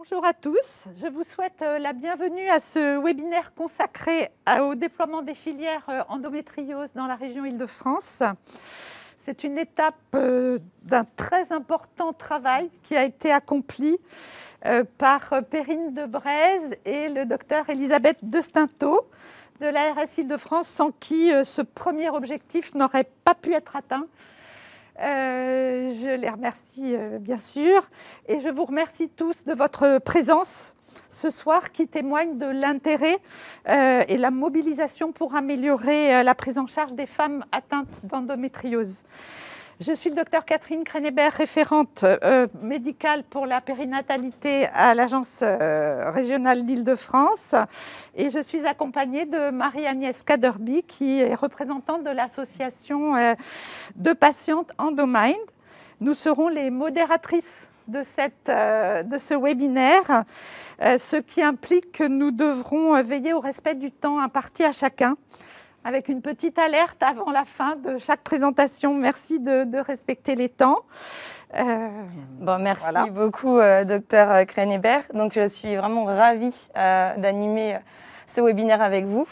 Bonjour à tous, je vous souhaite euh, la bienvenue à ce webinaire consacré euh, au déploiement des filières euh, endométriose dans la région Île-de-France. C'est une étape d'un très important travail qui a été accompli par Perrine Debrez et le docteur Elisabeth de de l'ARS Île-de-France, sans qui ce premier objectif n'aurait pas pu être atteint euh, je les remercie euh, bien sûr et je vous remercie tous de votre présence ce soir qui témoigne de l'intérêt euh, et la mobilisation pour améliorer la prise en charge des femmes atteintes d'endométriose. Je suis le docteur Catherine Krenebert, référente euh, médicale pour la périnatalité à l'Agence euh, régionale d'Île-de-France. Et je suis accompagnée de Marie-Agnès Caderby, qui est représentante de l'association euh, de patientes Endomind. Nous serons les modératrices de, cette, de ce webinaire, ce qui implique que nous devrons veiller au respect du temps imparti à chacun avec une petite alerte avant la fin de chaque présentation. Merci de, respecter les temps. Euh, bon, merci beaucoup, euh, docteur Krenébert. Donc, je suis vraiment ravie euh, d'animer ce webinaire avec vous.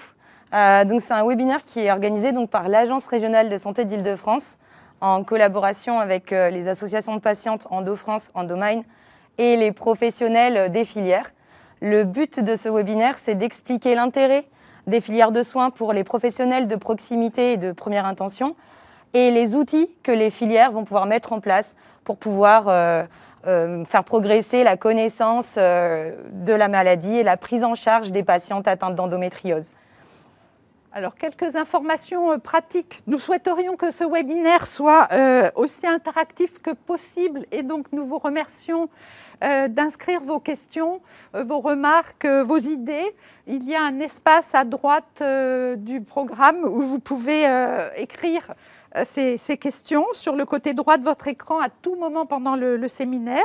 donc, c'est un webinaire qui est organisé donc, par l'Agence régionale de santé d'Île-de-France en collaboration avec les associations de patientes Endo-France, domaine et les professionnels des filières. Le but de ce webinaire, c'est d'expliquer l'intérêt des filières de soins pour les professionnels de proximité et de première intention, et les outils que les filières vont pouvoir mettre en place pour pouvoir euh, euh, faire progresser la connaissance euh, de la maladie et la prise en charge des patientes atteintes d'endométriose. Alors, quelques informations euh, pratiques. Nous souhaiterions que ce webinaire soit euh, aussi interactif que possible et donc nous vous remercions euh, d'inscrire vos questions, vos remarques, vos idées. Il y a un espace à droite du programme où vous pouvez écrire ces, questions sur le côté droit de votre écran à tout moment pendant le séminaire.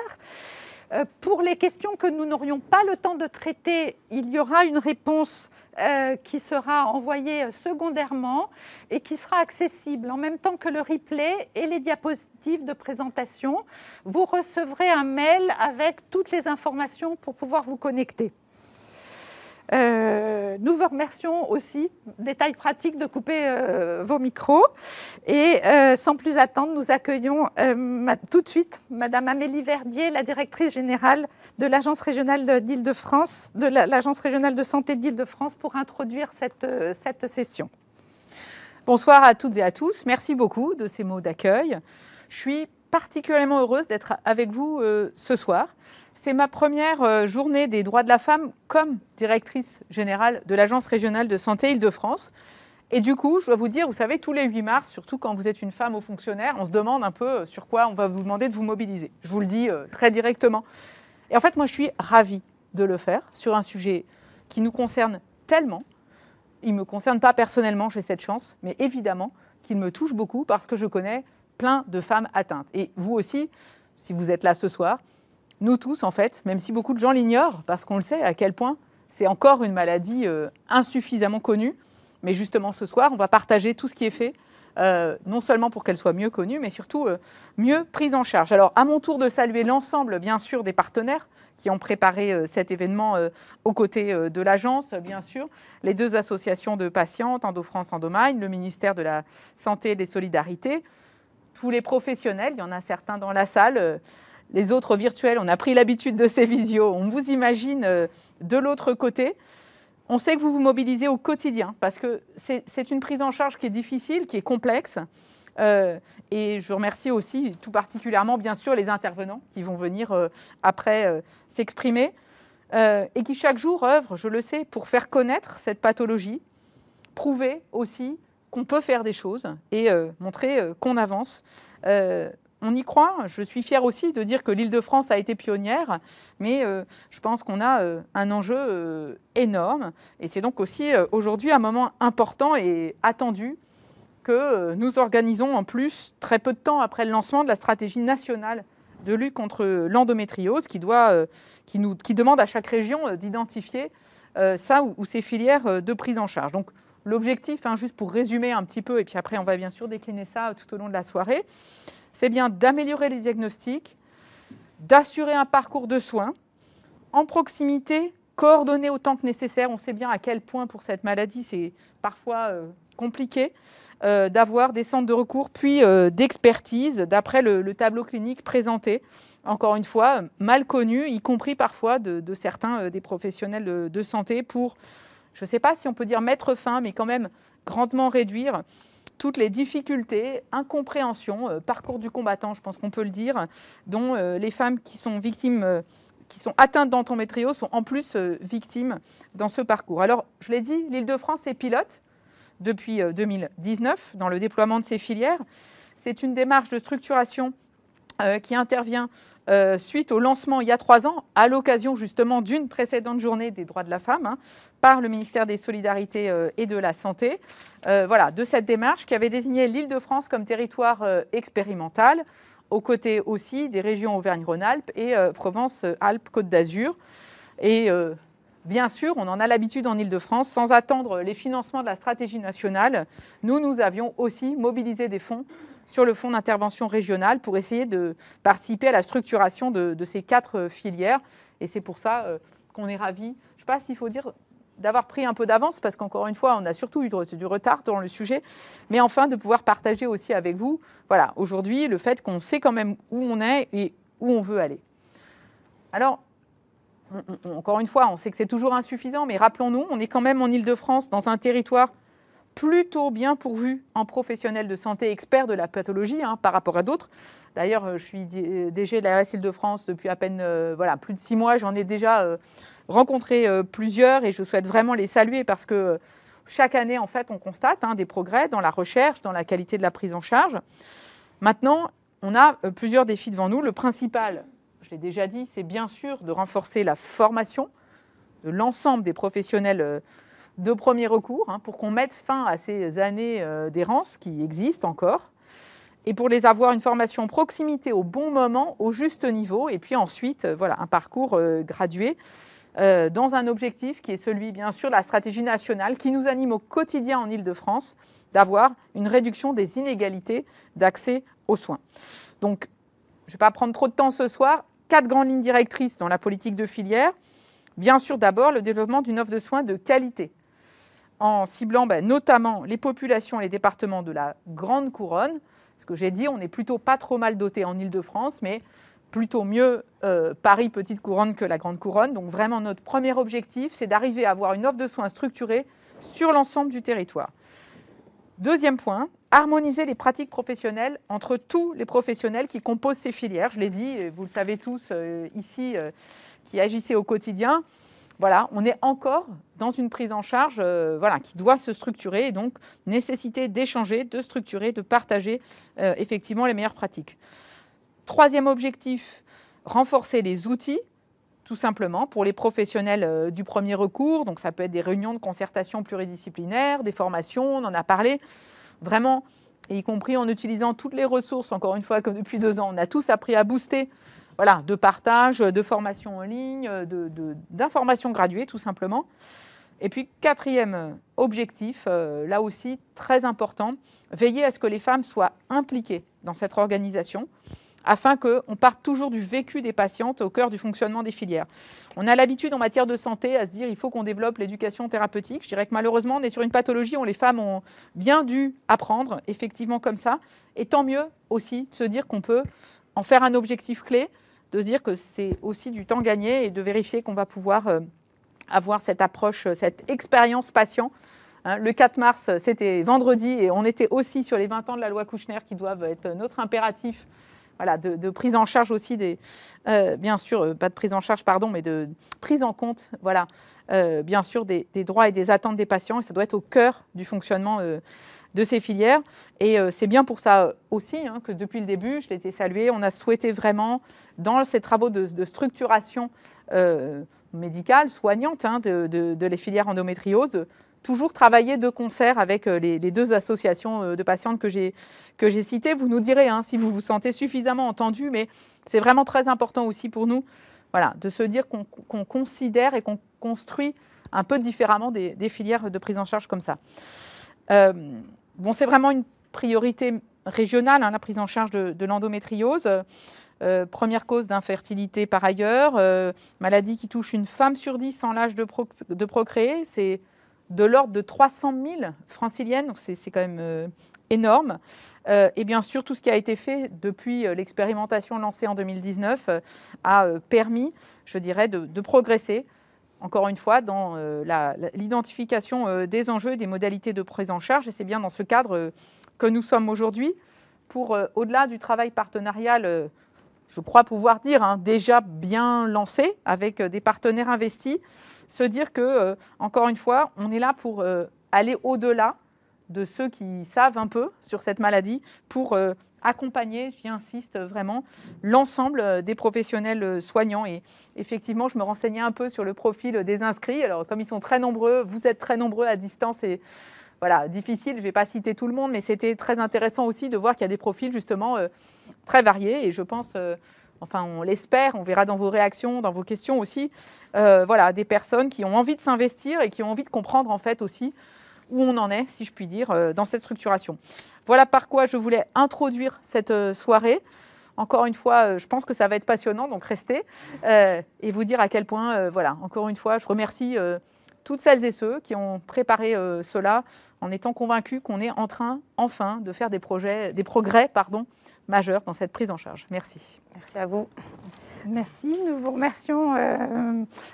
Euh, pour les questions que nous n'aurions pas le temps de traiter, il y aura une réponse euh, qui sera envoyée euh, secondairement et qui sera accessible en même temps que le replay et les diapositives de présentation. Vous recevrez un mail avec toutes les informations pour pouvoir vous connecter. Euh, nous vous remercions aussi, détail pratique, de couper euh, vos micros. Et euh, sans plus attendre, nous accueillons tout de suite Madame Amélie Verdier, la directrice générale de l'Agence régionale d'Île-de-France, de l'Agence régionale de santé d'Île-de-France, pour introduire cette, cette session. Bonsoir à toutes et à tous. Merci beaucoup de ces mots d'accueil. Je suis particulièrement heureuse d'être avec vous ce soir c'est ma première euh, journée des droits de la femme comme directrice générale de l'Agence régionale de santé Île-de-France. Et du coup, je dois vous dire, vous savez, tous les 8 mars, surtout quand vous êtes une femme aux fonctionnaire, on se demande un peu euh, sur quoi on va vous demander de vous mobiliser. Je vous le dis euh, très directement. Et en fait, moi, je suis ravie de le faire sur un sujet qui nous concerne tellement. Il ne me concerne pas personnellement, j'ai cette chance, mais évidemment qu'il me touche beaucoup parce que je connais plein de femmes atteintes. Et vous aussi, si vous êtes là ce soir, nous tous, en fait, même si beaucoup de gens l'ignorent, parce qu'on le sait à quel point c'est encore une maladie euh, insuffisamment connue. Mais justement, ce soir, on va partager tout ce qui est fait, euh, non seulement pour qu'elle soit mieux connue, mais surtout euh, mieux prise en charge. Alors, à mon tour de saluer l'ensemble, bien sûr, des partenaires qui ont préparé cet événement aux côtés de l'agence, bien sûr, les deux associations de patientes, EndoFrance, france Endomagne, le ministère de la Santé et des Solidarités, tous les professionnels, il y en a certains dans la salle les autres virtuels, on a pris l'habitude de ces visios, on vous imagine euh, de l'autre côté. On sait que vous vous mobilisez au quotidien parce que c'est une prise en charge qui est difficile, qui est complexe. Euh, et je remercie aussi tout particulièrement, bien sûr, les intervenants qui vont venir euh, après s'exprimer et qui chaque jour œuvrent, je le sais, pour faire connaître cette pathologie, prouver aussi qu'on peut faire des choses et montrer qu'on avance on y croit. Je suis fière aussi de dire que l'Île-de-France a été pionnière, mais euh, je pense qu'on a euh, un enjeu euh, énorme. Et c'est donc aussi aujourd'hui un moment important et attendu que nous organisons en plus très peu de temps après le lancement de la stratégie nationale de lutte contre l'endométriose qui, qui, qui demande à chaque région d'identifier ça ou, ses filières de prise en charge. Donc l'objectif, hein, juste pour résumer un petit peu, et puis après on va bien sûr décliner ça tout au long de la soirée, c'est bien d'améliorer les diagnostics, d'assurer un parcours de soins en proximité, coordonné autant que nécessaire. On sait bien à quel point pour cette maladie c'est parfois euh, compliqué euh, d'avoir des centres de recours puis euh, d'expertise d'après le, tableau clinique présenté. Encore une fois, mal connu, y compris parfois de, certains des professionnels de santé pour, je ne sais pas si on peut dire mettre fin, mais quand même grandement réduire toutes les difficultés, incompréhensions, euh, parcours du combattant, je pense qu'on peut le dire, dont euh, les femmes qui sont victimes, euh, qui sont atteintes métrio, sont en plus victimes dans ce parcours. Alors, je l'ai dit, l'Île-de-France est pilote depuis 2019 dans le déploiement de ses filières. C'est une démarche de structuration euh, qui intervient euh, suite au lancement il y a trois ans, à l'occasion justement d'une précédente journée des droits de la femme, hein, par le ministère des Solidarités euh, et de la Santé, voilà, de cette démarche qui avait désigné l'Île-de-France comme territoire expérimental, aux côtés aussi des régions Auvergne-Rhône-Alpes et Provence-Alpes-Côte d'Azur. Et Bien sûr, on en a l'habitude en île de france Sans attendre les financements de la stratégie nationale, nous, nous avions aussi mobilisé des fonds sur le fonds d'intervention régionale pour essayer de participer à la structuration de, ces quatre euh, filières. Et c'est pour ça euh, qu'on est ravis. Je ne sais pas s'il faut dire d'avoir pris un peu d'avance, parce qu'encore une fois, on a surtout eu du retard dans le sujet, mais enfin de pouvoir partager aussi avec vous, voilà, aujourd'hui, le fait qu'on sait quand même où on est et où on veut aller. Alors, encore une fois, on sait que c'est toujours insuffisant, mais rappelons-nous, on est quand même en Ile-de-France, dans un territoire plutôt bien pourvu en professionnels de santé experts de la pathologie hein, par rapport à d'autres. D'ailleurs, euh, je suis DG de la RS Île-de-France depuis à peine euh, voilà, plus de six mois. J'en ai déjà euh, rencontré plusieurs et je souhaite vraiment les saluer parce que chaque année, en fait, on constate hein, des progrès dans la recherche, dans la qualité de la prise en charge. Maintenant, on a plusieurs défis devant nous. Le principal, je l'ai déjà dit, c'est bien sûr de renforcer la formation de l'ensemble des professionnels de premier recours hein, pour qu'on mette fin à ces années euh, d'errance qui existent encore et pour les avoir une formation proximité au bon moment, au juste niveau et puis ensuite euh, voilà un parcours euh, gradué dans un objectif qui est celui bien sûr de la stratégie nationale qui nous anime au quotidien en Ile-de-France d'avoir une réduction des inégalités d'accès aux soins. Donc je ne vais pas prendre trop de temps ce soir, quatre grandes lignes directrices dans la politique de filière. Bien sûr, d'abord, le développement d'une offre de soins de qualité, en ciblant ben, notamment les populations et les départements de la Grande Couronne. Ce que j'ai dit, on n'est plutôt pas trop mal doté en Ile-de-France, mais plutôt mieux euh, Paris Petite Couronne que la Grande Couronne. Donc vraiment, notre premier objectif, c'est d'arriver à avoir une offre de soins structurée sur l'ensemble du territoire. Deuxième point, harmoniser les pratiques professionnelles entre tous les professionnels qui composent ces filières. Je l'ai dit, vous le savez tous euh, ici, euh, qui agissez au quotidien voilà, on est encore dans une prise en charge euh, voilà, qui doit se structurer et donc nécessité d'échanger, de structurer, de partager euh, effectivement les meilleures pratiques. Troisième objectif, renforcer les outils tout simplement pour les professionnels euh, du premier recours. Donc ça peut être des réunions de concertation pluridisciplinaire, des formations, on en a parlé. Vraiment, y compris en utilisant toutes les ressources, encore une fois, comme depuis deux ans, on a tous appris à booster voilà, de partage, de formation en ligne, d'informations de, graduées tout simplement. Et puis quatrième objectif, euh, là aussi très important, veiller à ce que les femmes soient impliquées dans cette organisation afin qu'on parte toujours du vécu des patientes au cœur du fonctionnement des filières. On a l'habitude en matière de santé à se dire il faut qu'on développe l'éducation thérapeutique. Je dirais que malheureusement on est sur une pathologie où les femmes ont bien dû apprendre effectivement comme ça. Et tant mieux aussi de se dire qu'on peut en faire un objectif clé de se dire que c'est aussi du temps gagné et de vérifier qu'on va pouvoir euh, avoir cette approche, euh, cette expérience patient. Hein, le 4 mars, euh, c'était vendredi et on était aussi sur les 20 ans de la loi Kouchner qui doivent être notre impératif. Voilà, de, prise en charge aussi des, bien sûr, pas de prise en charge, pardon, mais de prise en compte, voilà, bien sûr, des, droits et des attentes des patients. Et ça doit être au cœur du fonctionnement de ces filières. Et euh, c'est bien pour ça euh, aussi hein, que depuis le début, je l'ai été salué, on a souhaité vraiment, dans ces travaux de, structuration euh, médicale, soignante, hein, de, les filières endométriose, toujours travailler de concert avec les, deux associations de patientes que j'ai, que citées. Vous nous direz hein, si vous vous sentez suffisamment entendu, mais c'est vraiment très important aussi pour nous voilà, de se dire qu'on, considère et qu'on construit un peu différemment des, filières de prise en charge comme ça c'est vraiment une priorité régionale, hein, la prise en charge de, l'endométriose. Euh, première cause d'infertilité par ailleurs, euh, maladie qui touche une femme sur dix en l'âge de, procréer, c'est de l'ordre de 300 000 franciliennes, donc c'est quand même euh, énorme. et bien sûr, tout ce qui a été fait depuis l'expérimentation lancée en 2019 a permis, je dirais, de progresser encore une fois, dans euh, l'identification euh, des enjeux, et des modalités de prise en charge. Et c'est bien dans ce cadre euh, que nous sommes aujourd'hui pour, au-delà du travail partenarial, je crois pouvoir dire, hein, déjà bien lancé avec des partenaires investis, se dire que, encore une fois, on est là pour aller au-delà de ceux qui savent un peu sur cette maladie pour accompagner, j'y insiste vraiment, l'ensemble euh, des professionnels euh, soignants. Et effectivement, je me renseignais un peu sur le profil euh, des inscrits. Alors, comme ils sont très nombreux, vous êtes très nombreux à distance et voilà, difficile, je ne vais pas citer tout le monde, mais c'était très intéressant aussi de voir qu'il y a des profils justement très variés. Et je pense, enfin, on l'espère, on verra dans vos réactions, dans vos questions aussi, voilà, des personnes qui ont envie de s'investir et qui ont envie de comprendre en fait aussi où on en est, si je puis dire, euh, dans cette structuration. Voilà par quoi je voulais introduire cette euh, soirée. Encore une fois, euh, je pense que ça va être passionnant, donc restez et vous dire à quel point, voilà, encore une fois, je remercie toutes celles et ceux qui ont préparé cela en étant convaincus qu'on est en train, enfin, de faire des, projets, des progrès pardon, majeurs dans cette prise en charge. Merci. Merci à vous. Merci, nous vous remercions,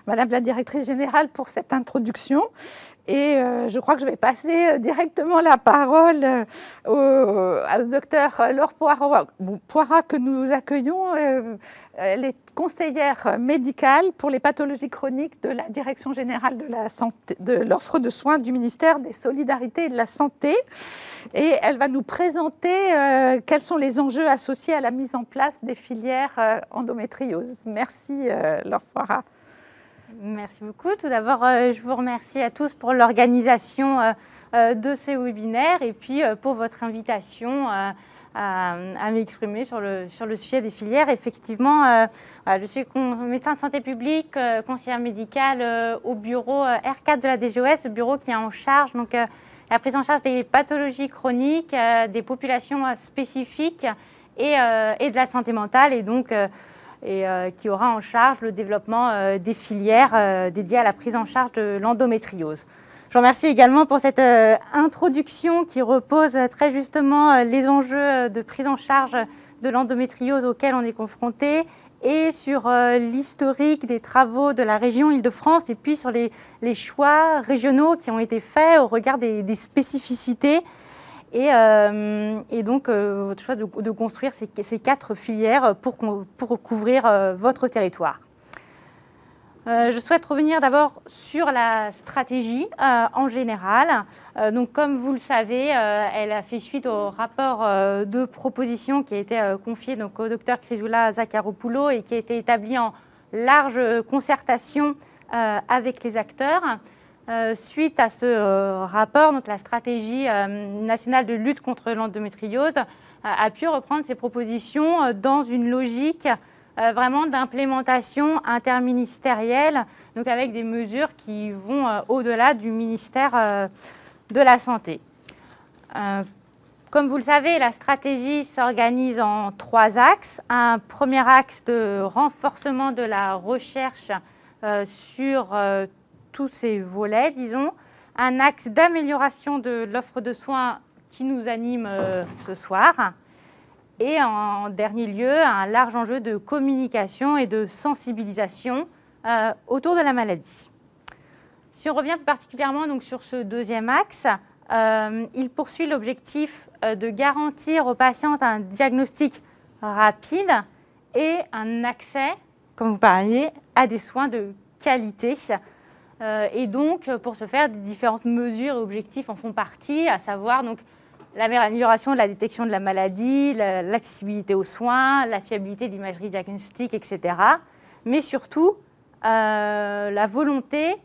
Madame la Directrice Générale, pour cette introduction. Et euh, je crois que je vais passer euh, directement la parole euh, au, docteur Laure Poirat, que nous accueillons. elle est conseillère médicale pour les pathologies chroniques de la Direction générale de l'offre de, soins du ministère des Solidarités et de la Santé. Et elle va nous présenter quels sont les enjeux associés à la mise en place des filières endométrioses. Merci, Laure Poirat. Merci beaucoup. Tout d'abord, euh, je vous remercie à tous pour l'organisation euh, euh, de ces webinaires et puis pour votre invitation à, m'exprimer sur le, sur le sujet des filières. Effectivement, je suis médecin de santé publique, conseillère médicale au bureau R4 de la DGOS, le bureau qui a en charge donc, la prise en charge des pathologies chroniques, des populations spécifiques et, et, de la santé mentale. Et donc, et euh, qui aura en charge le développement euh, des filières euh, dédiées à la prise en charge de l'endométriose. Je remercie également pour cette introduction qui repose très justement les enjeux de prise en charge de l'endométriose auxquels on est confronté et sur l'historique des travaux de la région Île-de-France et puis sur les, choix régionaux qui ont été faits au regard des spécificités euh, et, donc, euh, votre choix de, construire ces, quatre filières pour, couvrir euh, votre territoire. je souhaite revenir d'abord sur la stratégie en général. donc, comme vous le savez, elle a fait suite au rapport de proposition qui a été confié donc, au docteur Crisula Zakharopoulou et qui a été établi en large concertation avec les acteurs. Euh, suite à ce euh, rapport, la stratégie euh, nationale de lutte contre l'endométriose a pu reprendre ses propositions dans une logique vraiment d'implémentation interministérielle, donc avec des mesures qui vont au-delà du ministère de la Santé. Comme vous le savez, la stratégie s'organise en trois axes. Un premier axe de renforcement de la recherche sur tous ces volets, disons, un axe d'amélioration de l'offre de soins qui nous anime euh, ce soir. Et en dernier lieu, un large enjeu de communication et de sensibilisation euh, autour de la maladie. Si on revient particulièrement donc, sur ce deuxième axe, euh, il poursuit l'objectif de garantir aux patientes un diagnostic rapide et un accès, comme vous parliez, à des soins de qualité euh, et donc, euh, pour ce faire, des différentes mesures et objectifs en font partie, à savoir donc l'amélioration de la détection de la maladie, l'accessibilité aux soins, la fiabilité de l'imagerie diagnostique, etc. Mais surtout, euh, la volonté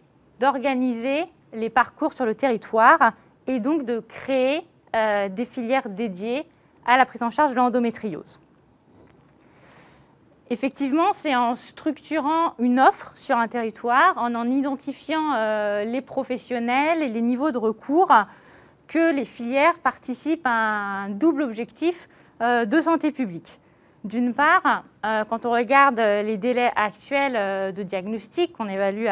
d'organiser les parcours sur le territoire et donc de créer des filières dédiées à la prise en charge de l'endométriose. Effectivement, c'est en structurant une offre sur un territoire, en en identifiant euh, les professionnels et les niveaux de recours, que les filières participent à un double objectif euh, de santé publique. D'une part, euh, quand on regarde les délais actuels de diagnostic qu'on évalue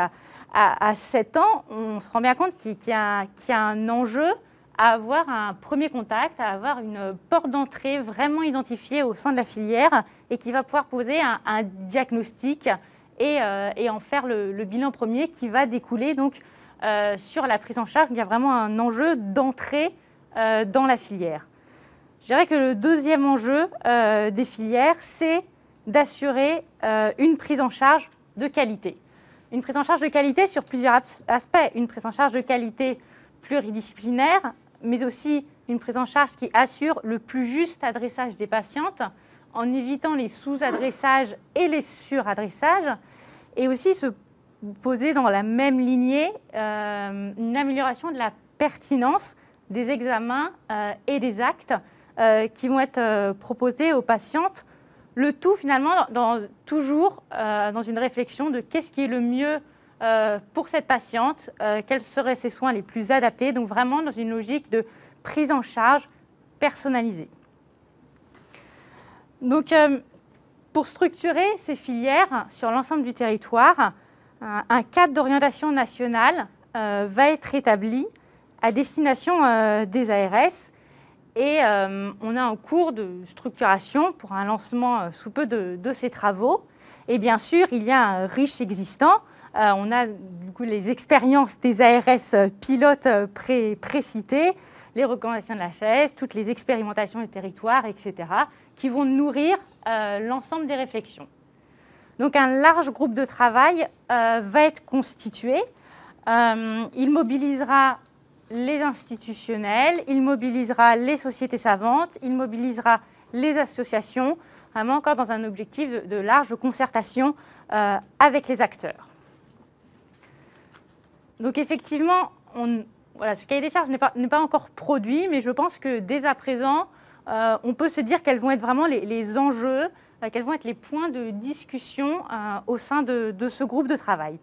à, 7 ans, on se rend bien compte qu'il y, a un enjeu à avoir un premier contact, à avoir une porte d'entrée vraiment identifiée au sein de la filière et qui va pouvoir poser un, diagnostic euh, et, en faire le, bilan premier qui va découler donc euh, sur la prise en charge. Il y a vraiment un enjeu d'entrée euh, dans la filière. Je dirais que le deuxième enjeu des filières, c'est d'assurer une prise en charge de qualité. Une prise en charge de qualité sur plusieurs aspects. Une prise en charge de qualité pluridisciplinaire, mais aussi une prise en charge qui assure le plus juste adressage des patientes, en évitant les sous-adressages et les sur-adressages, et aussi se poser dans la même lignée euh, une amélioration de la pertinence des examens euh, et des actes euh, qui vont être proposés aux patientes. Le tout finalement toujours dans une réflexion de qu'est-ce qui est le mieux pour cette patiente, quels seraient ses soins les plus adaptés, donc vraiment dans une logique de prise en charge personnalisée. Donc, euh, pour structurer ces filières sur l'ensemble du territoire, euh, un cadre d'orientation nationale euh, va être établi à destination des ARS et on a un cours de structuration pour un lancement sous peu de, ces travaux. Et bien sûr, il y a un riche existant. on a les expériences des ARS pilotes pré précitées, les recommandations de la chaise, toutes les expérimentations du territoire, etc qui vont nourrir euh, l'ensemble des réflexions. Donc un large groupe de travail euh, va être constitué. Euh, il mobilisera les institutionnels, il mobilisera les sociétés savantes, il mobilisera les associations, vraiment encore dans un objectif de, large concertation avec les acteurs. Donc effectivement, voilà, ce cahier des charges n'est pas, encore produit, mais je pense que dès à présent, euh, on peut se dire quels vont être vraiment les, enjeux, euh, quels vont être les points de discussion euh, au sein de, de, ce groupe de travail.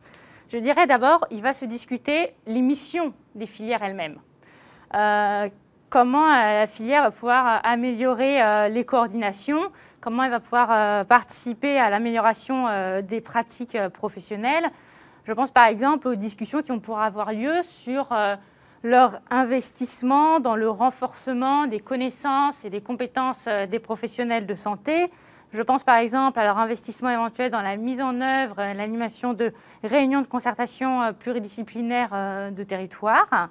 Je dirais d'abord, il va se discuter les missions des filières elles-mêmes. comment la filière va pouvoir améliorer les coordinations, comment elle va pouvoir participer à l'amélioration des pratiques professionnelles. Je pense par exemple aux discussions qui vont pouvoir avoir lieu sur leur investissement dans le renforcement des connaissances et des compétences euh, des professionnels de santé. Je pense par exemple à leur investissement éventuel dans la mise en œuvre, euh, l'animation de réunions de concertation euh, pluridisciplinaires de territoire.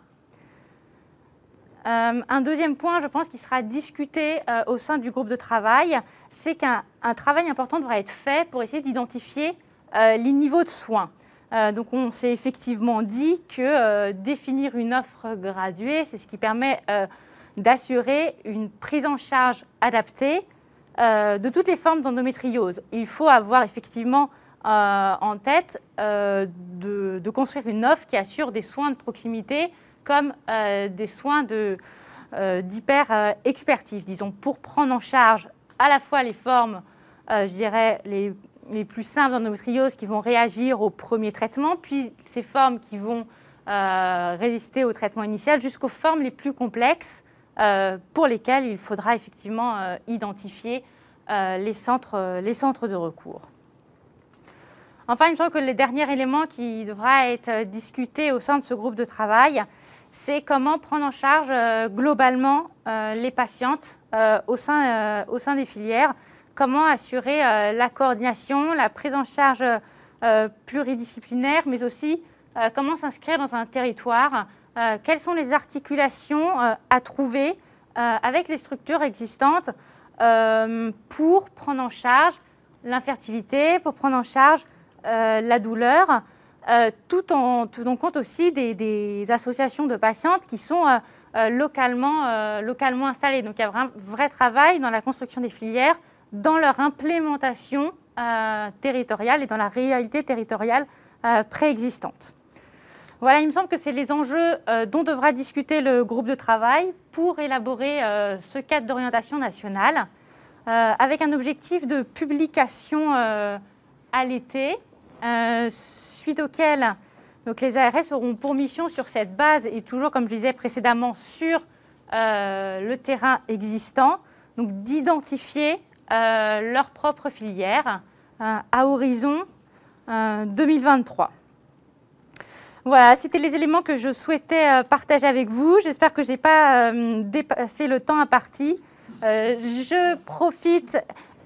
un deuxième point, je pense, qui sera discuté au sein du groupe de travail, c'est qu'un travail important devra être fait pour essayer d'identifier les niveaux de soins. Euh, donc on s'est effectivement dit que euh, définir une offre graduée, c'est ce qui permet euh, d'assurer une prise en charge adaptée de toutes les formes d'endométriose. Il faut avoir effectivement en tête de, construire une offre qui assure des soins de proximité comme des soins d'hyper-expertise, disons, pour prendre en charge à la fois les formes, je dirais, les les plus simples d'endométriose qui vont réagir au premier traitement, puis ces formes qui vont euh, résister au traitement initial, jusqu'aux formes les plus complexes euh, pour lesquelles il faudra effectivement euh, identifier les centres, de recours. Enfin, je crois que le dernier élément qui devra être discuté au sein de ce groupe de travail, c'est comment prendre en charge globalement les patientes au, sein, des filières comment assurer euh, la coordination, la prise en charge euh, pluridisciplinaire, mais aussi euh, comment s'inscrire dans un territoire, quelles sont les articulations à trouver avec les structures existantes pour prendre en charge l'infertilité, pour prendre en charge la douleur, tout en tenant compte aussi des, associations de patientes qui sont localement, localement installées. Donc il y a un vrai travail dans la construction des filières dans leur implémentation euh, territoriale et dans la réalité territoriale euh, préexistante. Voilà, il me semble que c'est les enjeux euh, dont devra discuter le groupe de travail pour élaborer ce cadre d'orientation nationale, avec un objectif de publication à l'été, suite auquel donc, les ARS auront pour mission sur cette base, et toujours comme je disais précédemment, sur le terrain existant, donc d'identifier euh, leur propre filière euh, à horizon 2023. Euh, voilà, c'était les éléments que je souhaitais partager avec vous. J'espère que je n'ai pas dépassé le temps imparti. je profite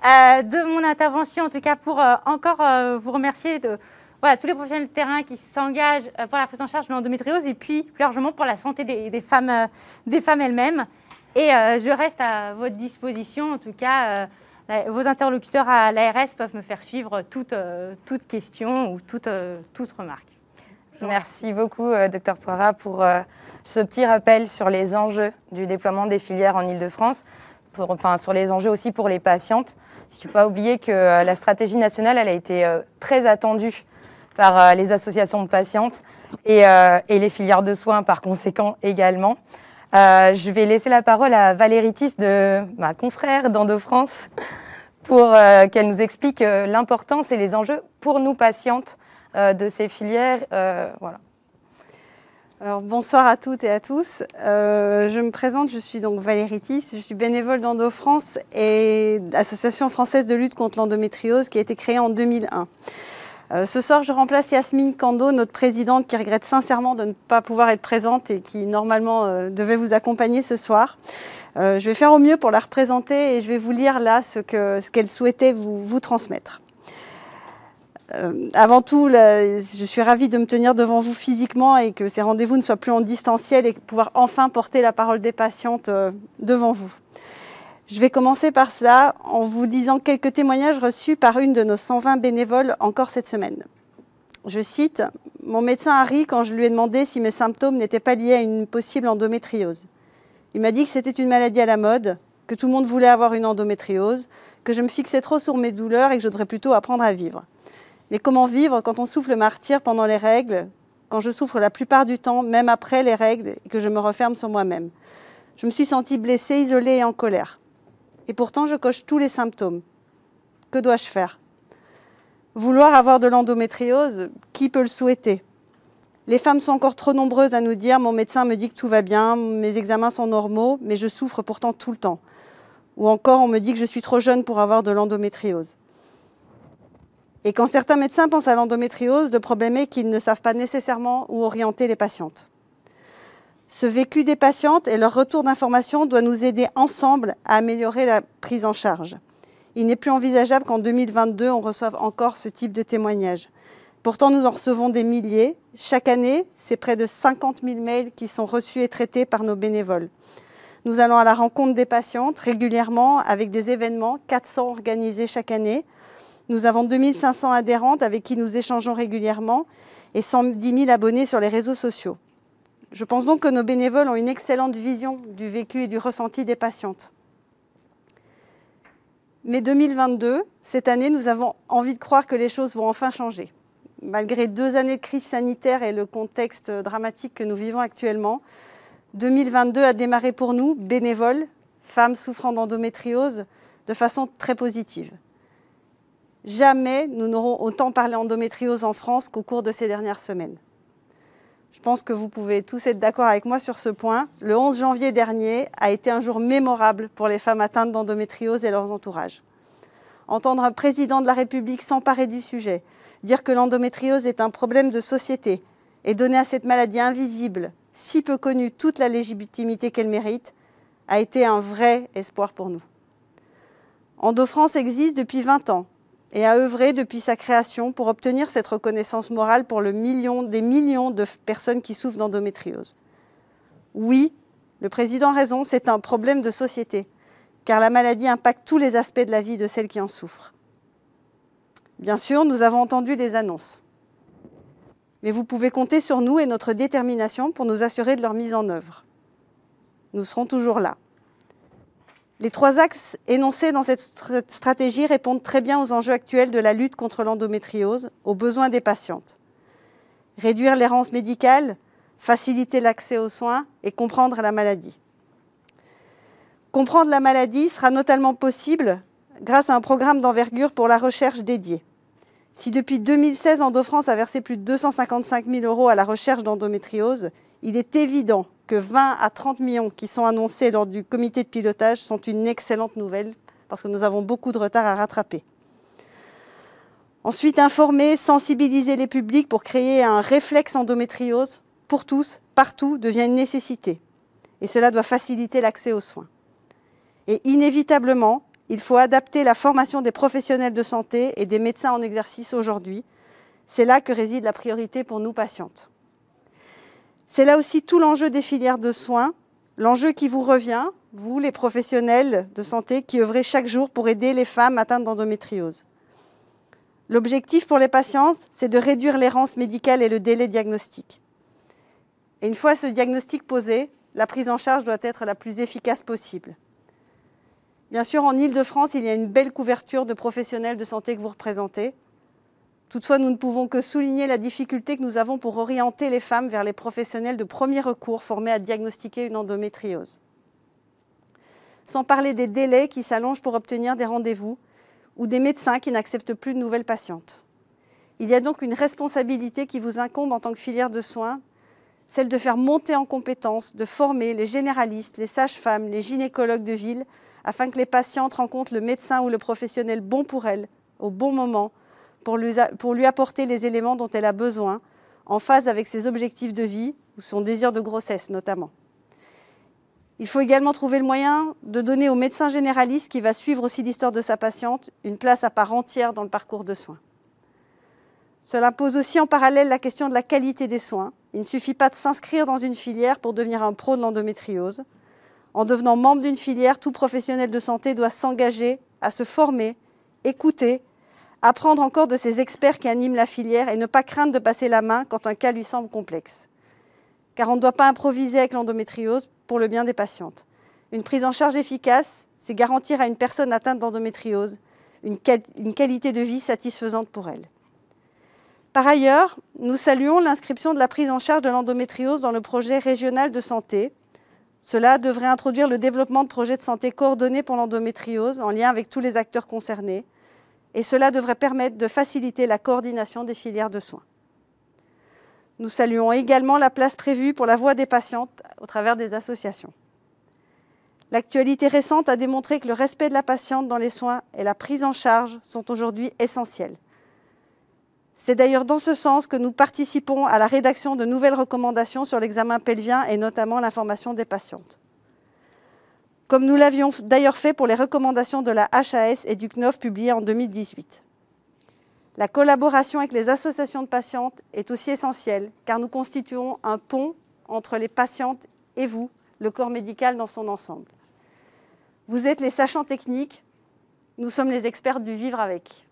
de mon intervention, en tout cas, pour encore vous remercier de voilà, tous les professionnels de terrain qui s'engagent pour la prise en charge de l'endométriose et puis plus largement pour la santé des, des femmes, des femmes elles-mêmes. Et je reste à votre disposition, en tout cas vos interlocuteurs à l'ARS peuvent me faire suivre toute, euh, toute question ou toute, euh, toute remarque. Merci beaucoup, euh, docteur Poirat, pour ce petit rappel sur les enjeux du déploiement des filières en Ile-de-France, enfin, sur les enjeux aussi pour les patientes. Il ne faut pas oublier que la stratégie nationale, elle a été très attendue par les associations de patientes et, et les filières de soins par conséquent également. Euh, je vais laisser la parole à Valéritis, de ma confrère d'Endo-France pour euh, qu'elle nous explique euh, l'importance et les enjeux pour nous patientes de ces filières. bonsoir à toutes et à tous. je me présente, je suis donc Valéritis, je suis bénévole d'Endo-France et Association française de lutte contre l'endométriose qui a été créée en 2001. Euh, ce soir, je remplace Yasmine Kando, notre présidente, qui regrette sincèrement de ne pas pouvoir être présente et qui normalement euh, devait vous accompagner ce soir. Euh, je vais faire au mieux pour la représenter et je vais vous lire là ce qu'elle souhaitait vous, transmettre. avant tout, je suis ravie de me tenir devant vous physiquement et que ces rendez-vous ne soient plus en distanciel et pouvoir enfin porter la parole des patientes devant vous. Je vais commencer par cela en vous disant quelques témoignages reçus par une de nos 120 bénévoles encore cette semaine. Je cite Mon médecin Harry, quand je lui ai demandé si mes symptômes n'étaient pas liés à une possible endométriose, il m'a dit que c'était une maladie à la mode, que tout le monde voulait avoir une endométriose, que je me fixais trop sur mes douleurs et que je devrais plutôt apprendre à vivre. Mais comment vivre quand on souffle martyr pendant les règles, quand je souffre la plupart du temps, même après les règles, et que je me referme sur moi-même Je me suis sentie blessée, isolée et en colère et pourtant je coche tous les symptômes. Que dois-je faire Vouloir avoir de l'endométriose, qui peut le souhaiter Les femmes sont encore trop nombreuses à nous dire mon médecin me dit que tout va bien, mes examens sont normaux, mais je souffre pourtant tout le temps. Ou encore on me dit que je suis trop jeune pour avoir de l'endométriose. Et quand certains médecins pensent à l'endométriose, le problème est qu'ils ne savent pas nécessairement où orienter les patientes. Ce vécu des patientes et leur retour d'information doit nous aider ensemble à améliorer la prise en charge. Il n'est plus envisageable qu'en 2022, on reçoive encore ce type de témoignages. Pourtant, nous en recevons des milliers. Chaque année, c'est près de 50 000 mails qui sont reçus et traités par nos bénévoles. Nous allons à la rencontre des patientes régulièrement avec des événements, 400 organisés chaque année. Nous avons 2500 adhérentes avec qui nous échangeons régulièrement et 110 000 abonnés sur les réseaux sociaux. Je pense donc que nos bénévoles ont une excellente vision du vécu et du ressenti des patientes. Mais 2022, cette année, nous avons envie de croire que les choses vont enfin changer. Malgré deux années de crise sanitaire et le contexte dramatique que nous vivons actuellement, 2022 a démarré pour nous, bénévoles, femmes souffrant d'endométriose, de façon très positive. Jamais nous n'aurons autant parlé endométriose en France qu'au cours de ces dernières semaines. Je pense que vous pouvez tous être d'accord avec moi sur ce point. Le 11 janvier dernier a été un jour mémorable pour les femmes atteintes d'endométriose et leurs entourages. Entendre un président de la République s'emparer du sujet, dire que l'endométriose est un problème de société et donner à cette maladie invisible, si peu connue, toute la légitimité qu'elle mérite, a été un vrai espoir pour nous. EndoFrance existe depuis 20 ans et a œuvré depuis sa création pour obtenir cette reconnaissance morale pour le million, des millions de personnes qui souffrent d'endométriose. Oui, le président a raison, c'est un problème de société, car la maladie impacte tous les aspects de la vie de celles qui en souffrent. Bien sûr, nous avons entendu les annonces, mais vous pouvez compter sur nous et notre détermination pour nous assurer de leur mise en œuvre. Nous serons toujours là. Les trois axes énoncés dans cette stratégie répondent très bien aux enjeux actuels de la lutte contre l'endométriose, aux besoins des patientes. Réduire l'errance médicale, faciliter l'accès aux soins et comprendre la maladie. Comprendre la maladie sera notamment possible grâce à un programme d'envergure pour la recherche dédiée. Si depuis 2016, Endofrance a versé plus de 255 000 euros à la recherche d'endométriose, il est évident que 20 à 30 millions qui sont annoncés lors du comité de pilotage sont une excellente nouvelle parce que nous avons beaucoup de retard à rattraper. Ensuite, informer, sensibiliser les publics pour créer un réflexe endométriose pour tous, partout, devient une nécessité. Et cela doit faciliter l'accès aux soins. Et inévitablement, il faut adapter la formation des professionnels de santé et des médecins en exercice aujourd'hui. C'est là que réside la priorité pour nous patientes. C'est là aussi tout l'enjeu des filières de soins, l'enjeu qui vous revient, vous les professionnels de santé qui œuvrez chaque jour pour aider les femmes atteintes d'endométriose. L'objectif pour les patients, c'est de réduire l'errance médicale et le délai diagnostique. Et une fois ce diagnostic posé, la prise en charge doit être la plus efficace possible. Bien sûr, en Ile-de-France, il y a une belle couverture de professionnels de santé que vous représentez, Toutefois, nous ne pouvons que souligner la difficulté que nous avons pour orienter les femmes vers les professionnels de premier recours formés à diagnostiquer une endométriose. Sans parler des délais qui s'allongent pour obtenir des rendez-vous ou des médecins qui n'acceptent plus de nouvelles patientes. Il y a donc une responsabilité qui vous incombe en tant que filière de soins, celle de faire monter en compétences, de former les généralistes, les sages-femmes, les gynécologues de ville, afin que les patientes rencontrent le médecin ou le professionnel bon pour elles, au bon moment, pour lui, apporter les éléments dont elle a besoin, en phase avec ses objectifs de vie ou son désir de grossesse notamment. Il faut également trouver le moyen de donner au médecin généraliste qui va suivre aussi l'histoire de sa patiente une place à part entière dans le parcours de soins. Cela impose aussi en parallèle la question de la qualité des soins. Il ne suffit pas de s'inscrire dans une filière pour devenir un pro de l'endométriose. En devenant membre d'une filière, tout professionnel de santé doit s'engager à se former, écouter apprendre encore de ces experts qui animent la filière et ne pas craindre de passer la main quand un cas lui semble complexe. Car on ne doit pas improviser avec l'endométriose pour le bien des patientes. Une prise en charge efficace, c'est garantir à une personne atteinte d'endométriose une, qualité de vie satisfaisante pour elle. Par ailleurs, nous saluons l'inscription de la prise en charge de l'endométriose dans le projet régional de santé. Cela devrait introduire le développement de projets de santé coordonnés pour l'endométriose en lien avec tous les acteurs concernés, et cela devrait permettre de faciliter la coordination des filières de soins. Nous saluons également la place prévue pour la voix des patientes au travers des associations. L'actualité récente a démontré que le respect de la patiente dans les soins et la prise en charge sont aujourd'hui essentiels. C'est d'ailleurs dans ce sens que nous participons à la rédaction de nouvelles recommandations sur l'examen pelvien et notamment l'information des patientes comme nous l'avions d'ailleurs fait pour les recommandations de la HAS et du CNOF publiées en 2018. La collaboration avec les associations de patientes est aussi essentielle, car nous constituons un pont entre les patientes et vous, le corps médical dans son ensemble. Vous êtes les sachants techniques, nous sommes les experts du vivre avec.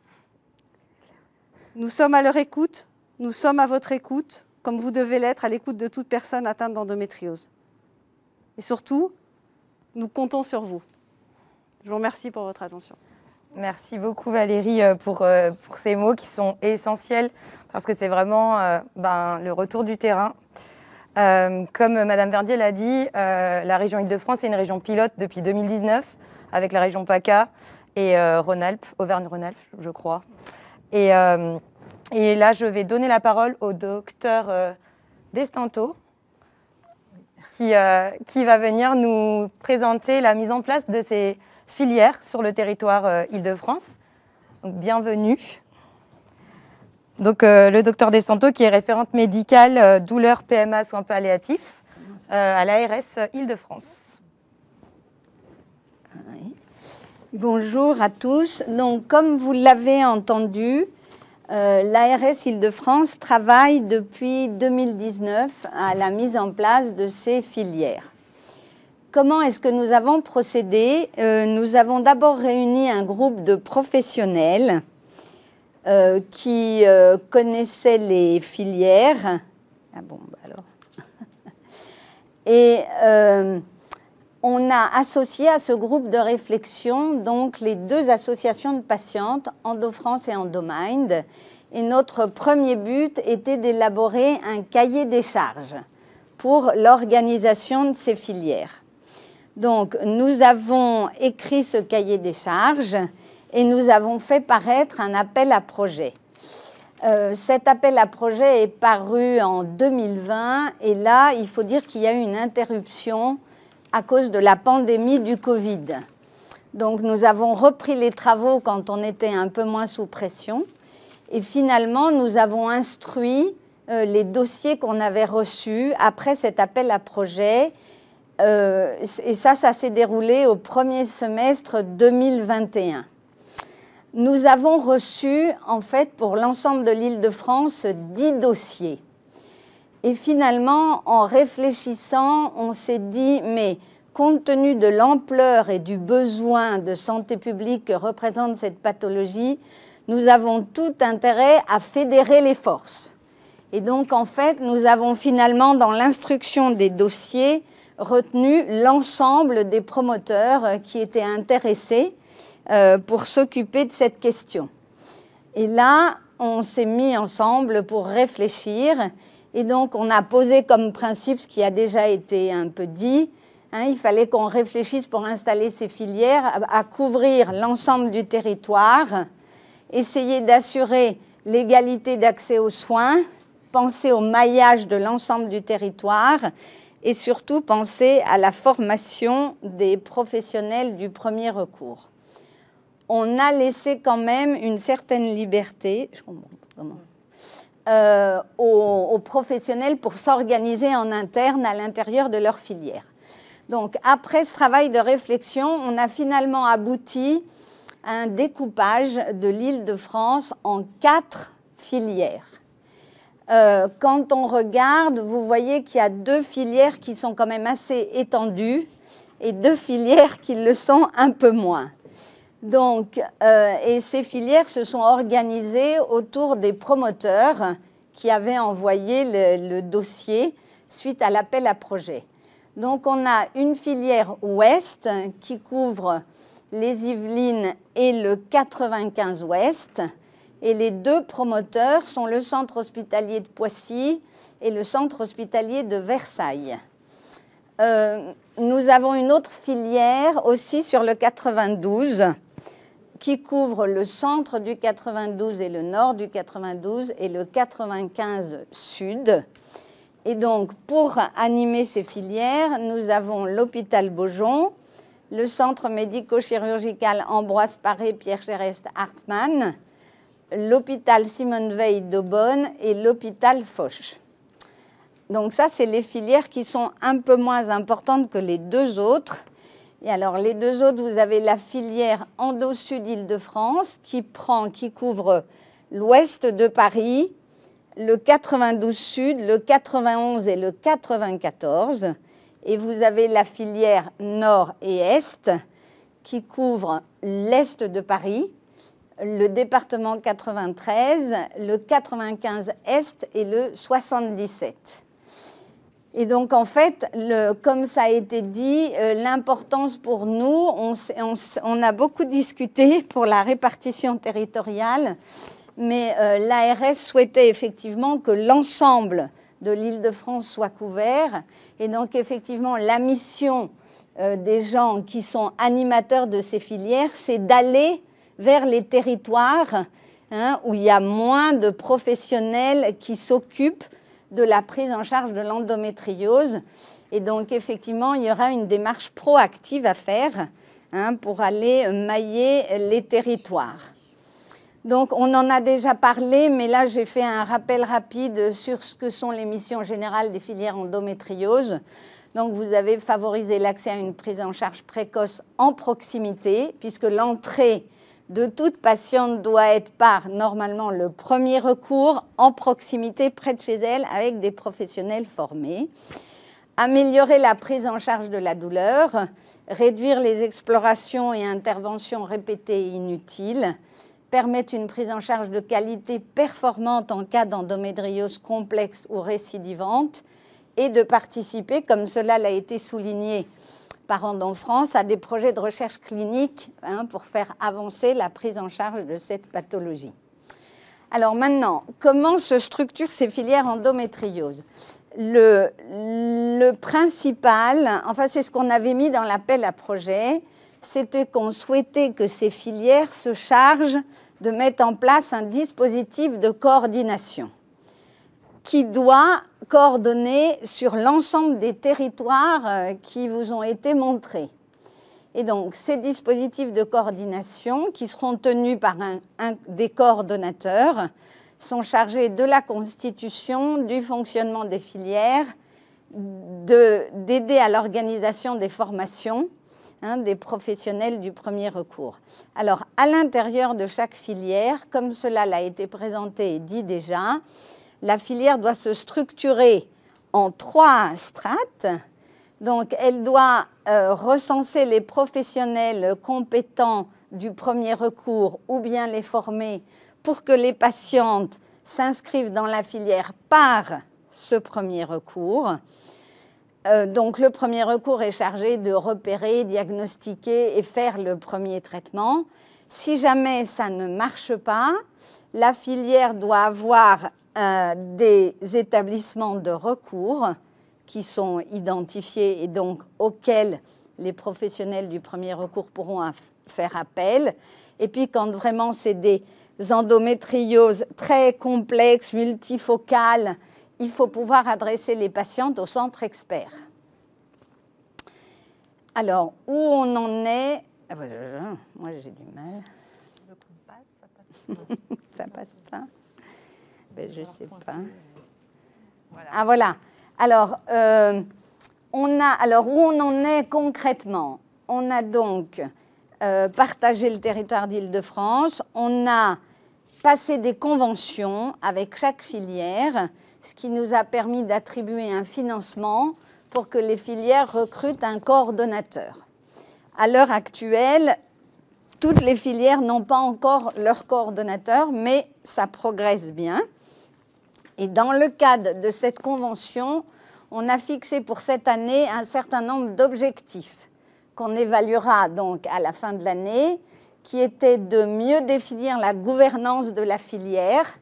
Nous sommes à leur écoute, nous sommes à votre écoute, comme vous devez l'être à l'écoute de toute personne atteinte d'endométriose. Et surtout, nous comptons sur vous. Je vous remercie pour votre attention. Merci beaucoup Valérie euh, euh, pour, ces mots qui sont essentiels parce que c'est vraiment euh, ben, le retour du terrain. comme Madame Verdier l'a dit, la région Île-de-France est une région pilote depuis 2019 avec la région PACA et Rhône-Alpes, Auvergne-Rhône-Alpes, je crois. Et, et, là, je vais donner la parole au docteur Destanto, euh, qui, va venir nous présenter la mise en place de ces filières sur le territoire euh, Île-de-France. bienvenue. Donc, euh, le docteur Desanto, qui est référente médicale douleur PMA soins palliatifs à l'ARS Île-de-France. Bonjour à tous. Donc, comme vous l'avez entendu, euh, L'ARS Île-de-France travaille depuis 2019 à la mise en place de ces filières. Comment est-ce que nous avons procédé euh, Nous avons d'abord réuni un groupe de professionnels euh, qui connaissaient les filières. Ah bon, bah alors. Et on a associé à ce groupe de réflexion donc les deux associations de patientes, EndoFrance et EndoMind. Et notre premier but était d'élaborer un cahier des charges pour l'organisation de ces filières. Donc, nous avons écrit ce cahier des charges et nous avons fait paraître un appel à projet. Euh, cet appel à projet est paru en 2020 et là, il faut dire qu'il y a eu une interruption à cause de la pandémie du Covid. Donc nous avons repris les travaux quand on était un peu moins sous pression. Et finalement, nous avons instruit euh, les dossiers qu'on avait reçus après cet appel à projet. Euh, et ça, ça s'est déroulé au premier semestre 2021. Nous avons reçu, en fait, pour l'ensemble de l'île de France, 10 dossiers. Et finalement, en réfléchissant, on s'est dit, mais compte tenu de l'ampleur et du besoin de santé publique que représente cette pathologie, nous avons tout intérêt à fédérer les forces. Et donc, en fait, nous avons finalement, dans l'instruction des dossiers, retenu l'ensemble des promoteurs euh, qui étaient intéressés euh, pour s'occuper de cette question. Et là, on s'est mis ensemble pour réfléchir et donc, on a posé comme principe ce qui a déjà été un peu dit. Hein, il fallait qu'on réfléchisse pour installer ces filières à, couvrir l'ensemble du territoire, essayer d'assurer l'égalité d'accès aux soins, penser au maillage de l'ensemble du territoire et surtout penser à la formation des professionnels du premier recours. On a laissé quand même une certaine liberté. Je comment. Euh, aux, professionnels pour s'organiser en interne à l'intérieur de leur filière. Donc après ce travail de réflexion, on a finalement abouti à un découpage de l'île de France en quatre filières. Euh, quand on regarde, vous voyez qu'il y a deux filières qui sont quand même assez étendues et deux filières qui le sont un peu moins. Donc, euh, et ces filières se sont organisées autour des promoteurs qui avaient envoyé le, dossier suite à l'appel à projet. Donc, on a une filière ouest qui couvre les Yvelines et le 95 ouest. Et les deux promoteurs sont le centre hospitalier de Poissy et le centre hospitalier de Versailles. Euh, nous avons une autre filière aussi sur le 92 qui couvre le centre du 92 et le nord du 92 et le 95 sud. Et donc, pour animer ces filières, nous avons l'hôpital Beaujon, le centre médico-chirurgical Ambroise Paré Pierre Gérest Hartmann, l'hôpital Simone Veil d'Aubonne et l'hôpital Foch. Donc ça, c'est les filières qui sont un peu moins importantes que les deux autres, et alors, les deux autres, vous avez la filière Endo-Sud Île-de-France qui prend, qui couvre l'ouest de Paris, le 92 Sud, le 91 et le 94. Et vous avez la filière Nord et Est qui couvre l'est de Paris, le département 93, le 95 Est et le 77. Et donc, en fait, comme ça a été dit, euh, l'importance pour nous, on, a beaucoup discuté pour la répartition territoriale, mais euh, l'ARS souhaitait effectivement que l'ensemble de l'île de France soit couvert. Et donc, effectivement, la mission euh, des gens qui sont animateurs de ces filières, c'est d'aller vers les territoires hein, où il y a moins de professionnels qui s'occupent de la prise en charge de l'endométriose. Et donc, effectivement, il y aura une démarche proactive à faire hein, pour aller mailler les territoires. Donc, on en a déjà parlé, mais là, j'ai fait un rappel rapide sur ce que sont les missions générales des filières endométriose. Donc, vous avez favorisé l'accès à une prise en charge précoce en proximité, puisque l'entrée de toute patiente doit être par normalement le premier recours en proximité près de chez elle avec des professionnels formés. Améliorer la prise en charge de la douleur, réduire les explorations et interventions répétées et inutiles, permettre une prise en charge de qualité performante en cas d'endométriose complexe ou récidivante et de participer, comme cela l'a été souligné parents en France à des projets de recherche clinique hein, pour faire avancer la prise en charge de cette pathologie. Alors maintenant, comment se structurent ces filières endométriose le, principal, enfin c'est ce qu'on avait mis dans l'appel à projet, c'était qu'on souhaitait que ces filières se chargent de mettre en place un dispositif de coordination qui doit coordonner sur l'ensemble des territoires euh, qui vous ont été montrés. Et donc, ces dispositifs de coordination, qui seront tenus par un, des coordonnateurs, sont chargés de la constitution, du fonctionnement des filières, d'aider à l'organisation des formations hein, des professionnels du premier recours. Alors, à l'intérieur de chaque filière, comme cela l'a été présenté et dit déjà, la filière doit se structurer en trois strates. Donc, elle doit euh, recenser les professionnels compétents du premier recours ou bien les former pour que les patientes s'inscrivent dans la filière par ce premier recours. Euh, donc, le premier recours est chargé de repérer, diagnostiquer et faire le premier traitement. Si jamais ça ne marche pas, la filière doit avoir euh, des établissements de recours qui sont identifiés et donc auxquels les professionnels du premier recours pourront faire appel. Et puis quand vraiment c'est des endométrioses très complexes, multifocales, il faut pouvoir adresser les patientes au centre expert. Alors, où on en est ah, Moi, j'ai du mal. ça passe ça passe pas. Ben, je ne sais pas. Euh, ah voilà. Alors, euh, on alors, où on en est concrètement On a donc euh, partagé le territoire d'Île-de-France, on a passé des conventions avec chaque filière, ce qui nous a permis d'attribuer un financement pour que les filières recrutent un coordonnateur. À l'heure actuelle, toutes les filières n'ont pas encore leur coordonnateur, mais ça progresse bien. Et dans le cadre de cette convention, on a fixé pour cette année un certain nombre d'objectifs qu'on évaluera donc à la fin de l'année, qui était de mieux définir la gouvernance de la filière,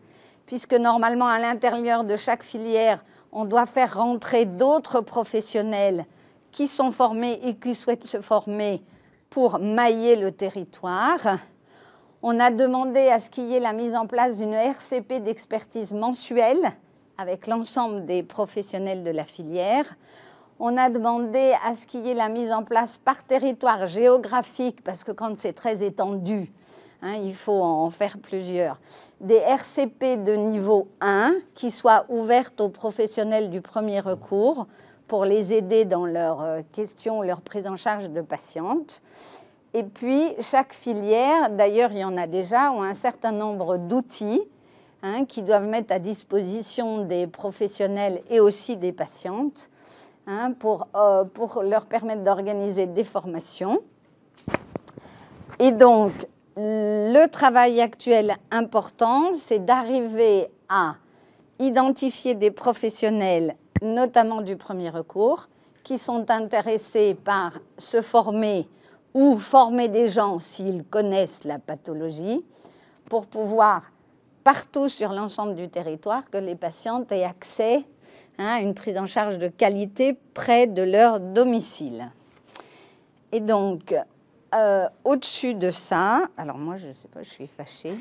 puisque normalement à l'intérieur de chaque filière, on doit faire rentrer d'autres professionnels qui sont formés et qui souhaitent se former pour mailler le territoire. On a demandé à ce qu'il y ait la mise en place d'une RCP d'expertise mensuelle avec l'ensemble des professionnels de la filière. On a demandé à ce qu'il y ait la mise en place par territoire géographique, parce que quand c'est très étendu, hein, il faut en faire plusieurs. Des RCP de niveau 1 qui soient ouvertes aux professionnels du premier recours pour les aider dans leurs euh, questions, leur prise en charge de patientes. Et puis, chaque filière, d'ailleurs, il y en a déjà, ont un certain nombre d'outils hein, qui doivent mettre à disposition des professionnels et aussi des patientes hein, euh, pour leur permettre d'organiser des formations. Et donc, le travail actuel important, c'est d'arriver à identifier des professionnels, notamment du premier recours, qui sont intéressés par se former ou former des gens s'ils connaissent la pathologie pour pouvoir partout sur l'ensemble du territoire que les patientes aient accès hein, à une prise en charge de qualité près de leur domicile. Et donc, euh, au-dessus de ça, alors moi je ne sais pas, je suis fâchée.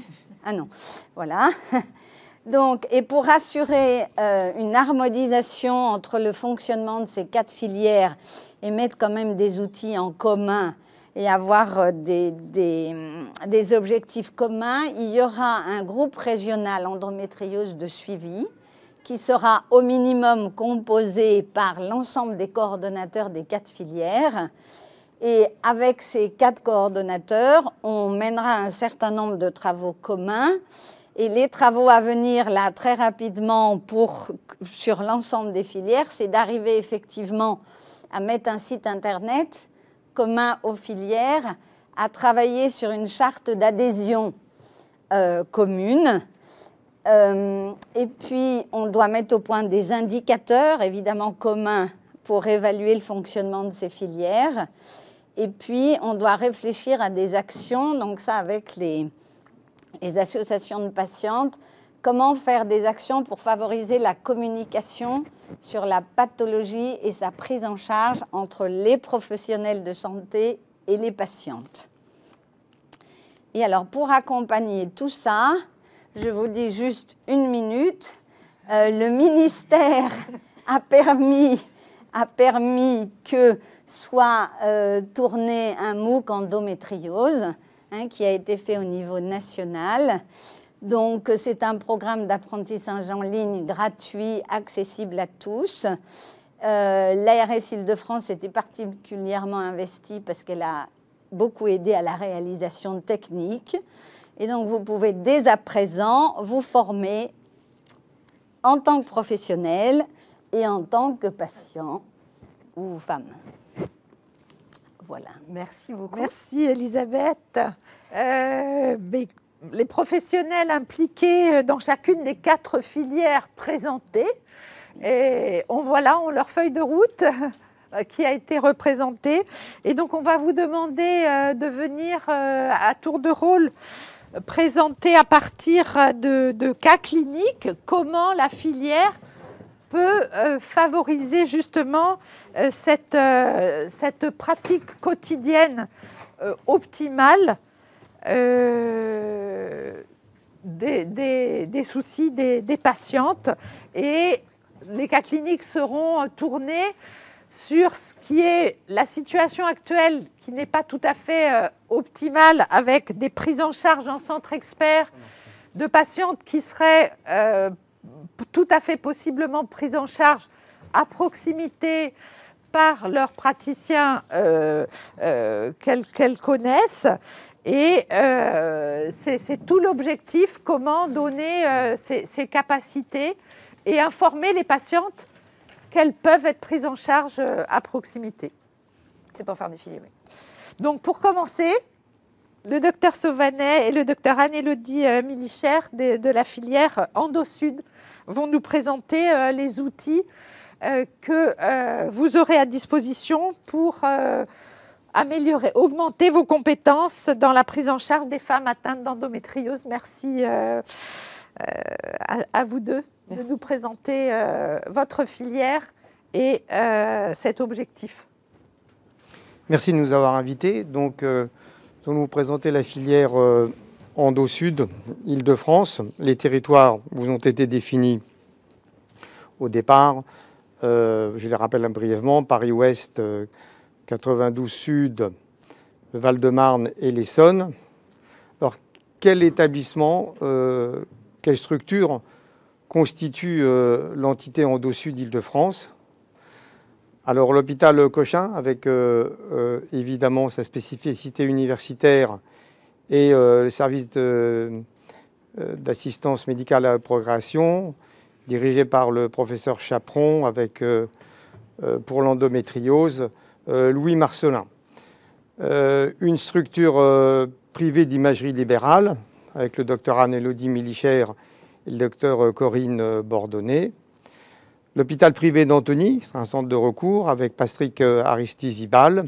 Ah non, voilà. Donc, et pour assurer euh, une harmonisation entre le fonctionnement de ces quatre filières et mettre quand même des outils en commun et avoir euh, des, des, objectifs communs. Il y aura un groupe régional endométriose de suivi qui sera au minimum composé par l'ensemble des coordonnateurs des quatre filières. Et avec ces quatre coordonnateurs, on mènera un certain nombre de travaux communs. Et les travaux à venir, là, très rapidement, pour, sur l'ensemble des filières, c'est d'arriver effectivement à mettre un site Internet commun aux filières à travailler sur une charte d'adhésion euh, commune. Euh, et puis, on doit mettre au point des indicateurs, évidemment, communs pour évaluer le fonctionnement de ces filières. Et puis, on doit réfléchir à des actions, donc ça avec les, les associations de patientes, Comment faire des actions pour favoriser la communication sur la pathologie et sa prise en charge entre les professionnels de santé et les patientes Et alors, pour accompagner tout ça, je vous dis juste une minute. Euh, le ministère a permis, a permis que soit euh, tourné un MOOC endométriose, hein, qui a été fait au niveau national. Donc c'est un programme d'apprentissage en ligne gratuit, accessible à tous. Euh, L'ARS Île-de-France était particulièrement investie parce qu'elle a beaucoup aidé à la réalisation technique. Et donc vous pouvez dès à présent vous former en tant que professionnel et en tant que patient ou femme. Voilà. Merci beaucoup. Merci Elisabeth. Euh, ben, les professionnels impliqués euh, dans chacune des quatre filières présentées. Et on voit là leur feuille de route euh, qui a été représentée. Et donc on va vous demander euh, de venir à tour de rôle présenter à partir de, cas cliniques comment la filière peut favoriser justement cette pratique quotidienne optimale euh, des, soucis des, patientes et les cas cliniques seront tournés sur ce qui est la situation actuelle qui n'est pas tout à fait euh, optimale avec des prises en charge en centre expert de patientes qui seraient euh, tout à fait possiblement prises en charge à proximité par leurs praticiens qu'elles connaissent et euh, c'est tout l'objectif, comment donner euh, ces, capacités et informer les patientes qu'elles peuvent être prises en charge euh, à proximité. C'est pour faire des des oui. Donc pour commencer, le docteur Sauvanet et le docteur Anne-Élodie Milichère de, la filière Sud vont nous présenter les outils que vous aurez à disposition pour améliorer, augmenter vos compétences dans la prise en charge des femmes atteintes d'endométriose. Merci euh, euh, à, vous deux de nous présenter euh, votre filière et cet objectif. Merci de nous avoir invités. Donc, nous allons vous présenter la filière Endo Sud, Île-de-France. Les territoires vous ont été définis au départ. je les rappelle brièvement Paris-Ouest. 92 Sud, le Val-de-Marne et l'Essonne. Alors, quel établissement, euh, quelle structure constitue euh, l'entité en dessous Île-de-France Alors, l'hôpital Cochin, avec euh, évidemment sa spécificité universitaire et le service d'assistance médicale à la progression, dirigé par le professeur Chaperon, avec pour l'endométriose, euh, Louis Marcelin. Euh, une structure euh, privée d'imagerie libérale, avec le docteur Anne-Élodie Milichère et le docteur Corinne Bordonnet. L'hôpital privé d'Antony, c'est un centre de recours avec Patrick Aristizibal.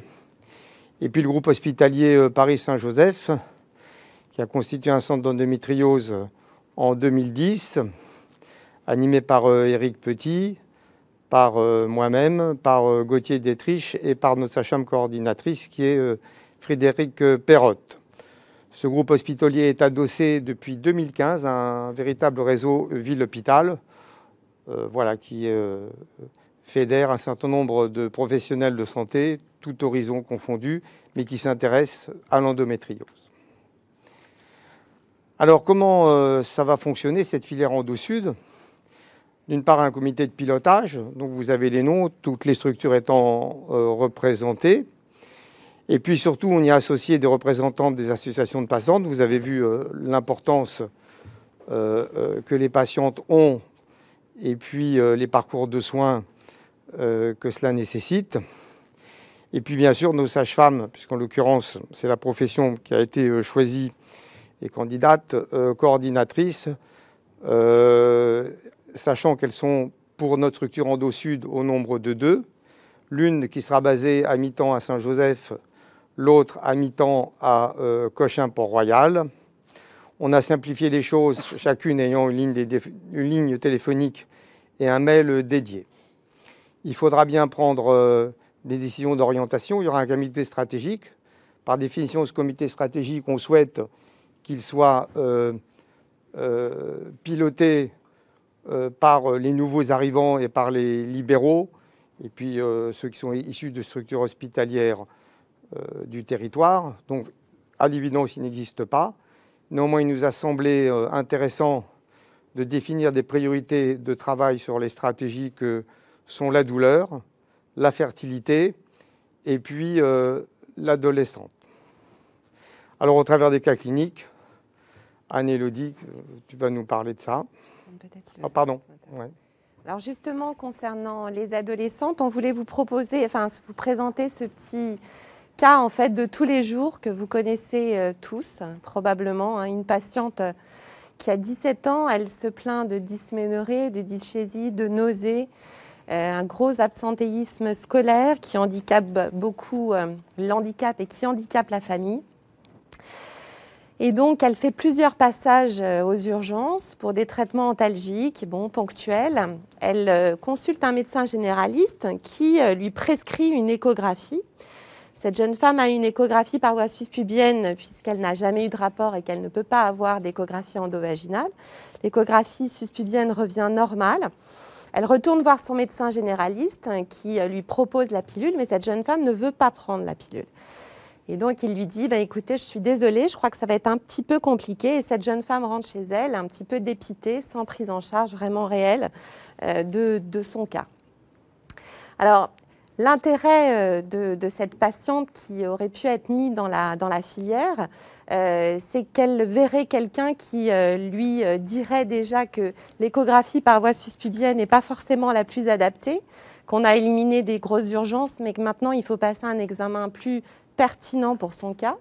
Et puis le groupe hospitalier Paris-Saint-Joseph, qui a constitué un centre d'endométriose en 2010, animé par Éric Petit, par euh, moi-même, par euh, Gauthier Détriche et par notre sage coordinatrice qui est euh, Frédéric Perrotte. Ce groupe hospitalier est adossé depuis 2015 à un véritable réseau ville-hôpital voilà, qui fédère un certain nombre de professionnels de santé, tout horizon confondu, mais qui s'intéressent à l'endométriose. Alors comment ça va fonctionner cette filière Endo-Sud d'une part un comité de pilotage, dont vous avez les noms, toutes les structures étant euh, représentées. Et puis surtout, on y a associé des représentants des associations de patientes. Vous avez vu euh, l'importance euh, que les patientes ont et puis les parcours de soins que cela nécessite. Et puis bien sûr, nos sages-femmes, puisqu'en l'occurrence, c'est la profession qui a été choisie et candidate, coordinatrice, sachant qu'elles sont pour notre structure en dos sud au nombre de deux. L'une qui sera basée à mi-temps à Saint-Joseph, l'autre à mi-temps à euh, Cochin-Port-Royal. On a simplifié les choses, chacune ayant une ligne, téléphonique et un mail dédié. Il faudra bien prendre euh, des décisions d'orientation. Il y aura un comité stratégique. Par définition, ce comité stratégique, on souhaite qu'il soit euh, piloté euh, par les nouveaux arrivants et par les libéraux, et puis euh, ceux qui sont issus de structures hospitalières euh, du territoire. Donc, à l'évidence, il n'existe pas. Néanmoins, il nous a semblé intéressant de définir des priorités de travail sur les stratégies que sont la douleur, la fertilité et puis l'adolescente. Alors au travers des cas cliniques, Anne-Élodie, tu vas nous parler de ça. Oh, pardon. Alors justement, concernant les adolescentes, on voulait vous proposer, enfin vous présenter ce petit cas en fait de tous les jours que vous connaissez euh, tous probablement. Hein. une patiente euh, qui a 17 ans, elle se plaint de dysménorrhée, de dyschésie, de nausées, euh, un gros absentéisme scolaire qui handicape beaucoup l'handicap et qui handicape la famille. Et donc, elle fait plusieurs passages euh, aux urgences pour des traitements antalgiques, bon, ponctuels. Elle euh, consulte un médecin généraliste qui euh, lui prescrit une échographie. Cette jeune femme a une échographie par voie suspubienne puisqu'elle n'a jamais eu de rapport et qu'elle ne peut pas avoir d'échographie endovaginale. L'échographie suspubienne revient normale. Elle retourne voir son médecin généraliste hein, qui lui propose la pilule, mais cette jeune femme ne veut pas prendre la pilule. Et donc, il lui dit, bah, écoutez, je suis désolée, je crois que ça va être un petit peu compliqué. Et cette jeune femme rentre chez elle, un petit peu dépitée, sans prise en charge vraiment réelle euh, de, de, son cas. Alors, l'intérêt euh, de, cette patiente qui aurait pu être mise dans la, dans la filière, euh, c'est qu'elle verrait quelqu'un qui lui dirait déjà que l'échographie par voie suspubienne n'est pas forcément la plus adaptée qu'on a éliminé des grosses urgences, mais que maintenant il faut passer un examen plus pertinent pour son cas,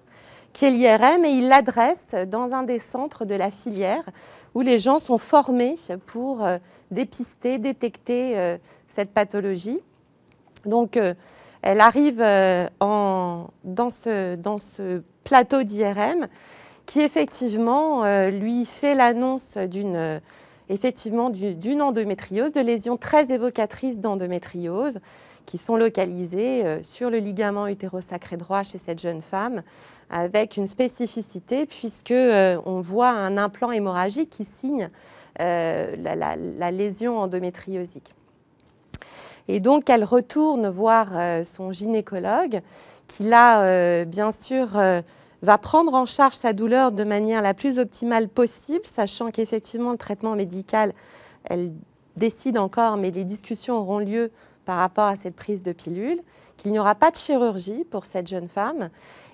qui est l'IRM, et il l'adresse dans un des centres de la filière où les gens sont formés pour euh, dépister, détecter euh, cette pathologie. Donc, euh, elle arrive dans, ce, plateau d'IRM qui effectivement lui fait l'annonce d'une effectivement d'une endométriose, de lésions très évocatrices d'endométriose, qui sont localisées euh, sur le ligament utérosacré droit chez cette jeune femme, avec une spécificité puisque euh, on voit un implant hémorragique qui signe euh, la, lésion endométriosique. Et donc, elle retourne voir son gynécologue, qui là, bien sûr, va prendre en charge sa douleur de manière la plus optimale possible, sachant qu'effectivement, le traitement médical, elle décide encore, mais les discussions auront lieu par rapport à cette prise de pilule, qu'il n'y aura pas de chirurgie pour cette jeune femme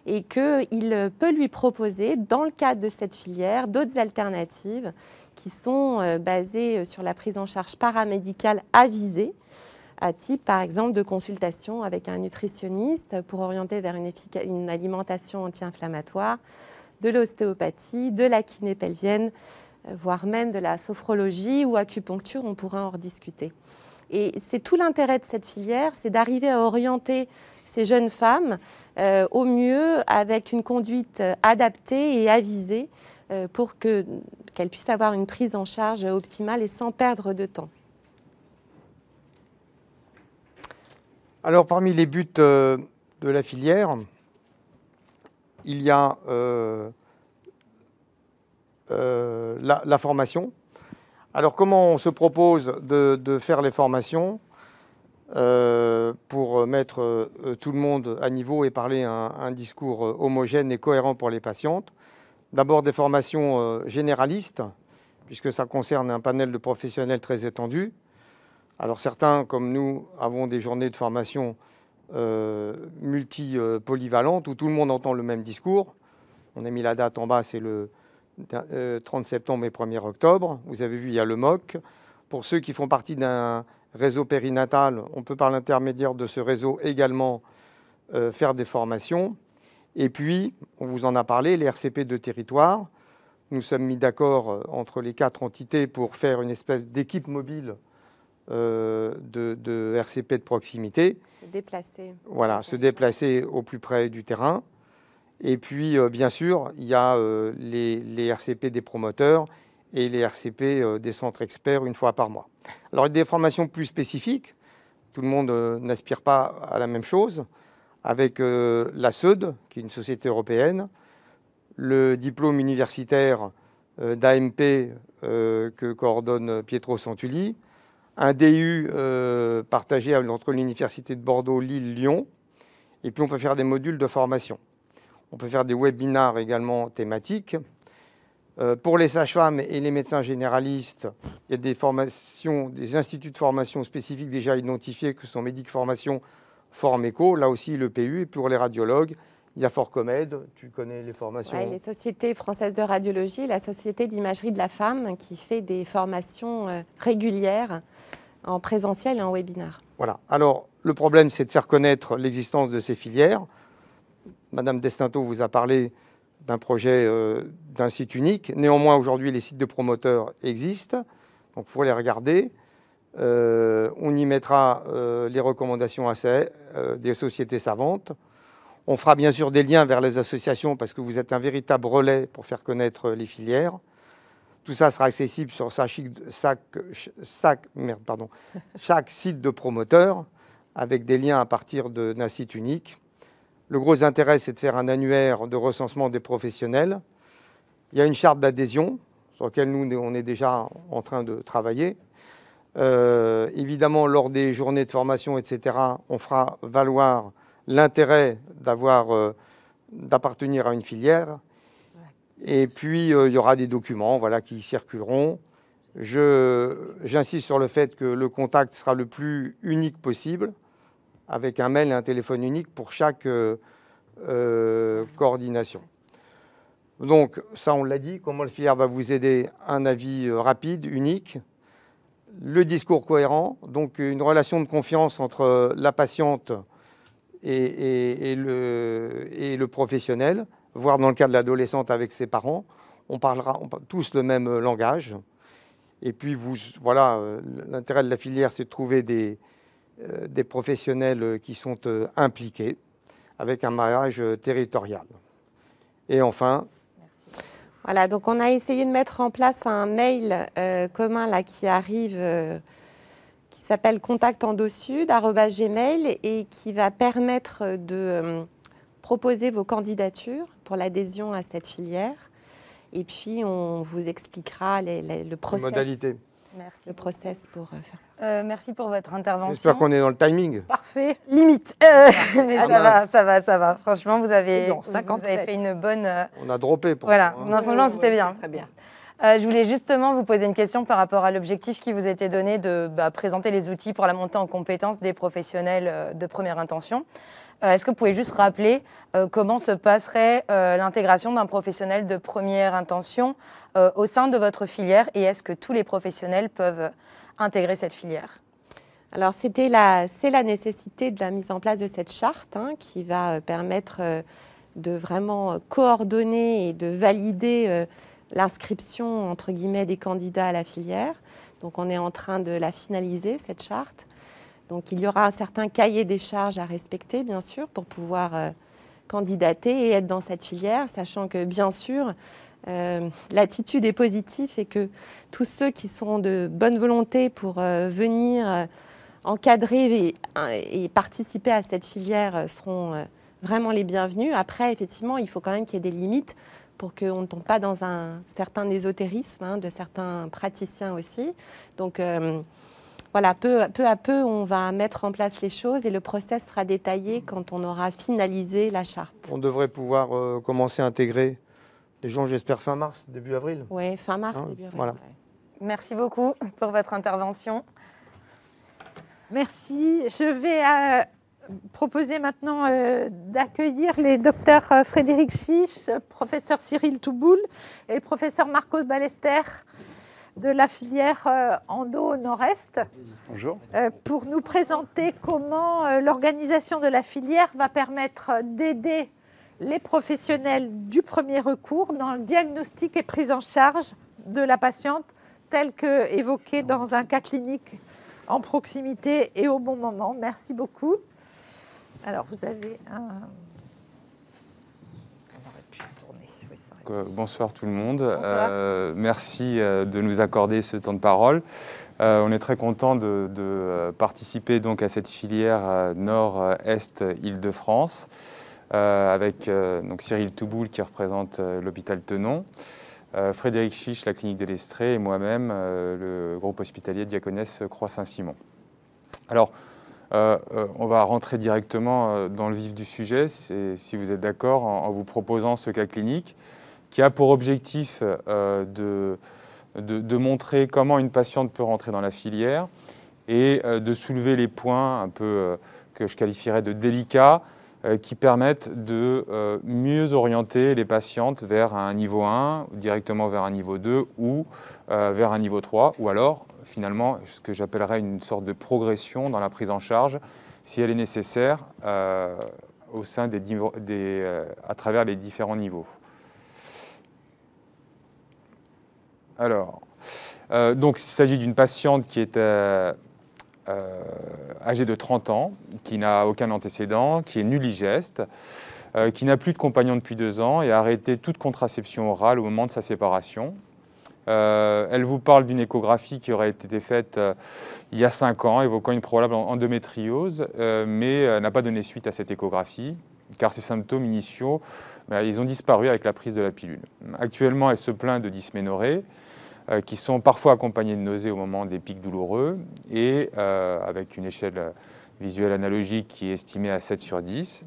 et qu'il peut lui proposer, dans le cadre de cette filière, d'autres alternatives qui sont euh, basées euh, sur la prise en charge paramédicale avisée, à type par exemple de consultation avec un nutritionniste pour orienter vers une, alimentation anti-inflammatoire, de l'ostéopathie, de la kiné pelvienne, euh, voire même de la sophrologie ou acupuncture, on pourra en rediscuter. Et c'est tout l'intérêt de cette filière, c'est d'arriver à orienter ces jeunes femmes euh, au mieux avec une conduite adaptée et avisée euh, pour qu'elles puissent avoir une prise en charge optimale et sans perdre de temps. Alors parmi les buts euh, de la filière, il y a la formation, alors comment on se propose de, faire les formations euh, pour mettre euh, tout le monde à niveau et parler un, discours euh, homogène et cohérent pour les patientes D'abord des formations généralistes, puisque ça concerne un panel de professionnels très étendu. Alors certains, comme nous, avons des journées de formation multi-polyvalentes où tout le monde entend le même discours. On a mis la date en bas, c'est le, 30 euh, septembre et 1er octobre. Vous avez vu, il y a le MOC. Pour ceux qui font partie d'un réseau périnatal, on peut par l'intermédiaire de ce réseau également euh, faire des formations. Et puis, on vous en a parlé, les RCP de territoire. Nous sommes mis d'accord euh, entre les quatre entités pour faire une espèce d'équipe mobile de, de, RCP de proximité. Se déplacer. Voilà, se déplacer au plus près du terrain. Et puis, euh, bien sûr, il y a euh, les, RCP des promoteurs et les RCP euh, des centres experts une fois par mois. Alors, il y a des formations plus spécifiques. Tout le monde n'aspire pas à la même chose. Avec la SEUD, qui est une société européenne, le diplôme universitaire d'AMP que coordonne Pietro Santulli, un DU partagé entre l'université de Bordeaux, Lille, Lyon, et puis on peut faire des modules de formation. On peut faire des webinaires également thématiques. Euh, pour les sages-femmes et les médecins généralistes, il y a des formations, des instituts de formation spécifiques déjà identifiés que sont Médic Formation, Formeco, là aussi le PU. Et pour les radiologues, il y a Forcomed, tu connais les formations Les sociétés françaises de radiologie, la société d'imagerie de la femme qui fait des formations euh, régulières en présentiel et en webinaire. Voilà. Alors, le problème, c'est de faire connaître l'existence de ces filières. Madame Destinto vous a parlé d'un projet euh, d'un site unique. Néanmoins, aujourd'hui, les sites de promoteurs existent, donc il faut les regarder. Euh, on y mettra euh, les recommandations assez, des sociétés savantes. On fera bien sûr des liens vers les associations parce que vous êtes un véritable relais pour faire connaître les filières. Tout ça sera accessible sur chaque, chaque site de promoteur avec des liens à partir d'un site unique. Le gros intérêt, c'est de faire un annuaire de recensement des professionnels. Il y a une charte d'adhésion sur laquelle nous, on est déjà en train de travailler. Euh, évidemment, lors des journées de formation, etc., on fera valoir l'intérêt d'avoir, euh, d'appartenir à une filière. Et puis, euh, il y aura des documents voilà, qui circuleront. j'insiste sur le fait que le contact sera le plus unique possible avec un mail et un téléphone unique pour chaque euh, euh, coordination. Donc ça, on l'a dit, comment le filière va vous aider Un avis euh, rapide, unique, le discours cohérent, donc une relation de confiance entre la patiente et, le, et le, professionnel, voire dans le cas de l'adolescente avec ses parents. On parlera tous le même langage. Et puis, vous, voilà, l'intérêt de la filière, c'est de trouver des, euh, des professionnels qui sont euh, impliqués avec un mariage euh, territorial. Et enfin, voilà, donc on a essayé de mettre en place un mail commun là, qui arrive, qui s'appelle contact en et qui va permettre de proposer vos candidatures pour l'adhésion à cette filière. Et puis on vous expliquera le processus. Modalités. Merci le process pour euh, faire. Euh, merci pour votre intervention. J'espère qu'on est dans le timing. Parfait. Limite. Euh, mais ah, ça va, ça va, ça va. Franchement, vous avez, fait une bonne. On a droppé. voilà. Non, franchement, c'était bien. Très bien. je voulais justement vous poser une question par rapport à l'objectif qui vous était donné de bah, présenter les outils pour la montée en compétence des professionnels de première intention. Euh, est-ce que vous pouvez juste rappeler euh, comment se passerait euh, l'intégration d'un professionnel de première intention au sein de votre filière et est-ce que tous les professionnels peuvent intégrer cette filière alors, c'était la, c'est la nécessité de la mise en place de cette charte hein, qui va permettre de vraiment coordonner et de valider l'inscription, entre guillemets, des candidats à la filière. Donc, on est en train de la finaliser, cette charte. Donc il y aura un certain cahier des charges à respecter, bien sûr, pour pouvoir euh, candidater et être dans cette filière, sachant que, bien sûr, euh, l'attitude est positive et que tous ceux qui sont de bonne volonté pour euh, venir encadrer et, participer à cette filière seront vraiment les bienvenus. Après, effectivement, il faut quand même qu'il y ait des limites pour qu'on ne tombe pas dans un certain ésotérisme hein, de certains praticiens aussi. Donc, voilà, peu, peu, à peu, on va mettre en place les choses et le process sera détaillé quand on aura finalisé la charte. On devrait pouvoir euh, commencer à intégrer les gens, j'espère, fin mars, début avril. Oui, fin mars, hein, début avril. Voilà. Merci beaucoup pour votre intervention. Merci. Je vais euh, proposer maintenant euh, d'accueillir les docteurs Frédéric Chiche, professeur Cyril Touboul et professeur Marcos Ballester de la filière euh, Endo Nord-Est. Bonjour. Euh, pour nous présenter comment euh, l'organisation de la filière va permettre d'aider les professionnels du premier recours dans le diagnostic et prise en charge de la patiente telle que évoqué dans un cas clinique en proximité et au bon moment. Merci beaucoup. Alors vous avez un Euh, bonsoir tout le monde. Euh, merci euh, de nous accorder ce temps de parole. on est très content de, participer donc à cette filière Nord-Est Île-de-France avec Cyril Touboul qui représente l'hôpital Tenon, Frédéric Chiche, la clinique de l'Estrée et moi-même, le groupe hospitalier diaconesse Croix-Saint-Simon. Alors, on va rentrer directement dans le vif du sujet, si vous êtes d'accord, en, vous proposant ce cas clinique qui a pour objectif euh, de, montrer comment une patiente peut rentrer dans la filière et euh, de soulever les points un peu euh, que je qualifierais de délicats qui permettent de mieux orienter les patientes vers un niveau 1, directement vers un niveau 2 ou vers un niveau 3, ou alors finalement ce que j'appellerais une sorte de progression dans la prise en charge, si elle est nécessaire, au sein à travers les différents niveaux. Alors, euh, donc il s'agit d'une patiente qui est euh, euh, âgée de 30 ans, qui n'a aucun antécédent, qui est nulligeste, qui n'a plus de compagnon depuis deux ans et a arrêté toute contraception orale au moment de sa séparation. elle vous parle d'une échographie qui aurait été faite il y a cinq ans, évoquant une probable endométriose, mais n'a pas donné suite à cette échographie, car ses symptômes initiaux, bah, ils ont disparu avec la prise de la pilule. Actuellement, elle se plaint de dysménorrhée, euh, qui sont parfois accompagnées de nausées au moment des pics douloureux et euh, avec une échelle euh, visuelle analogique qui est estimée à 7 sur 10.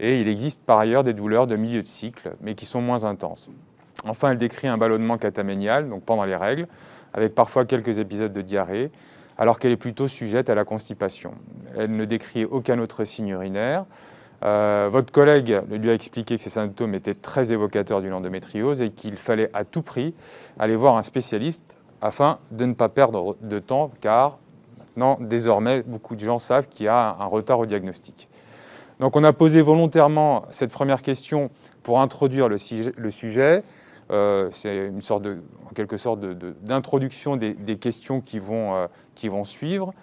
Et il existe par ailleurs des douleurs de milieu de cycle, mais qui sont moins intenses. Enfin, elle décrit un ballonnement cataménial, donc pendant les règles, avec parfois quelques épisodes de diarrhée, alors qu'elle est plutôt sujette à la constipation. Elle ne décrit aucun autre signe urinaire, euh, votre collègue lui a expliqué que ces symptômes étaient très évocateurs du endométriose et qu'il fallait à tout prix aller voir un spécialiste afin de ne pas perdre de temps car maintenant, désormais, beaucoup de gens savent qu'il y a un retard au diagnostic. Donc on a posé volontairement cette première question pour introduire le, sujet. Euh, c'est une sorte en quelque sorte d'introduction des, questions qui vont, euh, qui vont suivre.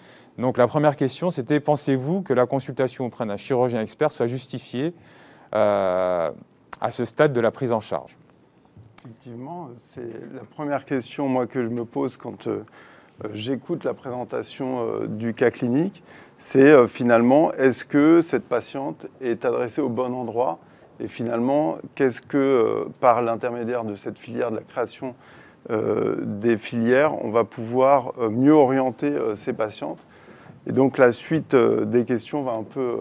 Donc la première question, c'était pensez-vous que la consultation auprès d'un chirurgien expert soit justifiée euh, à ce stade de la prise en charge Effectivement, c'est la première question que je me pose quand euh, j'écoute la présentation euh, du cas clinique. C'est finalement, est-ce que cette patiente est adressée au bon endroit Et finalement, qu'est-ce que, par l'intermédiaire de cette filière, de la création des filières, on va pouvoir mieux orienter ces patientes et donc la suite euh, des questions va un peu euh,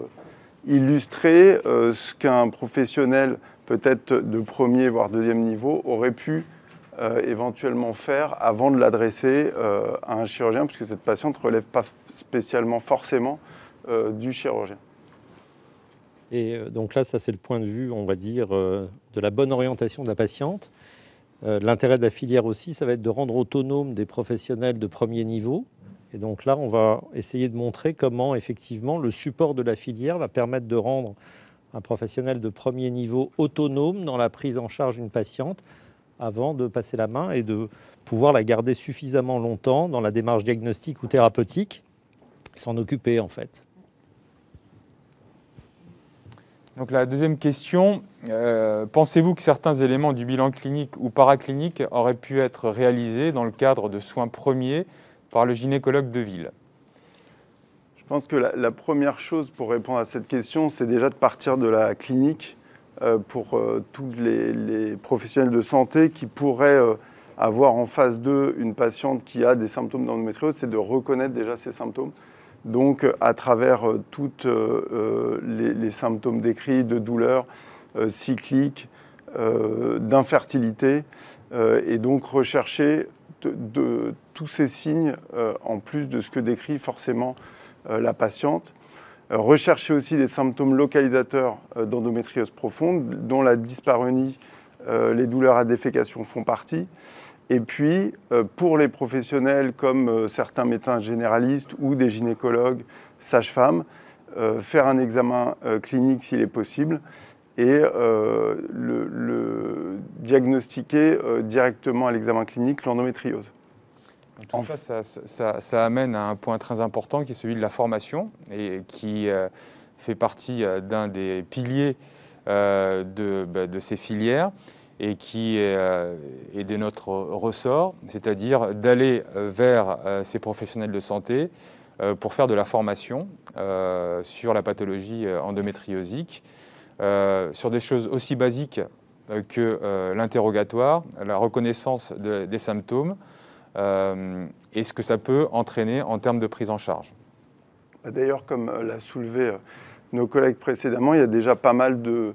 illustrer euh, ce qu'un professionnel peut-être de premier voire deuxième niveau aurait pu éventuellement faire avant de l'adresser à un chirurgien, puisque cette patiente ne relève pas spécialement forcément du chirurgien. Et donc là, ça c'est le point de vue, on va dire, de la bonne orientation de la patiente. L'intérêt de la filière aussi, ça va être de rendre autonome des professionnels de premier niveau, et donc là, on va essayer de montrer comment effectivement le support de la filière va permettre de rendre un professionnel de premier niveau autonome dans la prise en charge d'une patiente avant de passer la main et de pouvoir la garder suffisamment longtemps dans la démarche diagnostique ou thérapeutique, s'en occuper en fait. Donc la deuxième question, euh, pensez-vous que certains éléments du bilan clinique ou paraclinique auraient pu être réalisés dans le cadre de soins premiers par le gynécologue de ville Je pense que la, première chose pour répondre à cette question, c'est déjà de partir de la clinique euh, pour euh, tous les, professionnels de santé qui pourraient euh, avoir en face d'eux une patiente qui a des symptômes d'endométriose, c'est de reconnaître déjà ces symptômes. Donc à travers toutes les, symptômes décrits de douleurs cycliques, d'infertilité, et donc rechercher de, tous ces signes, euh, en plus de ce que décrit forcément euh, la patiente. Euh, rechercher aussi des symptômes localisateurs d'endométriose profonde, dont la dyspareunie, les douleurs à défécation font partie. Et puis, pour les professionnels comme certains médecins généralistes ou des gynécologues, sages-femmes, faire un examen clinique s'il est possible et euh, le, diagnostiquer euh, directement à l'examen clinique l'endométriose. en... ça, ça, amène à un point très important qui est celui de la formation et qui euh, fait partie d'un des piliers bah, de, ces filières et qui est, est de notre ressort, c'est-à-dire d'aller vers ces professionnels de santé pour faire de la formation sur la pathologie endométriosique euh, sur des choses aussi basiques euh, que euh, l'interrogatoire, la reconnaissance des symptômes et ce que ça peut entraîner en termes de prise en charge. Bah, d'ailleurs, comme l'a soulevé nos collègues précédemment, il y a déjà pas mal de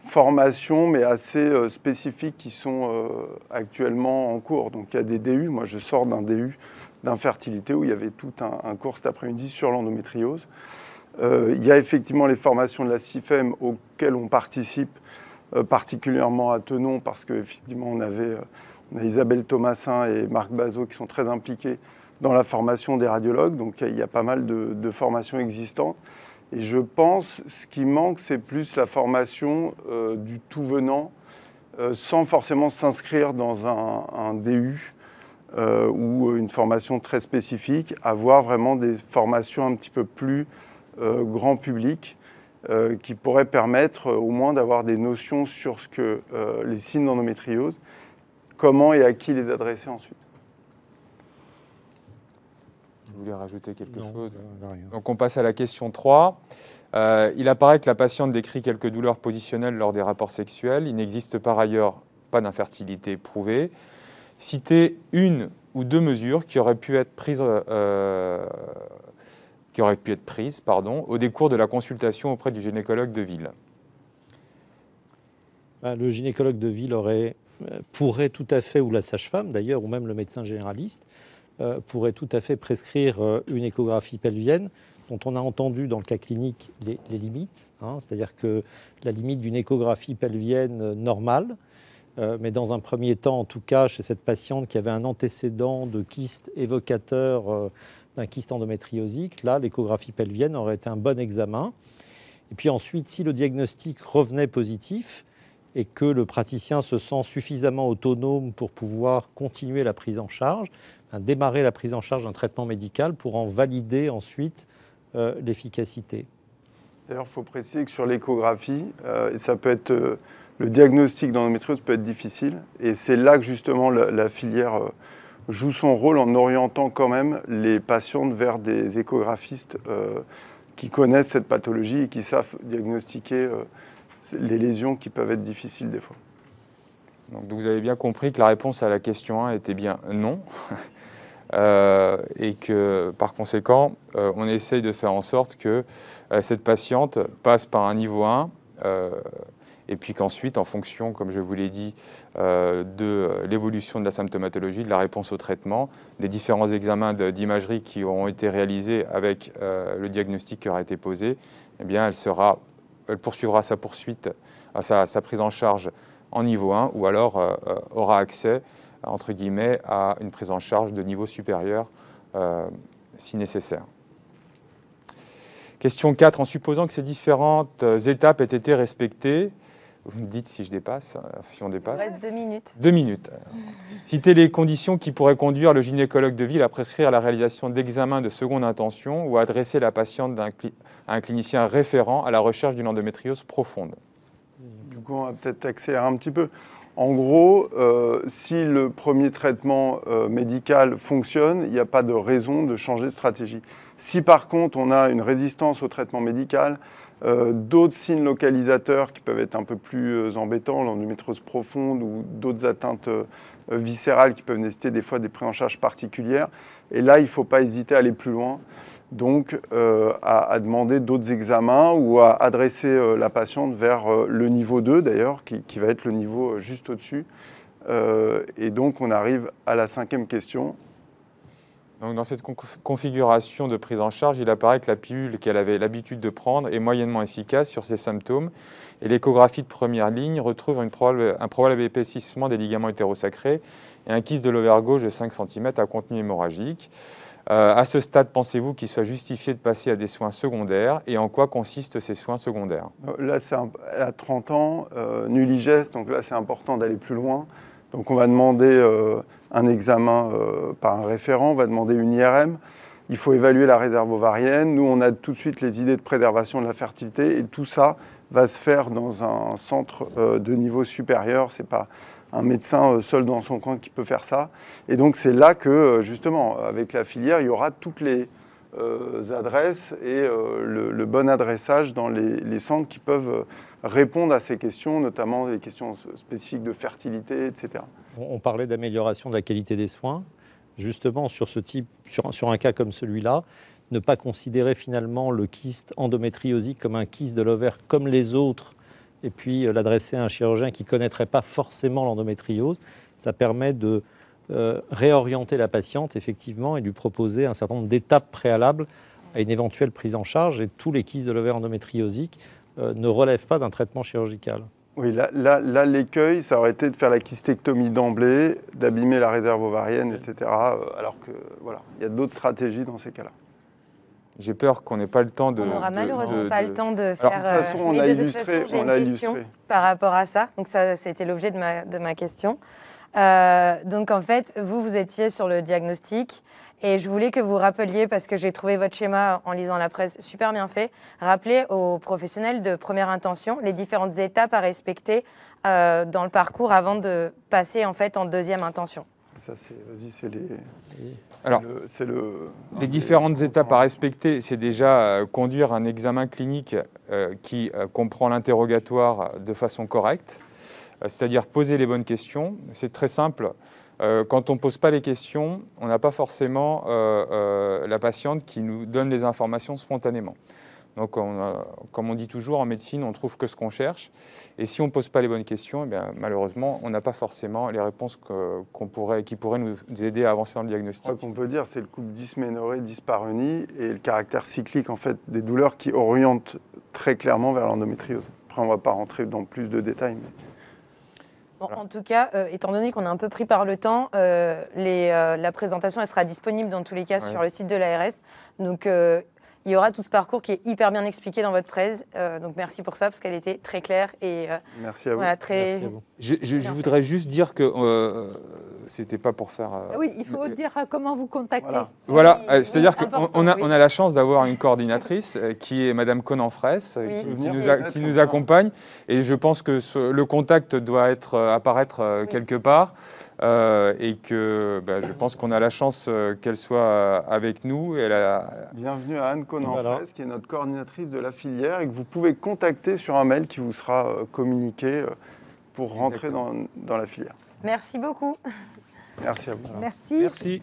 formations, mais assez spécifiques qui sont actuellement en cours. Donc il y a des DU, moi je sors d'un DU d'infertilité où il y avait tout un, cours cet après-midi sur l'endométriose. Euh, il y a effectivement les formations de la CIFEM auxquelles on participe, euh, particulièrement à Tenon, parce qu'effectivement, on, avait, euh, a Isabelle Thomasin et Marc Bazot qui sont très impliqués dans la formation des radiologues. Donc, il y a pas mal de, formations existantes. Et je pense ce qui manque, c'est plus la formation du tout venant, sans forcément s'inscrire dans un, DU ou une formation très spécifique, avoir vraiment des formations un petit peu plus euh, grand public euh, qui pourrait permettre euh, au moins d'avoir des notions sur ce que les signes d'endométriose, comment et à qui les adresser ensuite. Je voulais rajouter quelque chose Donc on passe à la question 3. il apparaît que la patiente décrit quelques douleurs positionnelles lors des rapports sexuels. Il n'existe par ailleurs pas d'infertilité prouvée. Citer une ou deux mesures qui auraient pu être prises qui aurait pu être prise, pardon, au décours de la consultation auprès du gynécologue de ville ah, Le gynécologue de ville aurait, euh, pourrait tout à fait, ou la sage-femme d'ailleurs, ou même le médecin généraliste, euh, pourrait tout à fait prescrire euh, une échographie pelvienne dont on a entendu dans le cas clinique les, limites, hein, c'est-à-dire que la limite d'une échographie pelvienne normale, mais dans un premier temps, en tout cas, chez cette patiente qui avait un antécédent de kyste évocateur d'un kyste endométriosique. Là, l'échographie pelvienne aurait été un bon examen. Et puis ensuite, si le diagnostic revenait positif et que le praticien se sent suffisamment autonome pour pouvoir continuer la prise en charge, ben, démarrer la prise en charge d'un traitement médical pour en valider ensuite euh, l'efficacité. D'ailleurs, il faut préciser que sur l'échographie, euh, ça peut être euh, le diagnostic d'endométriose peut être difficile, et c'est là que justement la filière joue son rôle en orientant quand même les patientes vers des échographistes euh, qui connaissent cette pathologie et qui savent diagnostiquer euh, les lésions qui peuvent être difficiles des fois. vous avez bien compris que la réponse à la question 1 était bien non. Euh, et que par conséquent, on essaye de faire en sorte que cette patiente passe par un niveau 1 et puis qu'ensuite, en fonction, comme je vous l'ai dit, euh, de l'évolution de la symptomatologie, de la réponse au traitement, des différents examens d'imagerie qui ont été réalisés avec euh, le diagnostic qui aura été posé, eh bien, elle, poursuivra sa poursuite, euh, sa, prise en charge en niveau 1 ou alors aura accès, entre guillemets, à une prise en charge de niveau supérieur si nécessaire. Question 4. En supposant que ces différentes étapes aient été respectées, vous me dites si je dépasse, euh, si on dépasse. Il reste deux minutes. Deux minutes. Citer les conditions qui pourraient conduire le gynécologue de ville à prescrire la réalisation d'examens de seconde intention ou à adresser la patiente d'un à un clinicien référent à la recherche d'une endométriose profonde. Du coup, on va peut-être accélérer un petit peu. En gros, euh, si le premier traitement euh, médical fonctionne, il n'y a pas de raison de changer de stratégie. Si par contre on a une résistance au traitement médical, euh, d'autres signes localisateurs qui peuvent être un peu plus euh, embêtants, l'endométriose profonde ou d'autres atteintes euh, viscérales qui peuvent nécessiter des fois des prises en charge particulières. Et là, il ne faut pas hésiter à aller plus loin, donc à, demander d'autres examens ou à adresser la patiente vers le niveau 2 d'ailleurs, qui, va être le niveau juste au-dessus. et donc on arrive à la cinquième question, dans cette configuration de prise en charge, il apparaît que la pilule qu'elle avait l'habitude de prendre est moyennement efficace sur ses symptômes et l'échographie de première ligne retrouve un probable épaississement des ligaments hétérosacrés et un kyste de l'ovaire gauche de 5 cm à contenu hémorragique. Euh, à ce stade, pensez-vous qu'il soit justifié de passer à des soins secondaires et en quoi consistent ces soins secondaires euh, Là, c'est elle a 30 ans, euh, nulle donc là, c'est important d'aller plus loin. Donc on va demander un examen euh, par un référent, on va demander une IRM. Il faut évaluer la réserve ovarienne. Nous, on a tout de suite les idées de préservation de la fertilité et tout ça va se faire dans un centre euh, de niveau supérieur. C'est pas un médecin euh, seul dans son coin qui peut faire ça. Et donc c'est là que justement, avec la filière, il y aura toutes les adresses et le, bon adressage dans les, centres qui peuvent répondre à ces questions, notamment les questions spécifiques de fertilité, etc. On parlait d'amélioration de la qualité des soins. Justement, sur un cas comme celui-là, ne pas considérer finalement le kyste endométriosique comme un kyste de l'ovaire comme les autres, et puis euh, l'adresser à un chirurgien qui ne connaîtrait pas forcément l'endométriose, ça permet de euh, réorienter la patiente effectivement et lui proposer un certain nombre d'étapes préalables à une éventuelle prise en charge. Et tous les kystes de l'ovaire endométriosique euh, ne relève pas d'un traitement chirurgical. Oui, là, là, l'écueil, ça aurait été de faire la kystectomie d'emblée, d'abîmer la réserve ovarienne, etc. Euh, alors que, voilà, il y a d'autres stratégies dans ces cas-là. J'ai peur qu'on n'ait pas le temps de. On n'aura malheureusement pas le temps de faire. de une question par rapport à ça. Donc, ça, c'était l'objet de ma, question. Euh, donc, en fait, vous, vous étiez sur le diagnostic. Et je voulais que vous rappeliez, parce que j'ai trouvé votre schéma en lisant la presse super bien fait, rappeler aux professionnels de première intention les différentes étapes à respecter euh, dans le parcours avant de passer en fait en deuxième intention. Ça, c'est les. Alors, le, le, les différentes étapes à respecter, c'est déjà euh, conduire un examen clinique euh, qui comprend l'interrogatoire de façon correcte, c'est-à-dire poser les bonnes questions. C'est très simple. Euh, quand on ne pose pas les questions, on n'a pas forcément euh, euh, la patiente qui nous donne les informations spontanément. Donc, comme on dit toujours en médecine, on trouve que ce qu'on cherche. Et si on ne pose pas les bonnes questions, eh malheureusement, on n'a pas forcément les réponses que, pourrait, qui pourraient nous aider à avancer dans le diagnostic. Ce qu'on peut dire, c'est le couple dysménorrhée, dyspareunie et le caractère cyclique en fait des douleurs qui orientent très clairement vers l'endométriose. Après, on ne va pas rentrer dans plus de détails. En tout cas, euh, étant donné qu'on est un peu pris par le temps, euh, euh, la présentation elle sera disponible dans tous les cas sur le site de l'ARS. Donc il y aura tout ce parcours qui est hyper bien expliqué dans votre presse. Euh, donc merci pour ça, parce qu'elle était très claire et euh, merci à vous. très... Je, voudrais juste dire que euh, c'était pas pour faire. oui, il faut dire comment vous contacter. Voilà, c'est-à-dire qu'on on a, on a la chance d'avoir une coordinatrice qui est Madame Conan qui, nous, accompagne, et je pense que le contact doit être apparaître quelque part. Euh, et que bah, je pense qu'on a la chance euh, qu'elle soit euh, avec nous. Elle a... Bienvenue à Anne conan qui est notre coordinatrice de la filière et que vous pouvez contacter sur un mail qui vous sera communiqué pour rentrer dans, la filière. Merci beaucoup. Merci à vous. Merci. Merci.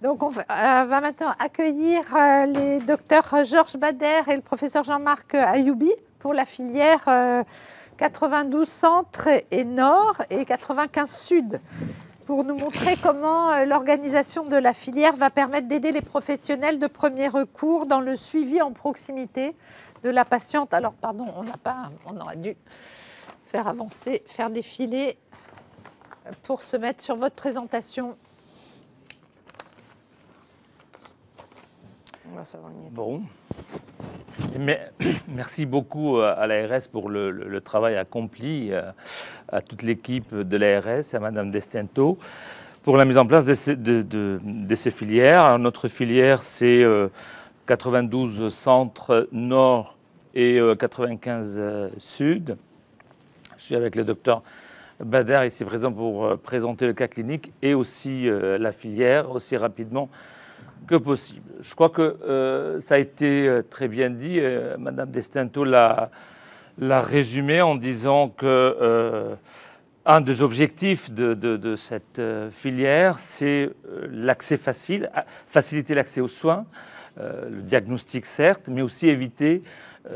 Donc on va maintenant accueillir les docteurs Georges Bader et le professeur Jean-Marc Ayoubi pour la filière 92 centre et nord et 95 sud pour nous montrer comment euh, l'organisation de la filière va permettre d'aider les professionnels de premier recours dans le suivi en proximité de la patiente. Alors, pardon, on n'a pas, on aurait dû faire avancer, faire défiler pour se mettre sur votre présentation. merci beaucoup euh, à l'ARS pour le, travail accompli, euh, à toute l'équipe de l'ARS, à Madame Destinto, pour la mise en place de ces, filières. notre filière, c'est 92 euh, centres nord et 95 sud. Je suis avec le docteur Bader ici présent pour présenter le cas clinique et aussi la filière. Aussi rapidement, que possible. Je crois que euh, ça a été euh, très bien dit. Euh, Madame Destinto l'a, résumé en disant que un des objectifs de, cette filière, c'est l'accès facile, faciliter l'accès aux soins, le diagnostic certes, mais aussi éviter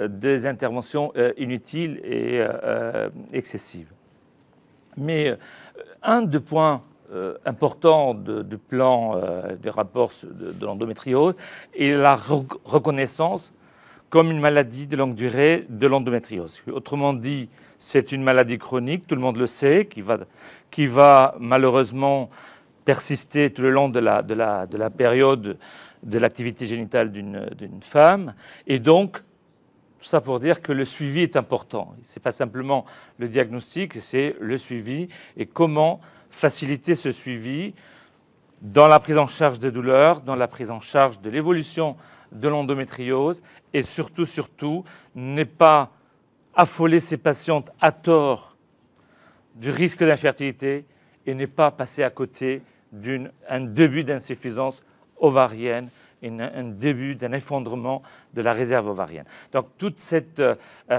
des interventions inutiles et excessives. Mais un des points euh, important du plan euh, des rapports de, l'endométriose et la reconnaissance comme une maladie de longue durée de l'endométriose. Autrement dit, c'est une maladie chronique, tout le monde le sait, qui va, qui va malheureusement persister tout le long de la, de la, de la période de l'activité génitale d'une femme. Et donc, tout ça pour dire que le suivi est important. Ce n'est pas simplement le diagnostic, c'est le suivi et comment faciliter ce suivi dans la prise en charge des douleurs, dans la prise en charge de l'évolution de l'endométriose et surtout, surtout, n'est pas affoler ces patientes à tort du risque d'infertilité et n'est pas passer à côté d'un début d'insuffisance ovarienne, et un début d'un effondrement de la réserve ovarienne. Donc toute cette euh,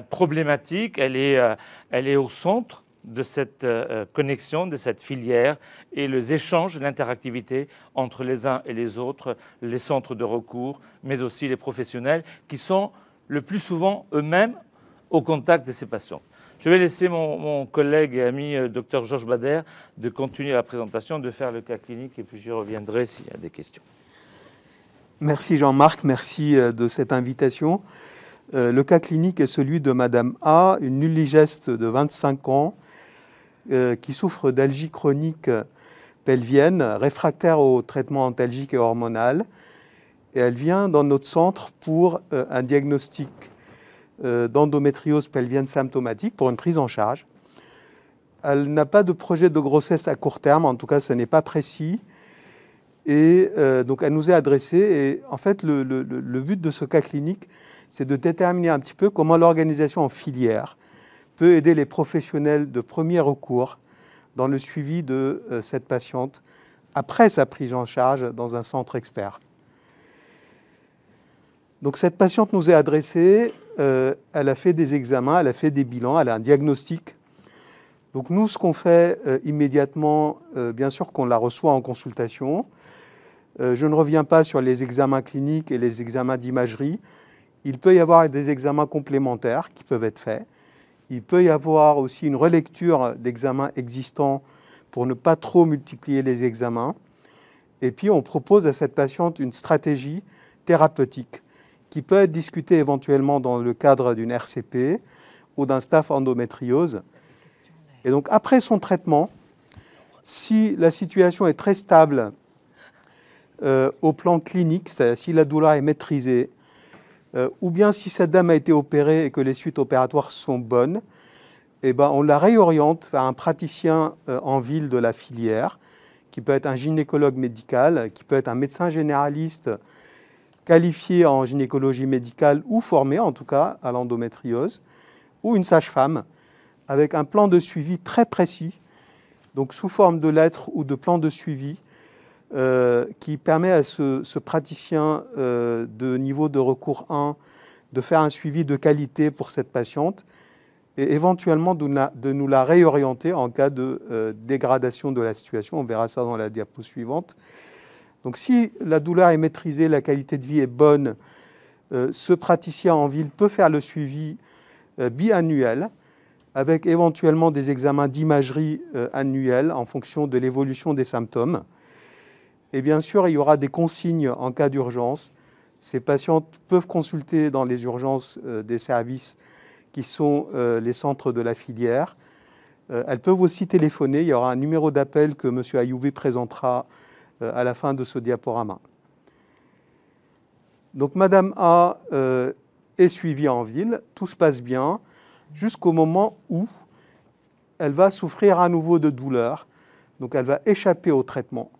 problématique, elle est, euh, elle est au centre de cette euh, euh, connexion, de cette filière et les échanges, l'interactivité entre les uns et les autres, les centres de recours, mais aussi les professionnels qui sont le plus souvent eux-mêmes au contact de ces patients. Je vais laisser mon, collègue et ami euh, docteur Georges Bader de continuer la présentation, de faire le cas clinique et puis j'y reviendrai s'il y a des questions. Merci Jean-Marc, merci de cette invitation. le cas clinique est celui de Madame A, une nulligeste de 25 ans, euh, qui souffre d'algies chroniques pelviennes, réfractaires au traitement antalgique et hormonal. Et elle vient dans notre centre pour euh, un diagnostic euh, d'endométriose pelvienne symptomatique pour une prise en charge. Elle n'a pas de projet de grossesse à court terme, en tout cas ce n'est pas précis. Et donc elle nous est adressée. Et en fait, le but de ce cas clinique, c'est de déterminer un petit peu comment l'organisation en filière peut aider les professionnels de premier recours dans le suivi de euh, cette patiente après sa prise en charge dans un centre expert. Donc cette patiente nous est adressée, euh, elle a fait des examens, elle a fait des bilans, elle a un diagnostic. Donc nous, ce qu'on fait euh, immédiatement, bien sûr qu'on la reçoit en consultation. je ne reviens pas sur les examens cliniques et les examens d'imagerie. Il peut y avoir des examens complémentaires qui peuvent être faits. Il peut y avoir aussi une relecture d'examens existants pour ne pas trop multiplier les examens. Et puis, on propose à cette patiente une stratégie thérapeutique qui peut être discutée éventuellement dans le cadre d'une RCP ou d'un staff endométriose. Et donc, après son traitement, si la situation est très stable euh, au plan clinique, c'est-à-dire si la douleur est maîtrisée, euh, ou bien si cette dame a été opérée et que les suites opératoires sont bonnes, eh ben, on la réoriente vers un praticien euh, en ville de la filière, qui peut être un gynécologue médical, qui peut être un médecin généraliste qualifié en gynécologie médicale ou formé en tout cas à l'endométriose, ou une sage-femme, avec un plan de suivi très précis, donc sous forme de lettres ou de plan de suivi, euh, qui permet à ce, praticien euh, de niveau de recours 1 de faire un suivi de qualité pour cette patiente et éventuellement de, nous la réorienter en cas de euh, dégradation de la situation. On verra ça dans la diapo suivante. Donc si la douleur est maîtrisée, la qualité de vie est bonne, ce praticien en ville peut faire le suivi biannuel avec éventuellement des examens d'imagerie annuels en fonction de l'évolution des symptômes. Et bien sûr, il y aura des consignes en cas d'urgence. Ces patientes peuvent consulter dans les urgences euh, des services qui sont euh, les centres de la filière. Euh, elles peuvent aussi téléphoner. Il y aura un numéro d'appel que M. Ayoubé présentera à la fin de ce diaporama. Donc Madame A est suivie en ville, tout se passe bien, jusqu'au moment où elle va souffrir à nouveau de douleur. Donc elle va échapper au traitement.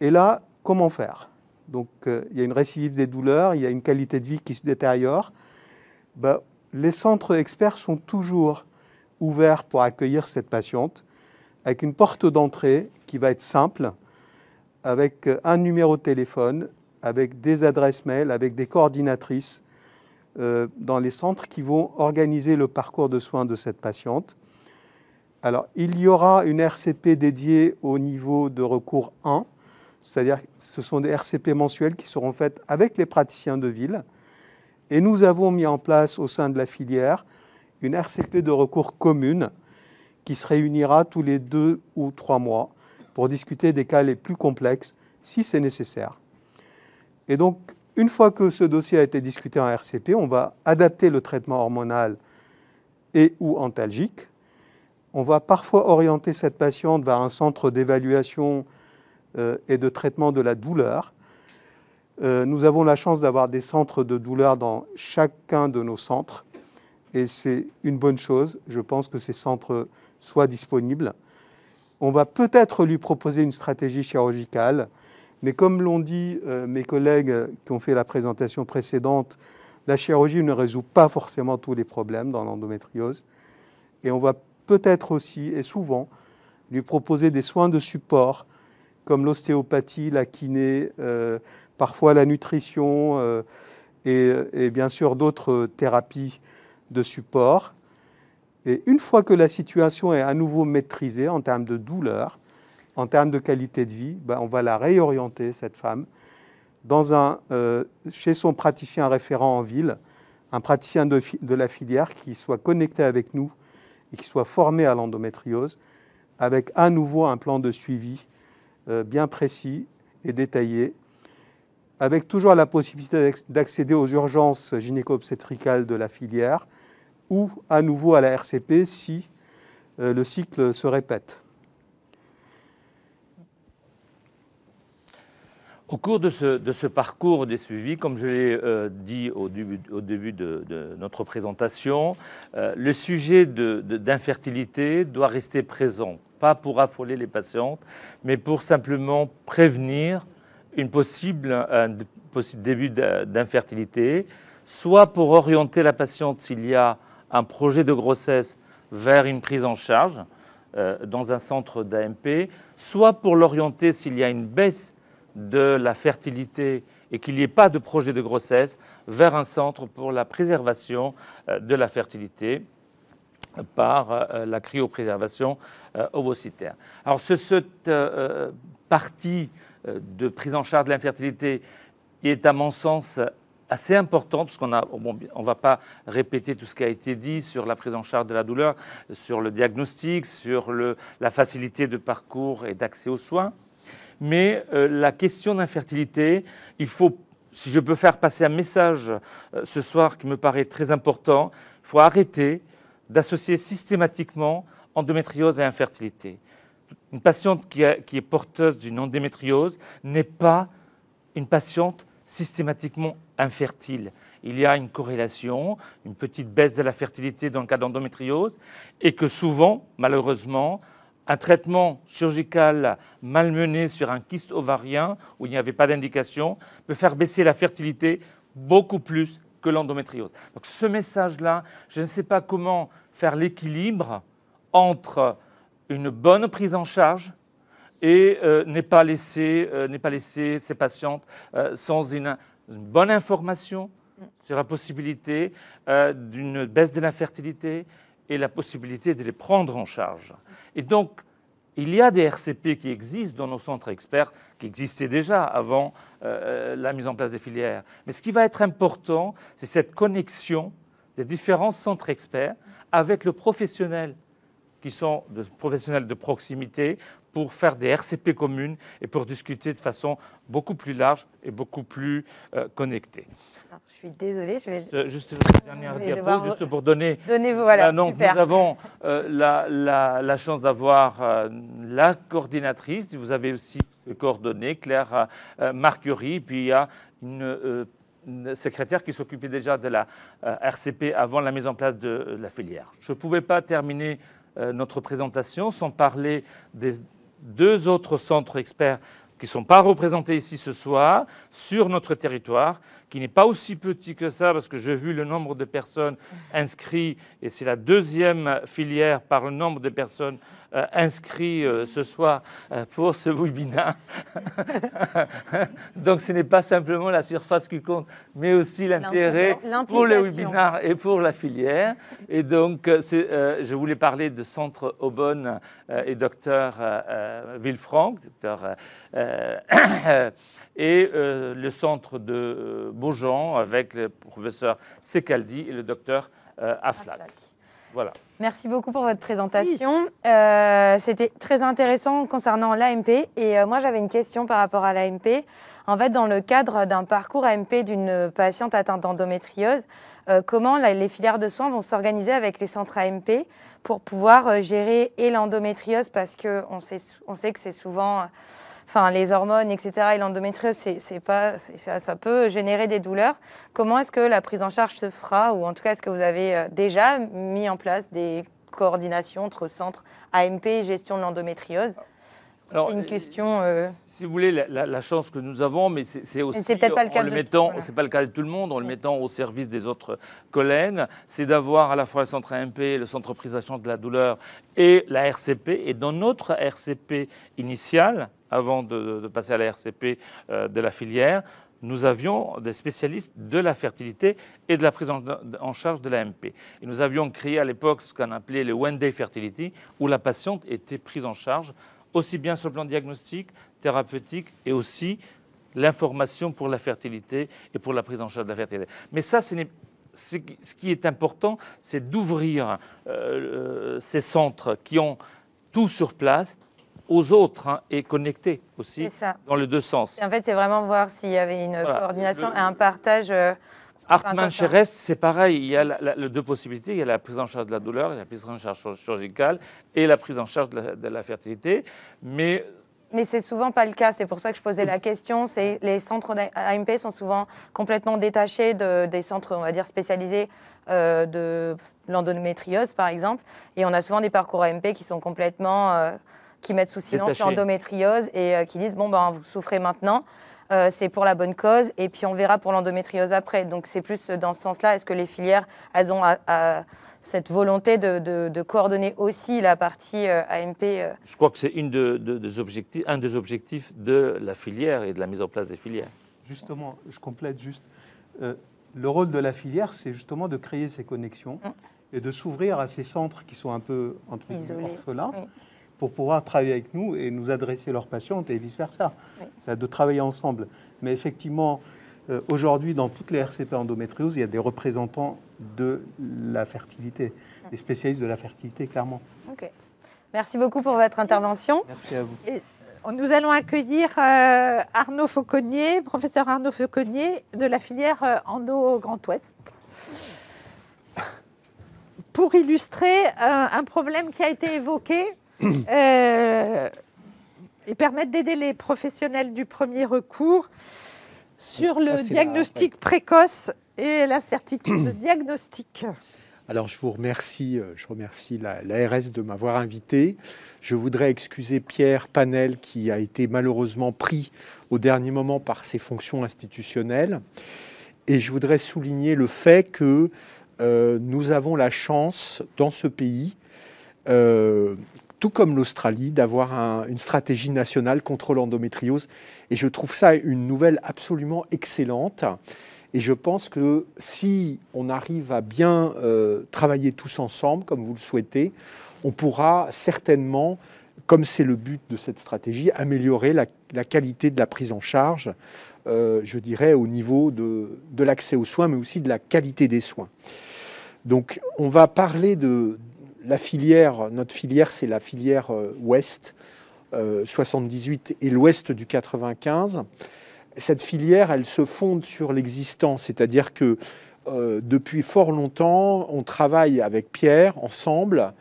Et là, comment faire Donc, euh, il y a une récidive des douleurs, il y a une qualité de vie qui se détériore. Ben, les centres experts sont toujours ouverts pour accueillir cette patiente, avec une porte d'entrée qui va être simple, avec euh, un numéro de téléphone, avec des adresses mail, avec des coordinatrices euh, dans les centres qui vont organiser le parcours de soins de cette patiente. Alors, il y aura une RCP dédiée au niveau de recours 1, c'est-à-dire ce sont des RCP mensuels qui seront faites avec les praticiens de ville. Et nous avons mis en place au sein de la filière une RCP de recours commune qui se réunira tous les deux ou trois mois pour discuter des cas les plus complexes si c'est nécessaire. Et donc, une fois que ce dossier a été discuté en RCP, on va adapter le traitement hormonal et ou antalgique. On va parfois orienter cette patiente vers un centre d'évaluation euh, et de traitement de la douleur. Euh, nous avons la chance d'avoir des centres de douleur dans chacun de nos centres et c'est une bonne chose. Je pense que ces centres soient disponibles. On va peut-être lui proposer une stratégie chirurgicale, mais comme l'ont dit euh, mes collègues qui ont fait la présentation précédente, la chirurgie ne résout pas forcément tous les problèmes dans l'endométriose. Et on va peut-être aussi, et souvent, lui proposer des soins de support comme l'ostéopathie, la kiné, euh, parfois la nutrition euh, et, bien sûr d'autres thérapies de support. Et une fois que la situation est à nouveau maîtrisée en termes de douleur, en termes de qualité de vie, ben, on va la réorienter, cette femme, dans un, euh, chez son praticien référent en ville, un praticien de, de la filière qui soit connecté avec nous et qui soit formé à l'endométriose, avec à nouveau un plan de suivi euh, bien précis et détaillé, avec toujours la possibilité d'accéder aux urgences gynéco-obstétricales de la filière ou à nouveau à la RCP si euh, le cycle se répète. Au cours de ce, parcours des suivis, comme je l'ai euh, dit au début, de, notre présentation, euh, le sujet d'infertilité doit rester présent, pas pour affoler les patientes, mais pour simplement prévenir une possible, un possible début d'infertilité, soit pour orienter la patiente s'il y a un projet de grossesse vers une prise en charge euh, dans un centre d'AMP, soit pour l'orienter s'il y a une baisse de la fertilité et qu'il n'y ait pas de projet de grossesse vers un centre pour la préservation euh, de la fertilité par euh, euh, la cryopréservation ovocytaire. Alors cette partie de prise en charge de l'infertilité est à mon sens assez importante, parce qu'on ne va pas répéter tout ce qui a été dit sur la prise en charge de la douleur, sur le diagnostic, sur la facilité de parcours et d'accès aux soins mais euh, la question d'infertilité, il faut, si je peux faire passer un message euh, ce soir qui me paraît très important, il faut arrêter d'associer systématiquement endométriose et infertilité. Une patiente qui, qui est porteuse d'une endométriose n'est pas une patiente systématiquement infertile. Il y a une corrélation, une petite baisse de la fertilité dans le cas d'endométriose, et que souvent, malheureusement, un traitement chirurgical malmené sur un kyste ovarien où il n'y avait pas d'indication peut faire baisser la fertilité beaucoup plus que l'endométriose. Donc ce message-là, je ne sais pas comment faire l'équilibre entre une bonne prise en charge et euh, ne pas laisser, ces euh, patientes euh, sans une, une, bonne information mm. sur la possibilité d'une baisse de l'infertilité, et la possibilité de les prendre en charge. Et donc, il y a des RCP qui existent dans nos centres experts, qui existaient déjà avant euh, euh, la mise en place des filières. Mais ce qui va être important, c'est cette connexion des différents centres experts avec le professionnel, qui sont des professionnels de proximité, pour faire des RCP communes et pour discuter de façon beaucoup plus large et beaucoup plus euh, connectée je suis désolée, je vais. Euh, juste, une dernière pour donner. Donnez-vous, ah non, Nous avons euh, la, chance d'avoir euh, la coordinatrice. Vous avez aussi ses coordonnées, Claire euh, Puis il y a une secrétaire qui s'occupait déjà de la RCP avant la mise en place de, la filière. Je ne pouvais pas terminer notre présentation sans parler des deux autres centres experts qui ne sont pas représentés ici ce soir sur notre territoire, qui n'est pas aussi petit que ça, parce que j'ai vu le nombre de personnes inscrites, et c'est la deuxième filière par le nombre de personnes euh, inscrites euh, ce soir euh, pour ce webinaire. Donc ce n'est pas simplement la surface qui compte, mais aussi l'intérêt pour le webinaire et pour la filière. Et donc je voulais parler de Centre Aubonne et docteur Villefranc, docteur et euh, le centre de euh, Beaujean avec le professeur Secaldi et le docteur euh, Voilà. Merci beaucoup pour votre présentation. Euh, c'était très intéressant concernant l'AMP. Et moi, j'avais une question par rapport à l'AMP. En fait, dans le cadre d'un parcours AMP d'une patiente atteinte d'endométriose, comment les filières de soins vont s'organiser avec les centres AMP pour pouvoir gérer et l'endométriose parce qu'on sait, on sait que c'est souvent enfin les hormones, etc. Et l'endométriose, c'est pas, ça, ça, peut générer des douleurs. Comment est-ce que la prise en charge se fera, ou en tout cas est-ce que vous avez euh, déjà mis en place des coordinations entre centres AMP et gestion de l'endométriose c'est une euh, question. Euh, si vous voulez, la, chance que nous avons, mais c'est aussi. C'est pas le cas de pas le cas de tout le monde, en le mettant au service des autres collègues, c'est d'avoir à la fois le centre AMP, le centre de prise de la douleur et la RCP. Et dans notre RCP initiale, avant de, passer à la RCP euh, de la filière, nous avions des spécialistes de la fertilité et de la prise en charge de MP. Et nous avions créé à l'époque ce qu'on appelait le One Day Fertility, où la patiente était prise en charge aussi bien sur le plan diagnostique, thérapeutique et aussi l'information pour la fertilité et pour la prise en charge de la fertilité. Mais ça, ce, qui est important, c'est d'ouvrir euh, euh, ces centres qui ont tout sur place aux autres hein, et connectés aussi dans les deux sens. en fait, c'est vraiment voir s'il y avait une coordination et un partage. Euh, Hartmann Cheres, c'est pareil. Il y a deux possibilités. Il y a la prise en charge de la douleur, la prise en charge chirurgicale et la prise en charge de la, fertilité. Mais mais c'est souvent pas le cas. C'est pour ça que je posais la question. C'est les centres AMP sont souvent complètement détachés de, des centres, on va dire spécialisés euh, de l'endométriose, par exemple. Et on a souvent des parcours AMP qui sont complètement euh, qui mettent sous silence l'endométriose et euh, qui disent bon ben vous souffrez maintenant. Euh, c'est pour la bonne cause, et puis on verra pour l'endométriose après. Donc c'est plus dans ce sens-là, est-ce que les filières, elles ont cette volonté de, coordonner aussi la partie euh, AMP euh Je crois que c'est une un des objectifs de la filière et de la mise en place des filières. Justement, je complète juste. le rôle de la filière, c'est justement de créer ces connexions. Mm. et de s'ouvrir à ces centres qui sont un peu entre les orphelins, pour pouvoir travailler avec nous et nous adresser leurs patientes et vice-versa. Oui. C'est de travailler ensemble. Mais effectivement, euh, aujourd'hui, dans toutes les RCP endométriose, il y a des représentants de la fertilité, des spécialistes de la fertilité, clairement. Ok. Merci beaucoup pour votre intervention. Merci à vous. Euh, nous allons accueillir euh, Arnaud Fauconnier, professeur Arnaud Fauconnier de la filière Endo Grand Ouest, pour illustrer un problème qui a été évoqué et euh, permettre permettent d'aider les professionnels du premier recours sur le diagnostic précoce et la certitude diagnostique. Alors je vous remercie, euh, je remercie la, RS de m'avoir invité. Je voudrais excuser Pierre Panel qui a été malheureusement pris au dernier moment par ses fonctions institutionnelles. Et je voudrais souligner le fait que euh, nous avons la chance dans ce pays tout comme l'Australie, d'avoir une stratégie nationale contre l'endométriose. Et je trouve ça une nouvelle absolument excellente. Et je pense que si on arrive à bien euh, travailler tous ensemble, comme vous le souhaitez, on pourra certainement, comme c'est le but de cette stratégie, améliorer la, qualité de la prise en charge, euh, je dirais, au niveau de, de l'accès aux soins, mais aussi de la qualité des soins. Donc on va parler de, la filière, notre filière, c'est la filière euh, ouest, 78 euh, et l'ouest du 95. Cette filière, elle se fonde sur l'existence. c'est-à-dire que euh, depuis fort longtemps, on travaille avec Pierre ensemble,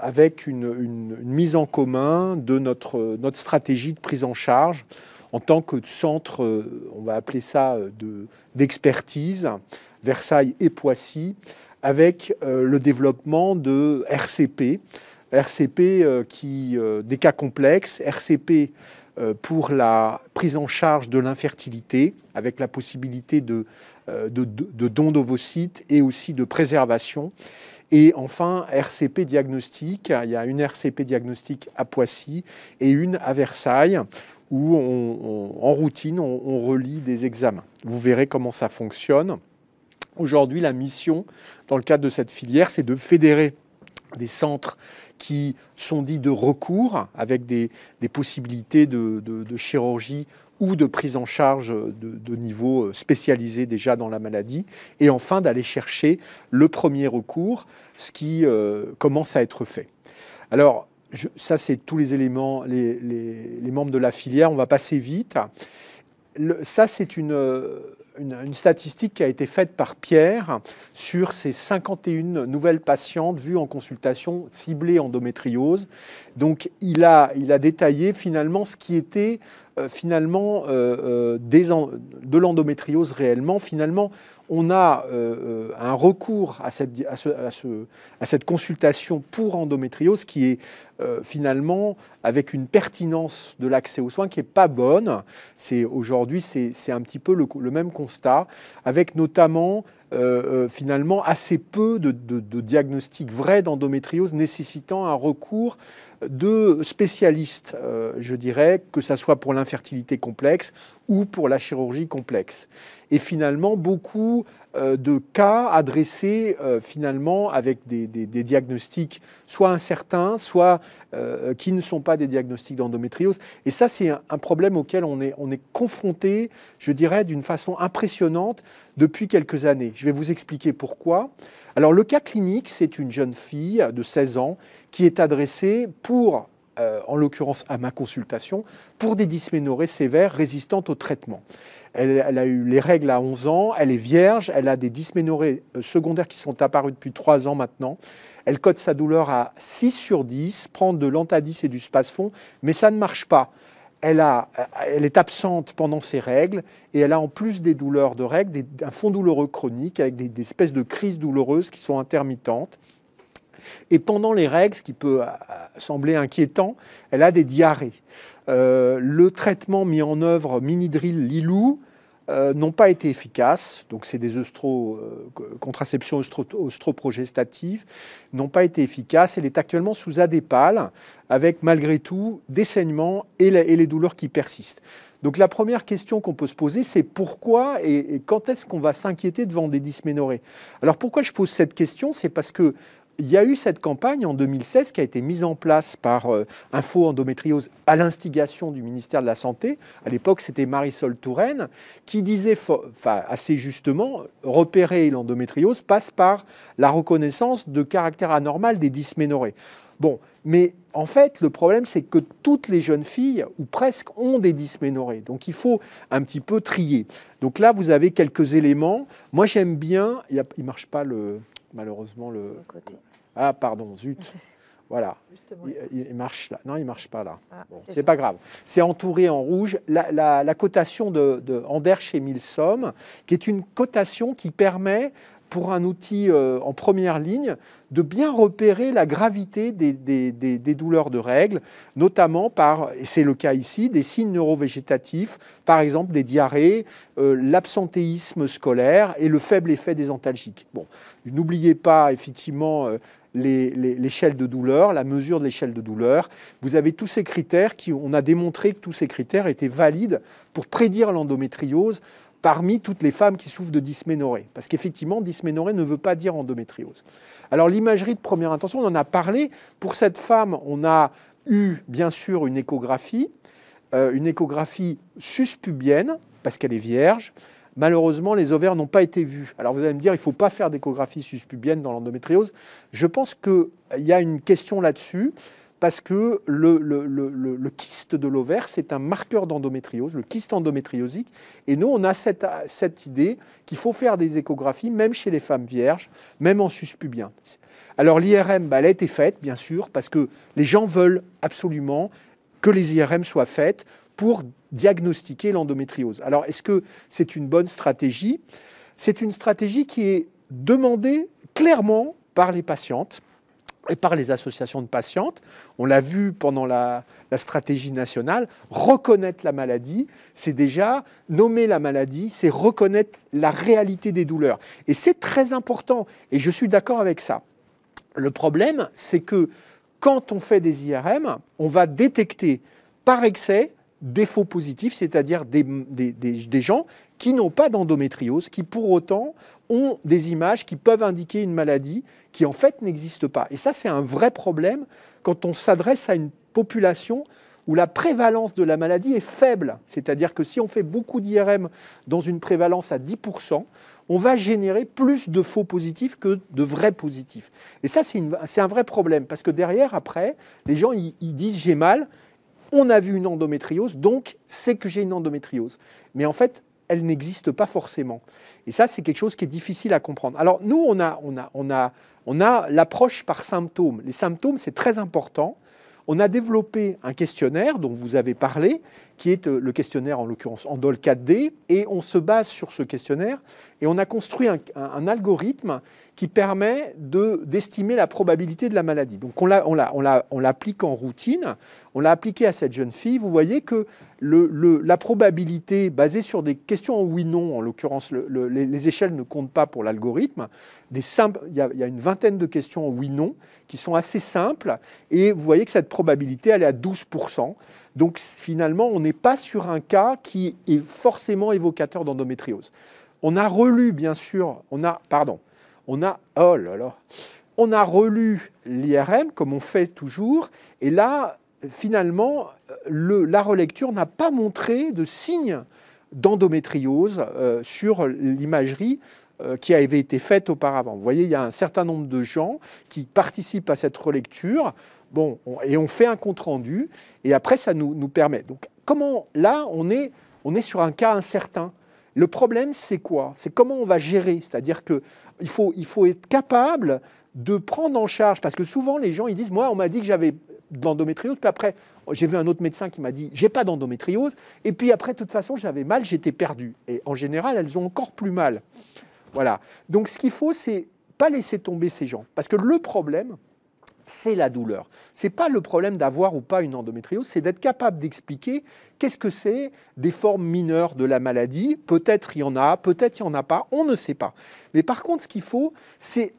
avec une, mise en commun de notre, notre stratégie de prise en charge en tant que centre, on va appeler ça, d'expertise, Versailles et Poissy, avec euh, le développement de RCP, RCP euh, qui euh, des cas complexes, RCP pour la prise en charge de l'infertilité, avec la possibilité de, de, dons d'ovocytes et aussi de préservation. Et enfin, RCP diagnostique. Il y a une RCP diagnostique à Poissy et une à Versailles, où en routine, on relie des examens. Vous verrez comment ça fonctionne. Aujourd'hui, la mission, dans le cadre de cette filière, c'est de fédérer des centres qui sont dits de recours, avec des, possibilités de, chirurgie ou de prise en charge de, de, niveau spécialisé déjà dans la maladie, et enfin d'aller chercher le premier recours, ce qui euh, commence à être fait. Alors, ça, c'est tous les éléments, les, membres de la filière. On va passer vite. ça, c'est une une, statistique qui a été faite par Pierre sur ces 51 nouvelles patientes vues en consultation ciblée endométriose. Donc il a, il a détaillé finalement ce qui était euh, finalement euh, euh, de l'endométriose réellement. Finalement, on a un recours à cette, à cette, consultation pour endométriose qui est euh, finalement avec une pertinence de l'accès aux soins qui n'est pas bonne. C'est aujourd'hui c'est un petit peu le, même constat, avec notamment euh, euh, finalement assez peu de, diagnostics vrais d'endométriose nécessitant un recours de spécialistes, je dirais, que ce soit pour l'infertilité complexe ou pour la chirurgie complexe. Et finalement, beaucoup euh, de cas adressés euh, finalement avec des, diagnostics soit incertains, soit euh, qui ne sont pas des diagnostics d'endométriose. Et ça, c'est un, problème auquel on est, confronté, je dirais, d'une façon impressionnante depuis quelques années. Je vais vous expliquer pourquoi. Alors le cas clinique, c'est une jeune fille de 16 ans qui est adressée pour en l'occurrence à ma consultation, pour des dysménorrhées sévères résistantes au traitement. Elle, a eu les règles à 11 ans, elle est vierge, elle a des dysménorrhées euh, secondaires qui sont apparues depuis 3 ans maintenant. Elle cote sa douleur à 6 sur 10, prend de l'antadis et du spasfon, mais ça ne marche pas. Elle, est absente pendant ses règles et elle a en plus des douleurs de règles, un fond douloureux chronique avec des, espèces de crises douloureuses qui sont intermittentes. Et pendant les règles, ce qui peut euh, sembler inquiétant, elle a des diarrhées. Euh, le traitement mis en œuvre Minidril Lilou euh, n'ont pas été efficaces, donc c'est des oestro, euh, contraceptions n'ont pas été efficaces. Elle est actuellement sous adépale, avec malgré tout des saignements et, les douleurs qui persistent. Donc la première question qu'on peut se poser, c'est pourquoi et, et quand est-ce qu'on va s'inquiéter devant des dysménorrhées Alors pourquoi je pose cette question C'est parce que il y a eu cette campagne en 2016 qui a été mise en place par un euh, Info Endométriose à l'instigation du ministère de la Santé. À l'époque, c'était Marisol Touraine qui disait assez justement repérer l'endométriose passe par la reconnaissance de caractère anormal des dysménorrhées. Bon, mais en fait, le problème, c'est que toutes les jeunes filles, ou presque, ont des dysménorrhées. Donc, il faut un petit peu trier. Donc là, vous avez quelques éléments. Moi, j'aime bien... Il ne marche pas le malheureusement le. Ah, pardon, zut. Voilà. Il, marche là. Non, il marche pas là. Ah, c'est pas grave. C'est entouré en rouge. La, cotation de, de Anders chez Milsom, qui est une cotation qui permet pour un outil euh, en première ligne, de bien repérer la gravité des, douleurs de règles, notamment par, et c'est le cas ici, des signes neurovégétatifs, par exemple des diarrhées, euh, l'absentéisme scolaire et le faible effet des antalgiques. Bon, n'oubliez pas effectivement euh, l'échelle de douleur, la mesure de l'échelle de douleur. Vous avez tous ces critères qui, on a démontré que tous ces critères étaient valides pour prédire l'endométriose parmi toutes les femmes qui souffrent de dysménorrhée. Parce qu'effectivement, dysménorrhée ne veut pas dire endométriose. Alors l'imagerie de première intention, on en a parlé. Pour cette femme, on a eu bien sûr une échographie, euh, une échographie suspubienne, parce qu'elle est vierge. Malheureusement, les ovaires n'ont pas été vus. Alors vous allez me dire, il ne faut pas faire d'échographie suspubienne dans l'endométriose. Je pense qu'il euh, y a une question là-dessus parce que le, kyste de l'ovaire, c'est un marqueur d'endométriose, le kyste endométriosique. Et nous, on a cette, idée qu'il faut faire des échographies, même chez les femmes vierges, même en sus Alors l'IRM, bah, elle a été faite, bien sûr, parce que les gens veulent absolument que les IRM soient faites pour diagnostiquer l'endométriose. Alors est-ce que c'est une bonne stratégie C'est une stratégie qui est demandée clairement par les patientes et par les associations de patientes. On l'a vu pendant la, stratégie nationale, reconnaître la maladie, c'est déjà nommer la maladie, c'est reconnaître la réalité des douleurs. Et c'est très important, et je suis d'accord avec ça. Le problème, c'est que quand on fait des IRM, on va détecter par excès des faux positifs, c'est-à-dire des gens qui n'ont pas d'endométriose, qui pour autant ont des images qui peuvent indiquer une maladie qui en fait n'existe pas. Et ça, c'est un vrai problème quand on s'adresse à une population où la prévalence de la maladie est faible. C'est-à-dire que si on fait beaucoup d'IRM dans une prévalence à 10%, on va générer plus de faux positifs que de vrais positifs. Et ça, c'est un vrai problème, parce que derrière, après, les gens, ils, disent j'ai mal, on a vu une endométriose, donc c'est que j'ai une endométriose. Mais en fait, elle n'existe pas forcément. Et ça, c'est quelque chose qui est difficile à comprendre. Alors nous, on a, on a, on a, on a l'approche par symptômes. Les symptômes, c'est très important. On a développé un questionnaire dont vous avez parlé, qui est euh, le questionnaire en l'occurrence dol 4D, et on se base sur ce questionnaire et on a construit un, algorithme qui permet d'estimer la probabilité de la maladie. Donc on l'applique en routine, on l'a appliqué à cette jeune fille. Vous voyez que le, la probabilité, basée sur des questions oui-non, en l'occurrence, les, échelles ne comptent pas pour l'algorithme, il y, a, une vingtaine de questions oui-non qui sont assez simples, et vous voyez que cette probabilité, elle est à 12%. Donc finalement, on n'est pas sur un cas qui est forcément évocateur d'endométriose. On a relu, bien sûr, on a, pardon, on a, oh là là, on a relu l'IRM comme on fait toujours, et là, finalement, le, la relecture n'a pas montré de signes d'endométriose euh, sur l'imagerie euh, qui avait été faite auparavant. Vous voyez, il y a un certain nombre de gens qui participent à cette relecture, bon, et on fait un compte-rendu, et après, ça nous, nous permet. Donc, comment, là, on est, on est sur un cas incertain. Le problème, c'est quoi C'est comment on va gérer. C'est-à-dire qu'il faut, il faut être capable de prendre en charge, parce que souvent, les gens, ils disent, moi, on m'a dit que j'avais d'endométriose, Puis après, j'ai vu un autre médecin qui m'a dit j'ai pas d'endométriose. Et puis après, de toute façon, j'avais mal, j'étais perdu. Et en général, elles ont encore plus mal. Voilà. Donc ce qu'il faut, c'est pas laisser tomber ces gens. Parce que le problème, c'est la douleur. C'est pas le problème d'avoir ou pas une endométriose, c'est d'être capable d'expliquer qu'est-ce que c'est des formes mineures de la maladie. Peut-être il y en a, peut-être il y en a pas, on ne sait pas. Mais par contre, ce qu'il faut, c'est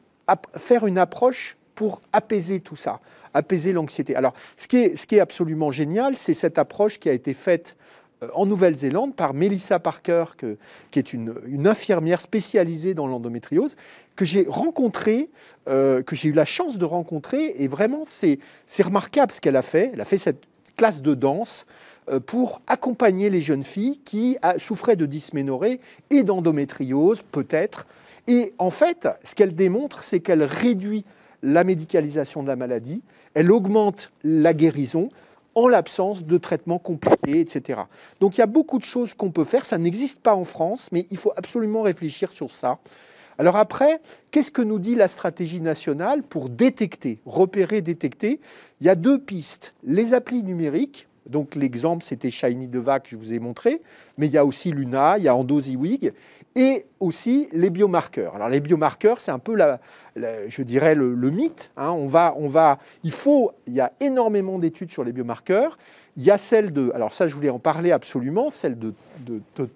faire une approche pour apaiser tout ça apaiser l'anxiété. Alors, ce qui, est, ce qui est absolument génial, c'est cette approche qui a été faite euh, en Nouvelle-Zélande par Melissa Parker, qui est une, infirmière spécialisée dans l'endométriose, que j'ai rencontrée, euh, que j'ai eu la chance de rencontrer. Et vraiment, c'est remarquable ce qu'elle a fait. Elle a fait cette classe de danse euh, pour accompagner les jeunes filles qui ah, souffraient de dysménorrhée et d'endométriose, peut-être. Et en fait, ce qu'elle démontre, c'est qu'elle réduit la médicalisation de la maladie, elle augmente la guérison en l'absence de traitements compliqués, etc. Donc il y a beaucoup de choses qu'on peut faire, ça n'existe pas en France, mais il faut absolument réfléchir sur ça. Alors après, qu'est-ce que nous dit la stratégie nationale pour détecter, repérer, détecter Il y a deux pistes. Les applis numériques, donc l'exemple c'était Shiny Deva que je vous ai montré, mais il y a aussi Luna, il y a Endosiwig, et aussi les biomarqueurs. Alors les biomarqueurs, c'est un peu, je dirais, le, mythe. Hein. On va, on va, il faut, il y a énormément d'études sur les biomarqueurs. Il y a celle de, alors ça, je voulais en parler absolument, celle de,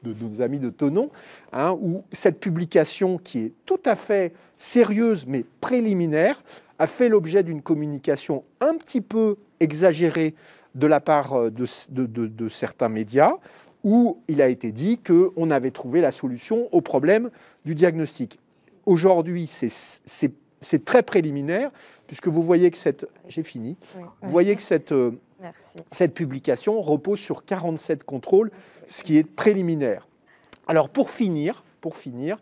nos amis de Tonon, hein, où cette publication qui est tout à fait sérieuse mais préliminaire a fait l'objet d'une communication un petit peu exagérée de la part euh, de certains médias où il a été dit qu'on avait trouvé la solution au problème du diagnostic. Aujourd'hui, c'est très préliminaire, puisque vous voyez que cette... J'ai fini. Vous voyez que cette, euh, cette publication repose sur 47 contrôles, ce qui est préliminaire. Alors pour finir, pour finir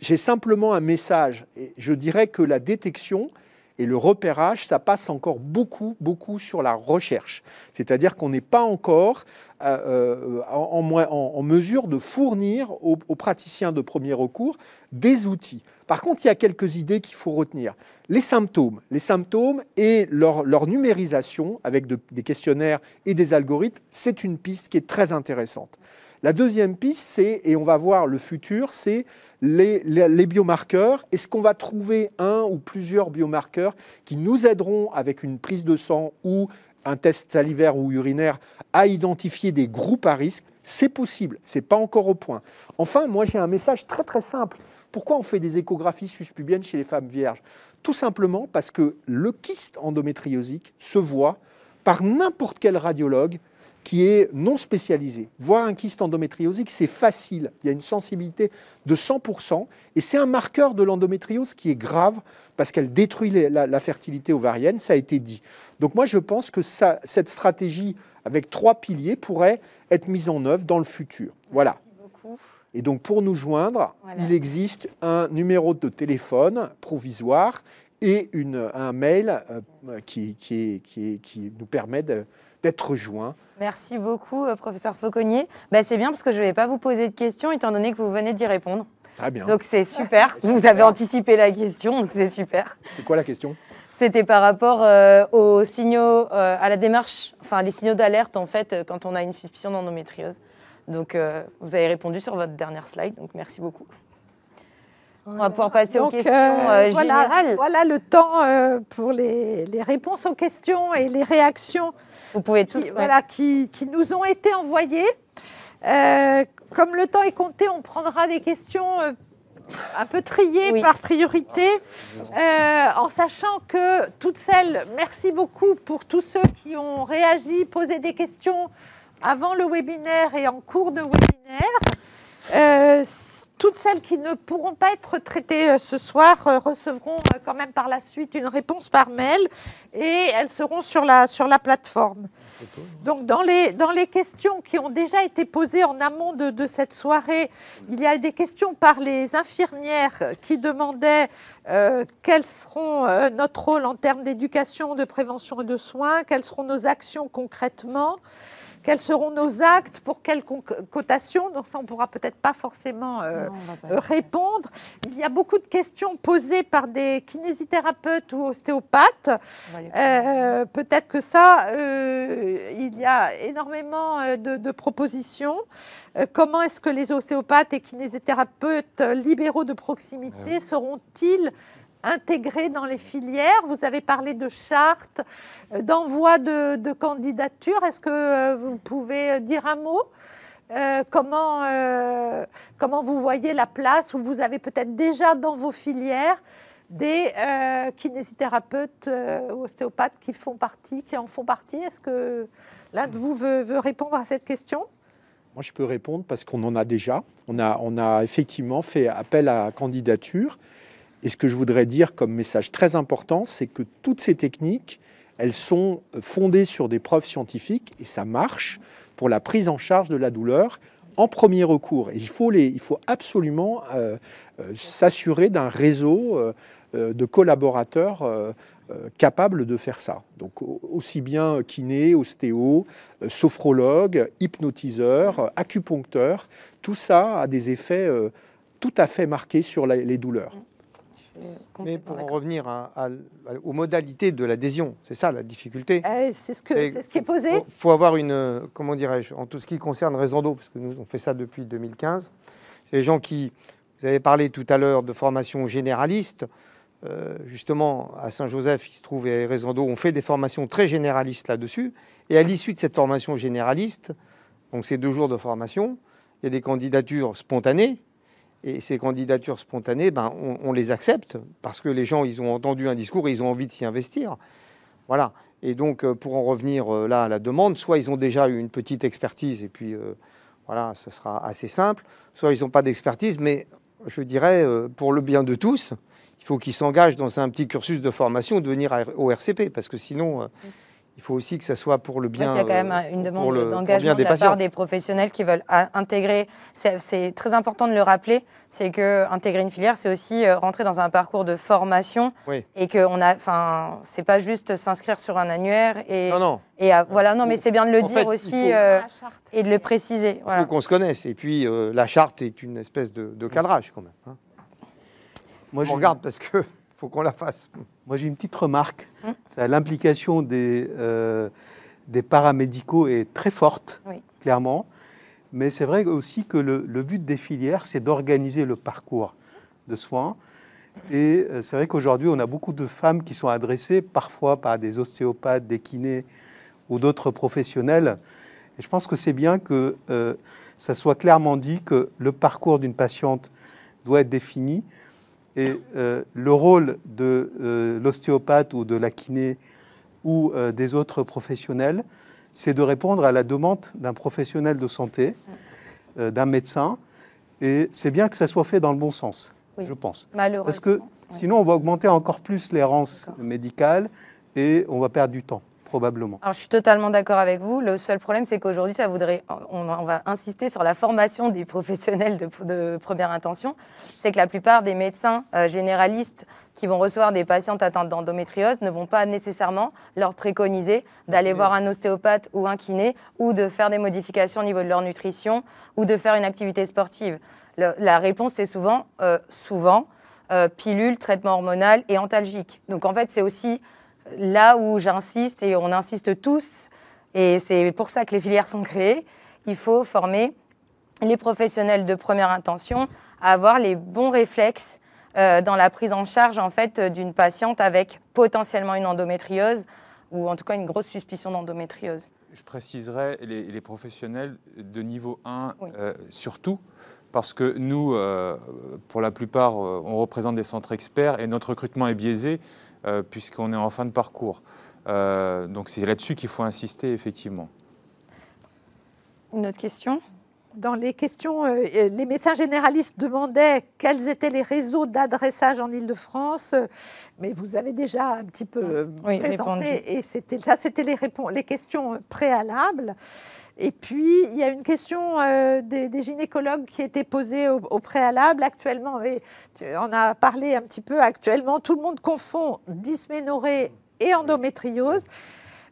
j'ai simplement un message. Et je dirais que la détection, et le repérage, ça passe encore beaucoup, beaucoup sur la recherche. C'est-à-dire qu'on n'est pas encore euh, euh, en, mesure de fournir aux, praticiens de premier recours des outils. Par contre, il y a quelques idées qu'il faut retenir. Les symptômes, les symptômes et leur, numérisation avec des questionnaires et des algorithmes, c'est une piste qui est très intéressante. La deuxième piste, c'est, et on va voir le futur, c'est les, biomarqueurs. Est-ce qu'on va trouver un ou plusieurs biomarqueurs qui nous aideront avec une prise de sang ou un test salivaire ou urinaire à identifier des groupes à risque C'est possible, ce n'est pas encore au point. Enfin, moi j'ai un message très très simple. Pourquoi on fait des échographies suspubiennes chez les femmes vierges Tout simplement parce que le kyste endométriosique se voit par n'importe quel radiologue qui est non spécialisée. Voir un kyste endométriosique, c'est facile. Il y a une sensibilité de 100%. Et c'est un marqueur de l'endométriose qui est grave parce qu'elle détruit la, fertilité ovarienne, ça a été dit. Donc moi, je pense que ça, cette stratégie avec trois piliers pourrait être mise en œuvre dans le futur. Voilà. Et donc pour nous joindre, il existe un numéro de téléphone provisoire et une, un mail euh, qui, qui nous permet de d'être joint. Merci beaucoup, euh, professeur Fauconnier. Bah, c'est bien parce que je ne vais pas vous poser de questions étant donné que vous venez d'y répondre. Très bien. Donc c'est super. Vous avez anticipé la question, donc c'est super. C'était quoi la question C'était par rapport euh, aux signaux, euh, à la démarche, enfin les signaux d'alerte en fait quand on a une suspicion d'endométriose. Donc vous avez répondu sur votre dernière slide, donc merci beaucoup. On va pouvoir passer aux questions générales. Voilà, le temps pour les, les réponses aux questions et les réactions vous pouvez tous. Voilà, qui, qui, nous ont été envoyés. Euh, comme le temps est compté, on prendra des questions euh, un peu triées par priorité, euh, en sachant que toutes celles, merci beaucoup pour tous ceux qui ont réagi, posé des questions avant le webinaire et en cours de webinaire. Euh, toutes celles qui ne pourront pas être traitées euh, ce soir euh, recevront quand même par la suite une réponse par mail et elles seront sur la, sur la plateforme. Donc dans les, dans les questions qui ont déjà été posées en amont de, cette soirée, il y a eu des questions par les infirmières qui demandaient quel sera seront notre rôle en termes d'éducation, de prévention et de soins, quelles seront nos actions concrètement. Quels seront nos actes Pour quelle cotation Donc ça, on ne pourra peut-être pas forcément euh, euh, répondre. Il y a beaucoup de questions posées par des kinésithérapeutes ou ostéopathes. Euh, peut-être que ça, il y a énormément de propositions. comment est-ce que les ostéopathes et kinésithérapeutes libéraux de proximité seront-ils intégrés dans les filières Vous avez parlé de chartes, euh, d'envoi de, de candidatures. Est-ce que euh, vous pouvez euh, dire un mot comment, comment vous voyez la place où vous avez peut-être déjà dans vos filières des kinésithérapeutes ou ostéopathes qui font partie, qui en font partie. Est-ce que l'un de vous veut, répondre à cette question Moi, je peux répondre parce qu'on en a déjà. On a, on a effectivement fait appel à candidature. Et ce que je voudrais dire comme message très important, c'est que toutes ces techniques, elles sont fondées sur des preuves scientifiques et ça marche pour la prise en charge de la douleur en premier recours. Et il, faut il faut absolument euh, euh, s'assurer d'un réseau euh, de collaborateurs capables de faire ça. Donc aussi bien kiné, ostéo, sophrologue, hypnotiseur, acupuncteur, tout ça a des effets tout à fait marqués sur les douleurs. Mais pour en revenir aux modalités de l'adhésion, c'est ça la difficulté. Ah c'est ce, qui est posé. Il faut avoir une, comment dirais-je, en tout ce qui concerne raison parce que nous on fait ça depuis 2015. Les gens qui, vous avez parlé tout à l'heure de formation généraliste. Euh, justement, à Saint-Joseph, qui se trouve, et à raison on fait des formations très généralistes là-dessus. Et à l'issue de cette formation généraliste, donc ces deux jours de formation, il y a des candidatures spontanées et ces candidatures spontanées, ben, on, les accepte parce que les gens, ils ont entendu un discours et ils ont envie de s'y investir. Voilà. Et donc, euh, pour en revenir euh, là à la demande, soit ils ont déjà eu une petite expertise et puis euh, voilà, ce sera assez simple, soit ils n'ont pas d'expertise, mais je dirais, pour le bien de tous, il faut qu'ils s'engagent dans un petit cursus de formation, de venir au RCP parce que sinon il faut aussi que ça soit pour le bien. patients. il y a quand même euh, une demande d'engagement de la part des professionnels qui veulent intégrer. C'est très important de le rappeler, c'est que intégrer une filière, c'est aussi euh, rentrer dans un parcours de formation et que on a, enfin, c'est pas juste s'inscrire sur un annuaire et non, non. et voilà, non, mais c'est bien de le dire aussi euh, et de le préciser. Il voilà. faut qu'on se connaisse. Et puis la charte est une espèce de, cadrage quand même. Hein. Moi, je regarde parce que faut qu'on la fasse. Moi, j'ai une petite remarque. Hum. L'implication des, euh, des paramédicaux est très forte, clairement. Mais c'est vrai aussi que le, but des filières, c'est d'organiser le parcours de soins. Et euh, c'est vrai qu'aujourd'hui, on a beaucoup de femmes qui sont adressées parfois par des ostéopathes, des kinés ou d'autres professionnels. Et je pense que c'est bien que euh, ça soit clairement dit que le parcours d'une patiente doit être défini et euh, le rôle de euh, l'ostéopathe ou de la kiné ou euh, des autres professionnels, c'est de répondre à la demande d'un professionnel de santé, d'un médecin. Et c'est bien que ça soit fait dans le bon sens, je pense. Malheureusement. Parce que sinon, on va augmenter encore plus l'errance médicale et on va perdre du temps probablement. Alors je suis totalement d'accord avec vous. Le seul problème, c'est qu'aujourd'hui, ça voudrait, on, va insister sur la formation des professionnels de, de première intention. C'est que la plupart des médecins euh, généralistes qui vont recevoir des patientes atteintes d'endométriose ne vont pas nécessairement leur préconiser d'aller voir un ostéopathe ou un kiné ou de faire des modifications au niveau de leur nutrition ou de faire une activité sportive. la réponse, c'est souvent, euh, souvent, euh, pilule, traitement hormonal et antalgique. Donc en fait, c'est aussi là où j'insiste et on insiste tous, et c'est pour ça que les filières sont créées, il faut former les professionnels de première intention à avoir les bons réflexes euh, dans la prise en charge en fait d'une patiente avec potentiellement une endométriose ou en tout cas une grosse suspicion d'endométriose. Je préciserai les, professionnels de niveau 1 euh, surtout, parce que nous, euh, pour la plupart, on représente des centres experts et notre recrutement est biaisé. Euh, puisqu'on est en fin de parcours. Euh, donc c'est là-dessus qu'il faut insister, effectivement. Une autre question dans les questions, euh, les médecins généralistes demandaient quels étaient les réseaux d'adressage en Ile-de-France, mais vous avez déjà un petit peu oui, présenté, et ça, c'était les, les, questions préalables. Et puis, il y a une question euh, des, gynécologues qui était posée au, préalable. Actuellement, on a en parlé un petit peu, actuellement, tout le monde confond dysménorrhée et endométriose.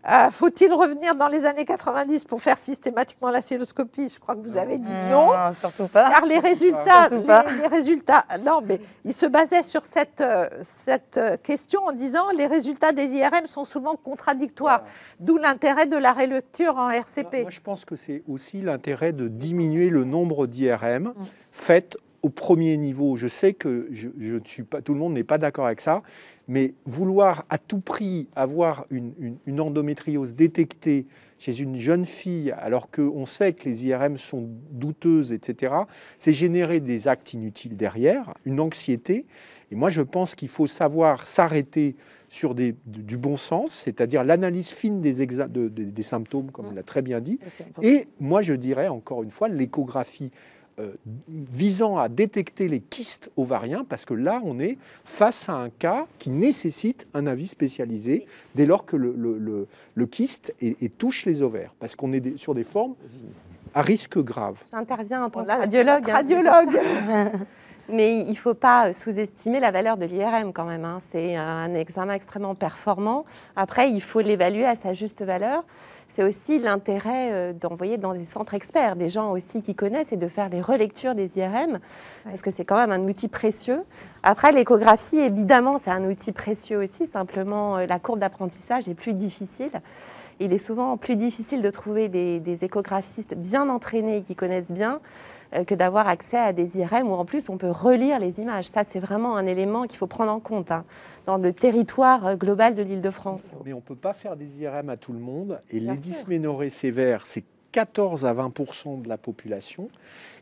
Euh, faut-il revenir dans les années 90 pour faire systématiquement la scéloscopie Je crois que vous avez dit non. non surtout pas. Car les résultats, les, résultats, non, mais il se basait sur cette, euh, cette euh, question en disant les résultats des IRM sont souvent contradictoires, d'où l'intérêt de la relecture en RCP. Moi, je pense que c'est aussi l'intérêt de diminuer le nombre d'IRM mm. faites au premier niveau. Je sais que je, ne suis pas, tout le monde n'est pas d'accord avec ça, mais vouloir à tout prix avoir une, endométriose détectée chez une jeune fille, alors qu'on sait que les IRM sont douteuses, etc., c'est générer des actes inutiles derrière, une anxiété. Et moi, je pense qu'il faut savoir s'arrêter sur des, du bon sens, c'est-à-dire l'analyse fine des, symptômes, comme on l'a très bien dit. et moi, je dirais encore une fois, l'échographie euh, visant à détecter les kystes ovariens, parce que là, on est face à un cas qui nécessite un avis spécialisé dès lors que le, le, kyste et, touche les ovaires, parce qu'on est sur des formes à risque grave. J'interviens en tant que radiologue. Hein. Mais il ne faut pas sous-estimer la valeur de l'IRM quand même. Hein. C'est un examen extrêmement performant. Après, il faut l'évaluer à sa juste valeur c'est aussi l'intérêt euh, d'envoyer dans des centres experts, des gens aussi qui connaissent et de faire les relectures des IRM, parce que c'est quand même un outil précieux. Après, l'échographie, évidemment, c'est un outil précieux aussi, simplement euh, la courbe d'apprentissage est plus difficile. Il est souvent plus difficile de trouver des, des échographistes bien entraînés qui connaissent bien euh, que d'avoir accès à des IRM où en plus on peut relire les images. Ça, c'est vraiment un élément qu'il faut prendre en compte hein, dans le territoire euh, global de l'Île-de-France. Mais on ne peut pas faire des IRM à tout le monde. Et les dysménorrhées sévères, c'est 14 à 20 de la population.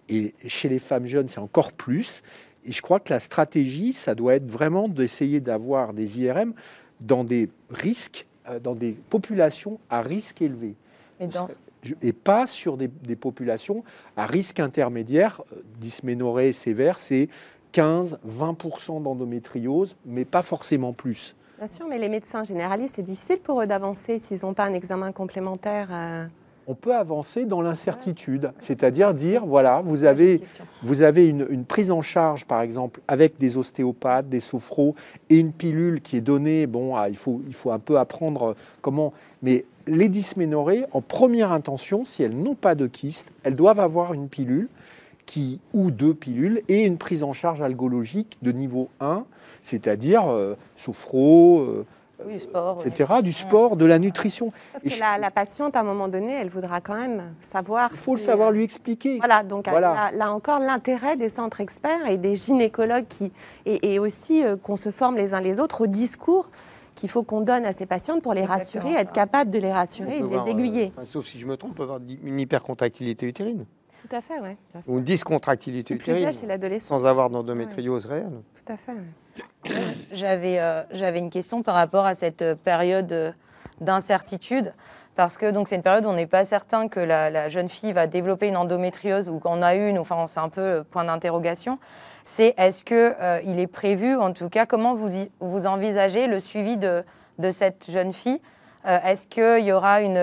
Et chez les femmes jeunes, c'est encore plus. Et je crois que la stratégie, ça doit être vraiment d'essayer d'avoir des IRM dans des risques, euh, dans des populations à risque élevé. Mais dans, et pas sur des, populations à risque intermédiaire. Euh, dysménorrhée sévère, c'est 15-20% d'endométriose, mais pas forcément plus. Bien sûr, mais les médecins généralistes, c'est difficile pour eux d'avancer s'ils n'ont pas un examen complémentaire. Euh. On peut avancer dans l'incertitude, c'est-à-dire dire, voilà, vous avez, vous avez une, prise en charge, par exemple, avec des ostéopathes, des sophro et une pilule qui est donnée, bon, ah, il, faut, il faut un peu apprendre euh, comment, mais les dysménorrhées, en première intention, si elles n'ont pas de kyste, elles doivent avoir une pilule qui, ou deux pilules et une prise en charge algologique de niveau 1, c'est-à-dire euh, sophro, euh, euh, du sport, de la nutrition. la, patiente, à un moment donné, elle voudra quand même savoir. Il faut le savoir euh, lui expliquer. Voilà, donc Là, encore, l'intérêt des centres experts et des gynécologues qui, et, aussi qu'on se forme les uns les autres au discours qu'il faut qu'on donne à ces patientes pour les rassurer, être capable de les rassurer et de les euh, aiguiller. sauf si je me trompe, on peut avoir une hypercontractilité utérine. Tout à fait, oui. Ou une discontractilité utérine. Sans avoir d'endométriose réelle. Tout à fait. Euh, j'avais une question par rapport à cette euh, période d'incertitude. Parce que donc c'est une période où on n'est pas certain que la, la, jeune fille va développer une endométriose ou qu'on a une, enfin c'est un peu point d'interrogation c'est est-ce qu'il euh, est prévu, en tout cas, comment vous, envisagez le suivi de, cette jeune fille euh, Est-ce qu'il y aura une,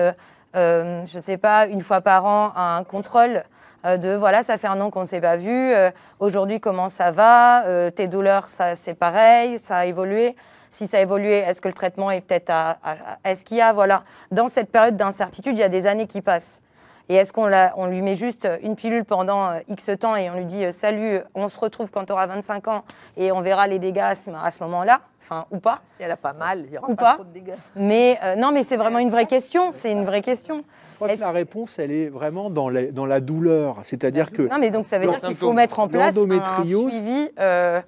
euh, je ne sais pas, une fois par an, un contrôle de voilà, ça fait un an qu'on ne s'est pas vu, aujourd'hui comment ça va, tes douleurs, ça c'est pareil, ça a évolué. Si ça a évolué, est-ce que le traitement est peut-être à Est-ce qu'il y a, voilà, dans cette période d'incertitude, il y a des années qui passent. Et est-ce qu'on on lui met juste euh, une pilule pendant euh, X temps et on lui dit euh, salut, on se retrouve quand tu auras 25 ans et on verra les dégâts à ce, moment-là Enfin, ou pas. Si elle a pas mal, il n'y aura pas, trop de dégâts. Mais non, mais c'est vraiment une vraie question. C'est une vraie question. Je crois que la réponse, elle est vraiment dans la, dans la douleur. C'est-à-dire que. Non, mais donc ça veut dire qu'il faut mettre en place un suivi.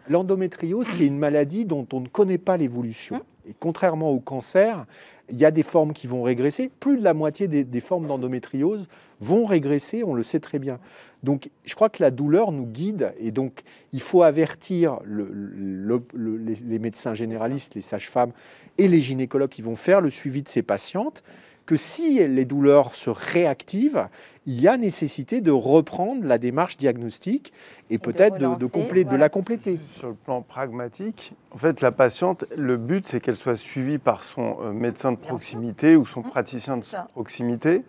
L'endométriose, c'est une maladie dont on ne connaît pas l'évolution. Hum. Et contrairement au cancer, il y a des formes qui vont régresser. Plus de la moitié des, formes d'endométriose vont régresser, on le sait très bien. Donc je crois que la douleur nous guide et donc il faut avertir les, médecins généralistes, les sages-femmes et les gynécologues qui vont faire le suivi de ces patientes que si les douleurs se réactivent, il y a nécessité de reprendre la démarche diagnostique et, peut-être de, de, la compléter. Sur le plan pragmatique, en fait, la patiente, le but, c'est qu'elle soit suivie par son euh, médecin de proximité ou son mmh, praticien de proximité.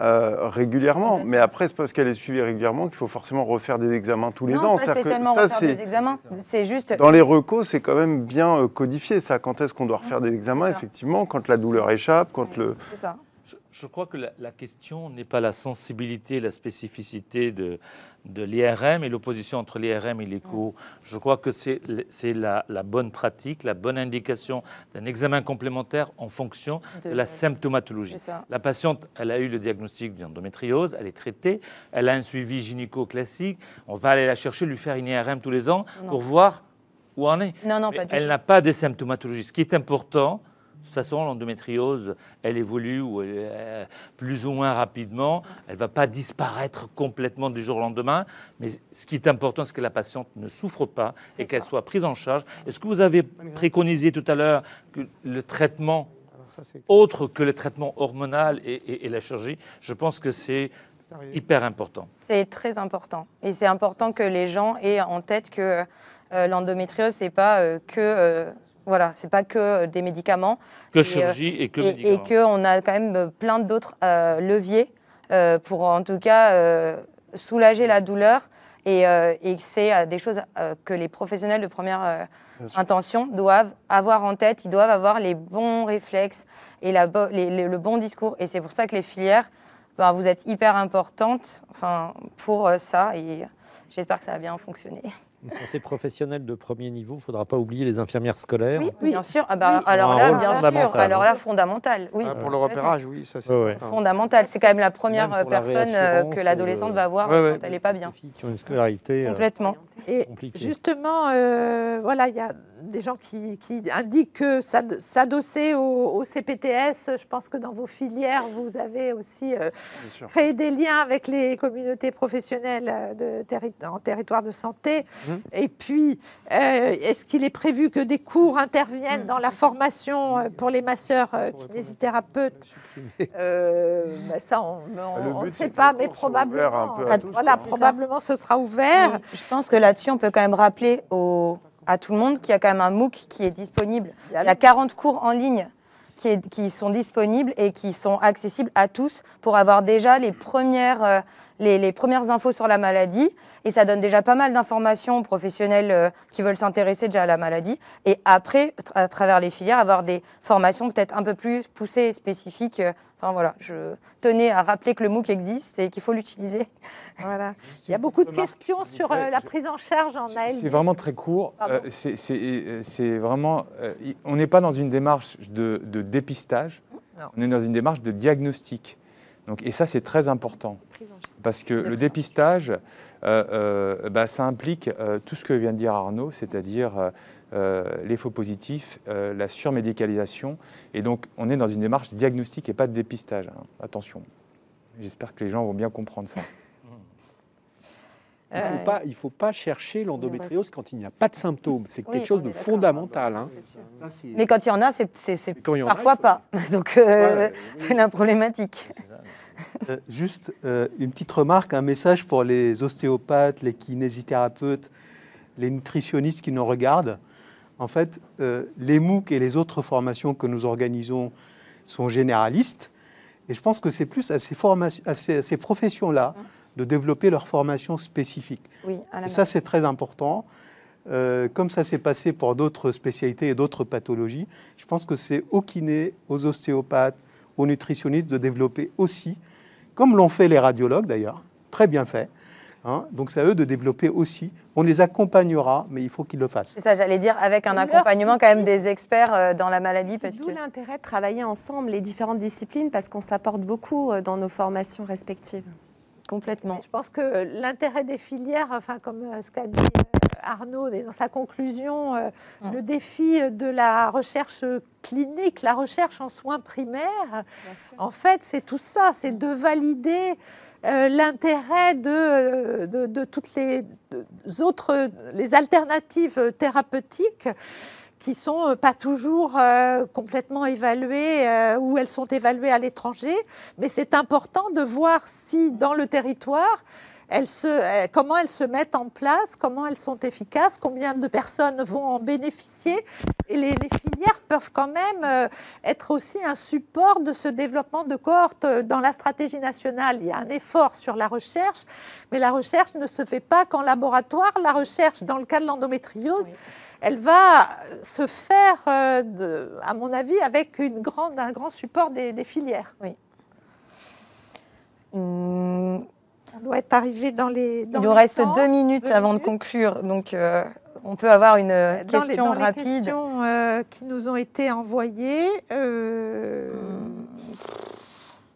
Euh, régulièrement. Mais après, c'est parce qu'elle est suivie régulièrement qu'il faut forcément refaire des examens tous les ans. Pas spécialement refaire examens. C'est juste. Dans les recos, c'est quand même bien euh, codifié ça. Quand est-ce qu'on doit refaire des examens Effectivement, quand la douleur échappe, quand le je crois que la, question n'est pas la sensibilité, la spécificité de, de l'IRM et l'opposition entre l'IRM et l'écho. Je crois que c'est la, la, bonne pratique, la bonne indication d'un examen complémentaire en fonction de, la symptomatologie. La patiente, elle a eu le diagnostic d'endométriose, elle est traitée, elle a un suivi gynéco classique, on va aller la chercher, lui faire une IRM tous les ans pour voir où en est. Non, non, pas elle n'a pas de symptomatologie. Ce qui est important, toute façon, l'endométriose, elle évolue euh, plus ou moins rapidement. Elle ne va pas disparaître complètement du jour au lendemain. Mais ce qui est important, c'est que la patiente ne souffre pas et qu'elle soit prise en charge. Est-ce que vous avez préconisé tout à l'heure que le traitement autre que le traitement hormonal et, la chirurgie, je pense que c'est hyper important. C'est très important. Et c'est important que les gens aient en tête que euh, l'endométriose, ce n'est pas euh, que voilà, n'est pas que euh, des médicaments. Que chirurgie et que euh, médicaments. Et qu'on a quand même euh, plein d'autres leviers pour en tout cas soulager la douleur. Et, c'est des choses que les professionnels de première intention doivent avoir en tête. Ils doivent avoir les bons réflexes et le bon discours. Et c'est pour ça que les filières, ben, vous êtes hyper importantes enfin, pour ça. Et j'espère que ça va bien fonctionné. Pour ces professionnels de premier niveau, il ne faudra pas oublier les infirmières scolaires. Oui, bien sûr. Ah bah, alors là, bien sûr. Alors là, fondamental. Ah, pour le repérage, oui, ça c'est fondamental. C'est quand même la première euh, personne euh, que l'adolescente va voir quand elle n'est pas bien. Qui ont une scolarité euh, complètement. et justement, voilà, il y a des gens qui, indiquent que s'adosser au, CPTS, je pense que dans vos filières, vous avez aussi euh, créé des liens avec les communautés professionnelles euh, en territoire de santé. Mhm. Et puis, euh, est-ce qu'il est prévu que des cours interviennent mhm. dans la formation pour les masseurs kinésithérapeutes bah, Ça, on ah, ne sait pas, mais probablement, voilà, probablement ce sera ouvert. je pense que là-dessus, on peut quand même rappeler aux à tout le monde, qu'il y a quand même un MOOC qui est disponible. Il y a 40 cours en ligne qui, qui sont disponibles et qui sont accessibles à tous pour avoir déjà les premières euh, les, premières infos sur la maladie et ça donne déjà pas mal d'informations aux professionnels euh, qui veulent s'intéresser déjà à la maladie. Et après, à travers les filières, avoir des formations peut-être un peu plus poussées et spécifiques. Euh, enfin voilà, je tenais à rappeler que le MOOC existe et qu'il faut l'utiliser. Il y a beaucoup de questions sur euh, la prise en charge en ALD. C'est vraiment très court. c'est vraiment, on n'est pas dans une démarche de, dépistage. On est dans une démarche de diagnostic et ça, c'est très important. Parce que le dépistage, euh, euh, bah, ça implique euh, tout ce que vient de dire Arnaud, c'est-à-dire les faux positifs, la surmédicalisation. Et donc, on est dans une démarche diagnostique et pas de dépistage. Hein. Attention. J'espère que les gens vont bien comprendre ça. Il ne euh, faut, pas chercher l'endométriose quand il n'y a pas de symptômes. C'est quelque chose de fondamental. Hein. mais quand il y en a, c'est parfois pas. Donc euh, c'est la problématique. Euh, juste une petite remarque, un message pour les ostéopathes, les kinésithérapeutes, les nutritionnistes qui nous regardent. En fait, les MOOC et les autres formations que nous organisons sont généralistes. Et je pense que c'est plus à ces, ces, professions-là. Hein de développer leur formation spécifique. Oui, et ça, c'est très important. Euh, comme ça s'est passé pour d'autres spécialités et d'autres pathologies, je pense que c'est aux kinés, aux ostéopathes, aux nutritionnistes de développer aussi, comme l'ont fait les radiologues d'ailleurs, très bien fait, hein. donc c'est à eux de développer aussi. On les accompagnera, mais il faut qu'ils le fassent. C'est ça, j'allais dire, avec un accompagnement quand même des experts euh, dans la maladie. Parce d'où que... l'intérêt de travailler ensemble les différentes disciplines, parce qu'on s'apporte beaucoup euh, dans nos formations respectives. Complètement. Je pense que l'intérêt des filières, enfin, comme euh, ce qu'a dit euh, Arnaud dans sa conclusion, euh, mm. le défi de la recherche clinique, la recherche en soins primaires, en fait, c'est tout ça, c'est mm. de valider l'intérêt de, de, toutes les autres les alternatives thérapeutiques qui sont euh, pas toujours euh, complètement évaluées euh, ou elles sont évaluées à l'étranger. Mais c'est important de voir si dans le territoire, elles se, comment elles se mettent en place, comment elles sont efficaces, combien de personnes vont en bénéficier. Et les, filières peuvent quand même être aussi un support de ce développement de cohorte dans la stratégie nationale. Il y a un effort sur la recherche, mais la recherche ne se fait pas qu'en laboratoire. La recherche, dans le cas de l'endométriose, elle va euh, se faire, euh, à mon avis, avec un grand support des, filières. Oui. Hum, doit être arrivé dans les. Il nous reste deux minutes avant de conclure, donc euh, on peut avoir une question dans rapide. Les questions qui nous ont été envoyées. Hum.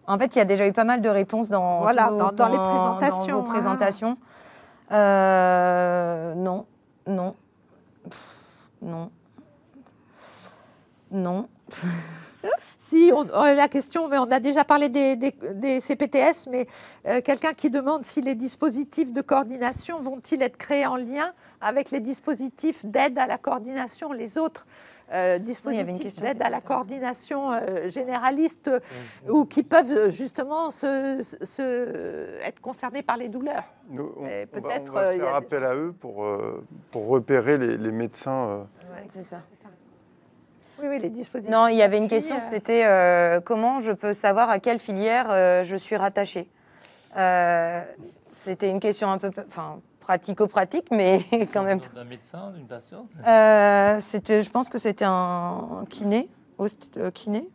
En fait, il y a déjà eu pas mal de réponses dans, les présentations. non, non. Non. Non. si, on, oh, la question, on a déjà parlé des, CPTS, mais euh, quelqu'un qui demande si les dispositifs de coordination vont-ils être créés en lien avec les dispositifs d'aide à la coordination, les autres euh, dispositifs d'aide à la coordination euh, généraliste mm, mm. ou qui peuvent euh, justement se, être concernés par les douleurs. Nous, on, on, va, euh, faire appel à eux pour, pour repérer les, médecins. Ouais, c'est ça. Oui, oui, les dispositifs. Non, il y avait une question, c'était comment je peux savoir à quelle filière je suis rattachée. c'était une question un peu, enfin, pratico-pratique, mais quand même. un médecin, une patiente euh, C'était, Je pense que c'était un kiné, euh, kiné.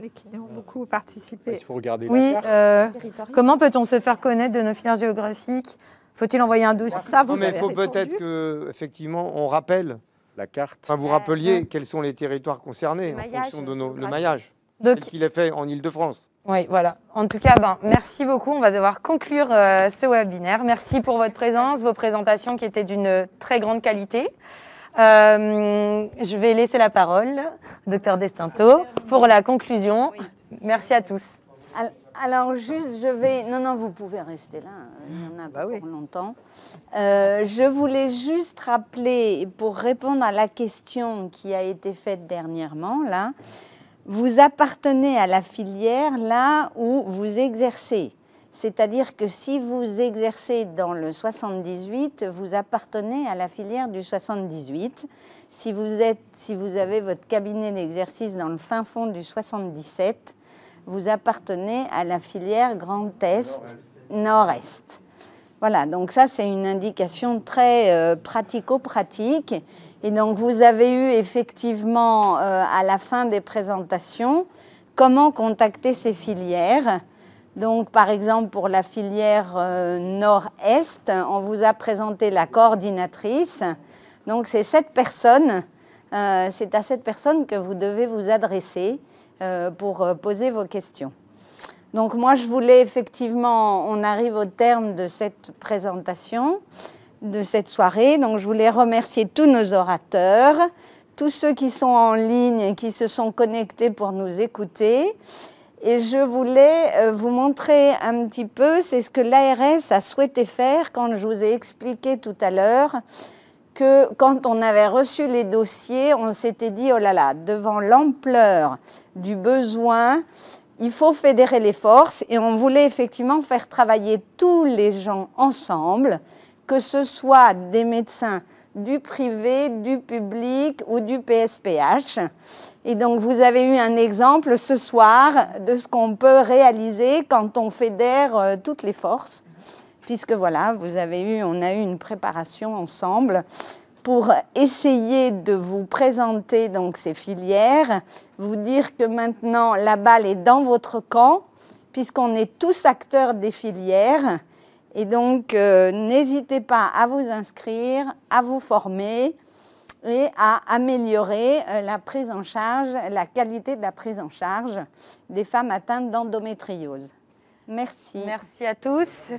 les kinés ont beaucoup participé. Il faut regarder oui, euh, la comment peut-on se faire connaître de nos filières géographiques Faut-il envoyer un dossier Ça, vous mais il faut peut-être que, on rappelle la carte. Enfin, vous rappeliez quels sont les territoires concernés en fonction de nos, le maillage. Donc, qu'il est fait en Ile-de-France. Oui, voilà. En tout cas, ben, merci beaucoup. On va devoir conclure euh, ce webinaire. Merci pour votre présence, vos présentations qui étaient d'une très grande qualité. Euh, je vais laisser la parole au docteur Destinto pour la conclusion. Merci à tous. Alors juste, je vais... Non, non, vous pouvez rester là, il y en a bah pas pour longtemps. Euh, je voulais juste rappeler, pour répondre à la question qui a été faite dernièrement, là, vous appartenez à la filière là où vous exercez. C'est-à-dire que si vous exercez dans le 78, vous appartenez à la filière du 78. Si vous, êtes, si vous avez votre cabinet d'exercice dans le fin fond du 77, vous appartenez à la filière Grand Est, Nord-Est. voilà, donc ça c'est une indication très euh, pratico-pratique. Et donc vous avez eu effectivement euh, à la fin des présentations comment contacter ces filières. Donc, par exemple, pour la filière euh, Nord-Est, on vous a présenté la coordinatrice. Donc, c'est cette personne, euh, c'est à cette personne que vous devez vous adresser pour poser vos questions. Donc, moi, je voulais effectivement, on arrive au terme de cette présentation de cette soirée. Donc je voulais remercier tous nos orateurs, tous ceux qui sont en ligne et qui se sont connectés pour nous écouter. Et je voulais euh, vous montrer un petit peu, c'est ce que l'ARS a souhaité faire quand je vous ai expliqué tout à l'heure que quand on avait reçu les dossiers, on s'était dit, oh là là, devant l'ampleur du besoin, il faut fédérer les forces et on voulait effectivement faire travailler tous les gens ensemble que ce soit des médecins du privé, du public ou du PSPH. Et donc vous avez eu un exemple ce soir de ce qu'on peut réaliser quand on fédère euh, toutes les forces, puisque voilà, vous avez eu, on a eu une préparation ensemble pour essayer de vous présenter donc ces filières, vous dire que maintenant la balle est dans votre camp, puisqu'on est tous acteurs des filières et donc, euh, n'hésitez pas à vous inscrire, à vous former et à améliorer euh, la prise en charge, la qualité de la prise en charge des femmes atteintes d'endométriose. Merci. Merci à tous.